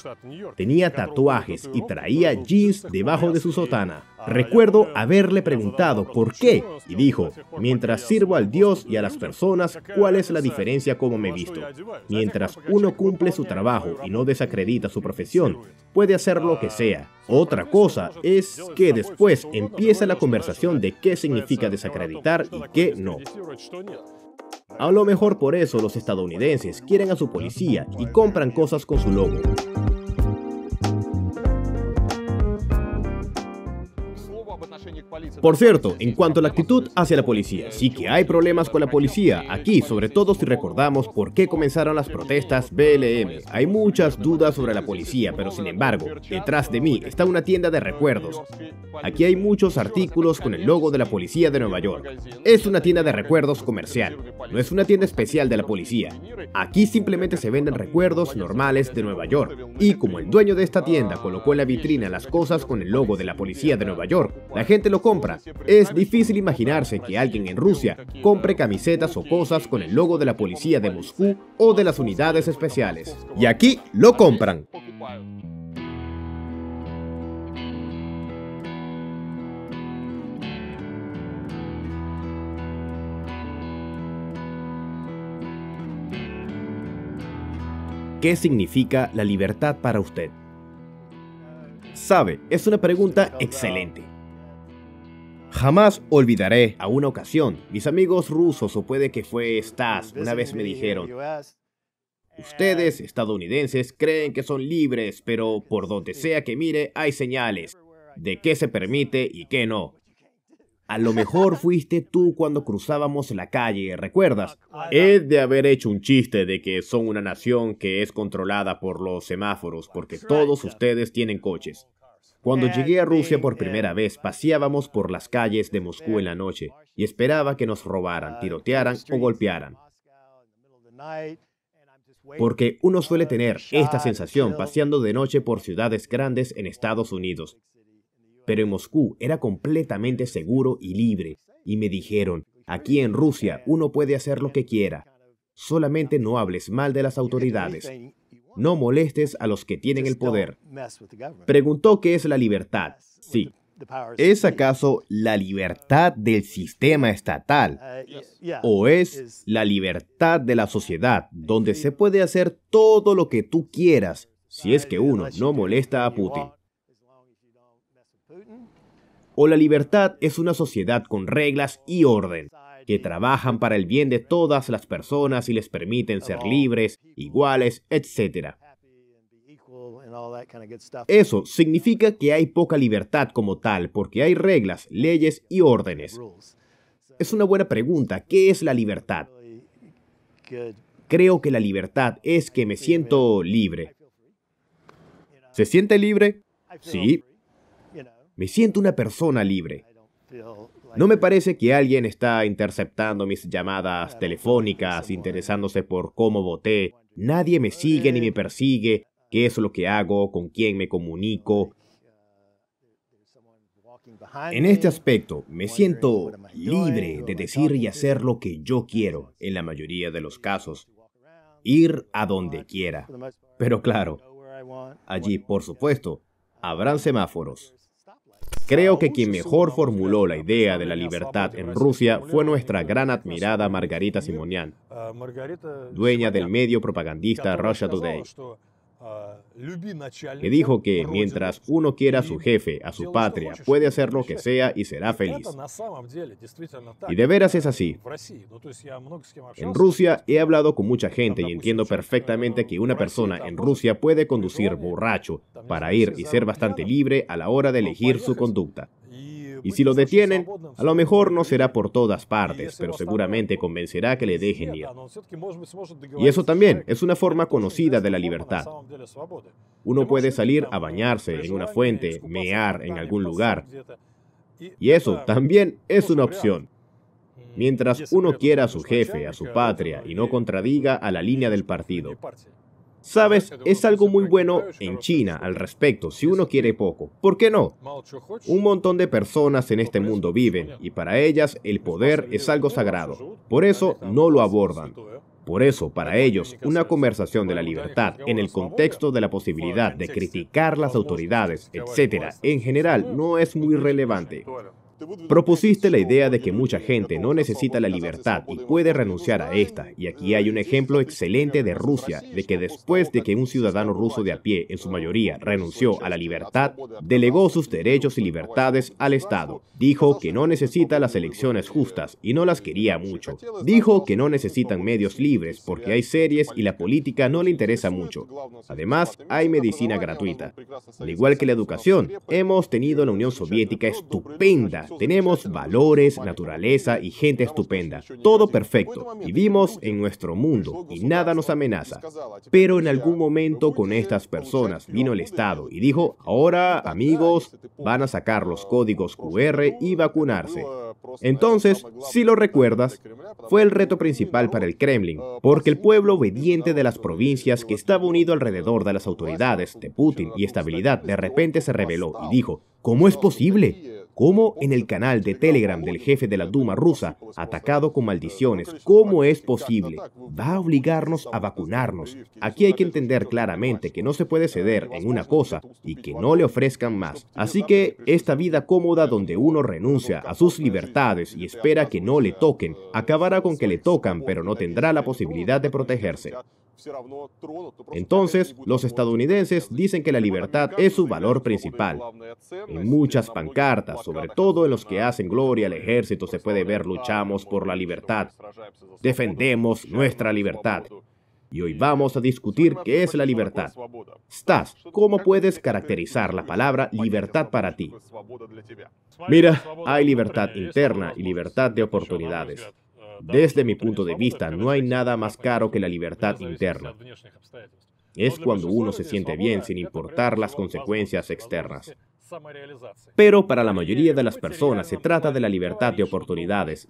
Tenía tatuajes y traía jeans debajo de su sotana. Recuerdo haberle preguntado por qué y dijo, mientras sirvo al Dios y a las personas, ¿cuál es la diferencia como me visto? Mientras uno cumple su trabajo y no desacredita su profesión, puede hacer lo que sea. Otra cosa es que después empieza la conversación de qué significa desacreditar y qué no. A lo mejor por eso los estadounidenses quieren a su policía y compran cosas con su logo. Por cierto, en cuanto a la actitud hacia la policía, sí que hay problemas con la policía aquí, sobre todo si recordamos por qué comenzaron las protestas BLM. Hay muchas dudas sobre la policía, pero sin embargo, detrás de mí está una tienda de recuerdos. Aquí hay muchos artículos con el logo de la policía de Nueva York. Es una tienda de recuerdos comercial, no es una tienda especial de la policía. Aquí simplemente se venden recuerdos normales de Nueva York. Y como el dueño de esta tienda colocó en la vitrina las cosas con el logo de la policía de Nueva York, la gente lo compra. Es difícil imaginarse que alguien en Rusia compre camisetas o cosas con el logo de la policía de Moscú o de las unidades especiales. Y aquí lo compran. ¿Qué significa la libertad para usted? Sabe, es una pregunta excelente. Jamás olvidaré a una ocasión. Mis amigos rusos, o puede que fue Stas, una vez me dijeron, ustedes, estadounidenses, creen que son libres, pero por donde sea que mire hay señales de qué se permite y qué no. A lo mejor fuiste tú cuando cruzábamos la calle, ¿recuerdas? He de haber hecho un chiste de que son una nación que es controlada por los semáforos, porque todos ustedes tienen coches. Cuando llegué a Rusia por primera vez, paseábamos por las calles de Moscú en la noche y esperaba que nos robaran, tirotearan o golpearan. Porque uno suele tener esta sensación paseando de noche por ciudades grandes en Estados Unidos. Pero en Moscú era completamente seguro y libre. Y me dijeron, aquí en Rusia uno puede hacer lo que quiera. Solamente no hables mal de las autoridades no molestes a los que tienen el poder. Preguntó qué es la libertad. Sí. ¿Es acaso la libertad del sistema estatal? Uh, ¿O es la libertad de la sociedad, donde se puede hacer todo lo que tú quieras, si es que uno no molesta a Putin? ¿O la libertad es una sociedad con reglas y orden? que trabajan para el bien de todas las personas y les permiten ser libres, iguales, etc. Eso significa que hay poca libertad como tal, porque hay reglas, leyes y órdenes. Es una buena pregunta, ¿qué es la libertad? Creo que la libertad es que me siento libre. ¿Se siente libre? Sí. Me siento una persona libre. No me parece que alguien está interceptando mis llamadas telefónicas, ¿eh? interesándose por cómo voté. Nadie me sigue ni me persigue, qué es lo que hago, con quién me comunico. En este aspecto, me siento libre de decir y hacer lo que yo quiero, en la mayoría de los casos, ir a donde quiera. Pero claro, allí, por supuesto, habrán semáforos, Creo que quien mejor formuló la idea de la libertad en Rusia fue nuestra gran este admirada Margarita Simonian, ah, dueña del medio propagandista Russia Today, Uh, que dijo que mientras uno quiera a su jefe, a su patria, puede hacer lo que sea y será feliz. Pues, y de veras es así. En Rusia he hablado con mucha gente y entiendo perfectamente que una persona en Rusia puede conducir borracho para ir y ser bastante libre a la hora de elegir su conducta. Y si lo pues, detienen, pues, a lo mejor no será por todas partes, pero seguramente convencerá que le dejen ir. Y eso también es una forma conocida de la libertad. Uno puede salir a bañarse en una fuente, mear en algún lugar. Y eso también es una opción. Mm, Mientras uno quiera a su jefe, a su patria, y no contradiga a la línea del partido. Sabes, es algo muy bueno en China al respecto, si uno quiere poco. ¿Por qué no? Un montón de personas en este mundo viven y para ellas el poder es algo sagrado. Por eso no lo abordan. Por eso, para ellos, una conversación de la libertad en el contexto de la posibilidad de criticar las autoridades, etc., en general, no es muy relevante. Propusiste la idea de que mucha gente no necesita la libertad y puede renunciar a esta, y aquí hay un ejemplo excelente de Rusia, de que después de que un ciudadano ruso de a pie, en su mayoría, renunció a la libertad, delegó sus derechos y libertades al Estado. Dijo que no necesita las elecciones justas y no las quería mucho. Dijo que no necesitan medios libres porque hay series y la política no le interesa mucho. Además, hay medicina gratuita. Al igual que la educación, hemos tenido la Unión Soviética estupenda tenemos valores, naturaleza y gente estupenda. Todo perfecto. Vivimos en nuestro mundo y nada nos amenaza. Pero en algún momento con estas personas vino el Estado y dijo, ahora amigos, este van a sacar los códigos este QR y vacunarse. Este eh, Entonces, si lo recuerdas, fue el reto principal para el Kremlin, eh, porque pues el pueblo obediente pues, de las provincias que estaba unido alrededor de las autoridades de Putin y estabilidad de repente se rebeló y dijo, ¿cómo es posible? Eh, como en el canal de Telegram del jefe de la Duma rusa, atacado con maldiciones, cómo es posible, va a obligarnos a vacunarnos. Aquí hay que entender claramente que no se puede ceder en una cosa y que no le ofrezcan más. Así que esta vida cómoda donde uno renuncia a sus libertades y espera que no le toquen, acabará con que le tocan, pero no tendrá la posibilidad de protegerse. Entonces, los estadounidenses dicen que la libertad es su valor principal. En muchas pancartas, sobre todo en los que hacen gloria al ejército, se puede ver luchamos por la libertad, defendemos nuestra libertad. Y hoy vamos a discutir qué es la libertad. Stas, ¿cómo puedes caracterizar la palabra libertad para ti? Mira, hay libertad interna y libertad de oportunidades. Desde mi punto de vista, no hay nada más caro que la libertad interna. Es cuando uno se siente bien sin importar las consecuencias externas. Pero para la mayoría de las personas se trata de la libertad de oportunidades,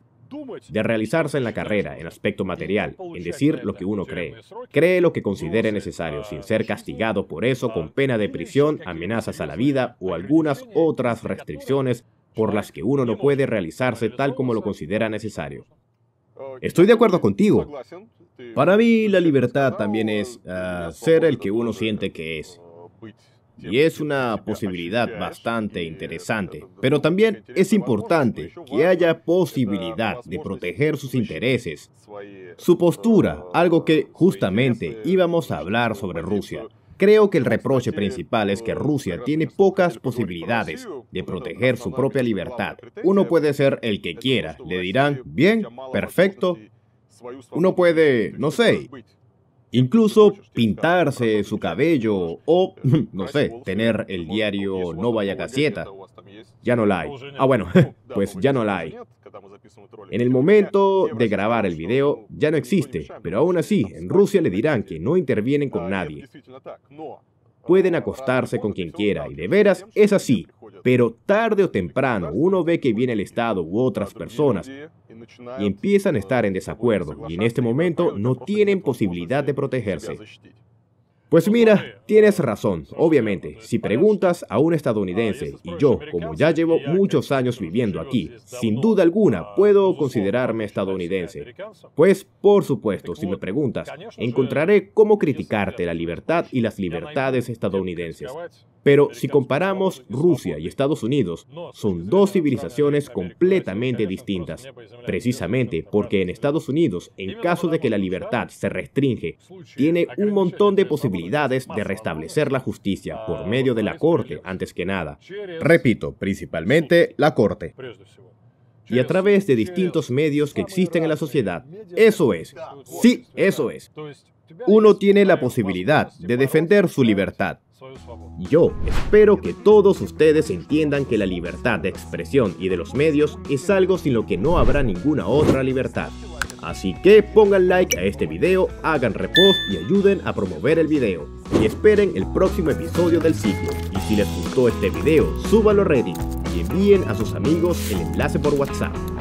de realizarse en la carrera, en aspecto material, en decir lo que uno cree. Cree lo que considere necesario, sin ser castigado por eso con pena de prisión, amenazas a la vida o algunas otras restricciones por las que uno no puede realizarse tal como lo considera necesario. Estoy de acuerdo contigo. Para mí la libertad también es ah, ser el que uno siente que es. Y es una posibilidad bastante interesante. Pero también es importante que haya posibilidad de proteger sus intereses, su postura, algo que justamente íbamos a hablar sobre Rusia. Creo que el este reproche principal es que Rusia tiene pocas posibilidades de proteger su propia libertad. Uno puede ser el que este quiera. Le dirán, bien, perfecto. Uno puede, no sé, Incluso pintarse su cabello o, no sé, tener el diario Novaya Gazeta ya no la hay. Ah, bueno, pues ya no la hay. En el momento de grabar el video, ya no existe, pero aún así, en Rusia le dirán que no intervienen con nadie. Pueden acostarse con quien quiera, y de veras es así. Pero tarde o temprano uno ve que viene el Estado u otras personas y empiezan a estar en desacuerdo, y en este momento no tienen posibilidad de protegerse. Pues mira, tienes razón, obviamente. Si preguntas a un ah, estadounidense, y yo, como ya llevo muchos años viviendo aquí, sin duda alguna puedo considerarme estadounidense. Pues, por supuesto, si me preguntas, eh, encontraré cómo criticarte la libertad y las libertades estadounidenses. Eh, Pero si comparamos Rusia y Estados Unidos, pues son dos civilizaciones eh, completamente distintas, precisamente porque en Estados Unidos, en caso de que la libertad se restringe, tiene un montón de posibilidades de restablecer la justicia por medio de la Corte, antes que nada. Repito, principalmente la Corte. Y a través de distintos medios que existen en la sociedad. Eso es. Sí, eso es. Uno tiene la posibilidad de defender su libertad. Yo espero que todos ustedes entiendan que la libertad de expresión y de los medios es algo sin lo que no habrá ninguna otra libertad. Así que pongan like a este video, hagan repost y ayuden a promover el video. Y esperen el próximo episodio del ciclo. Y si les gustó este video, súbalo a Reddit y envíen a sus amigos el enlace por WhatsApp.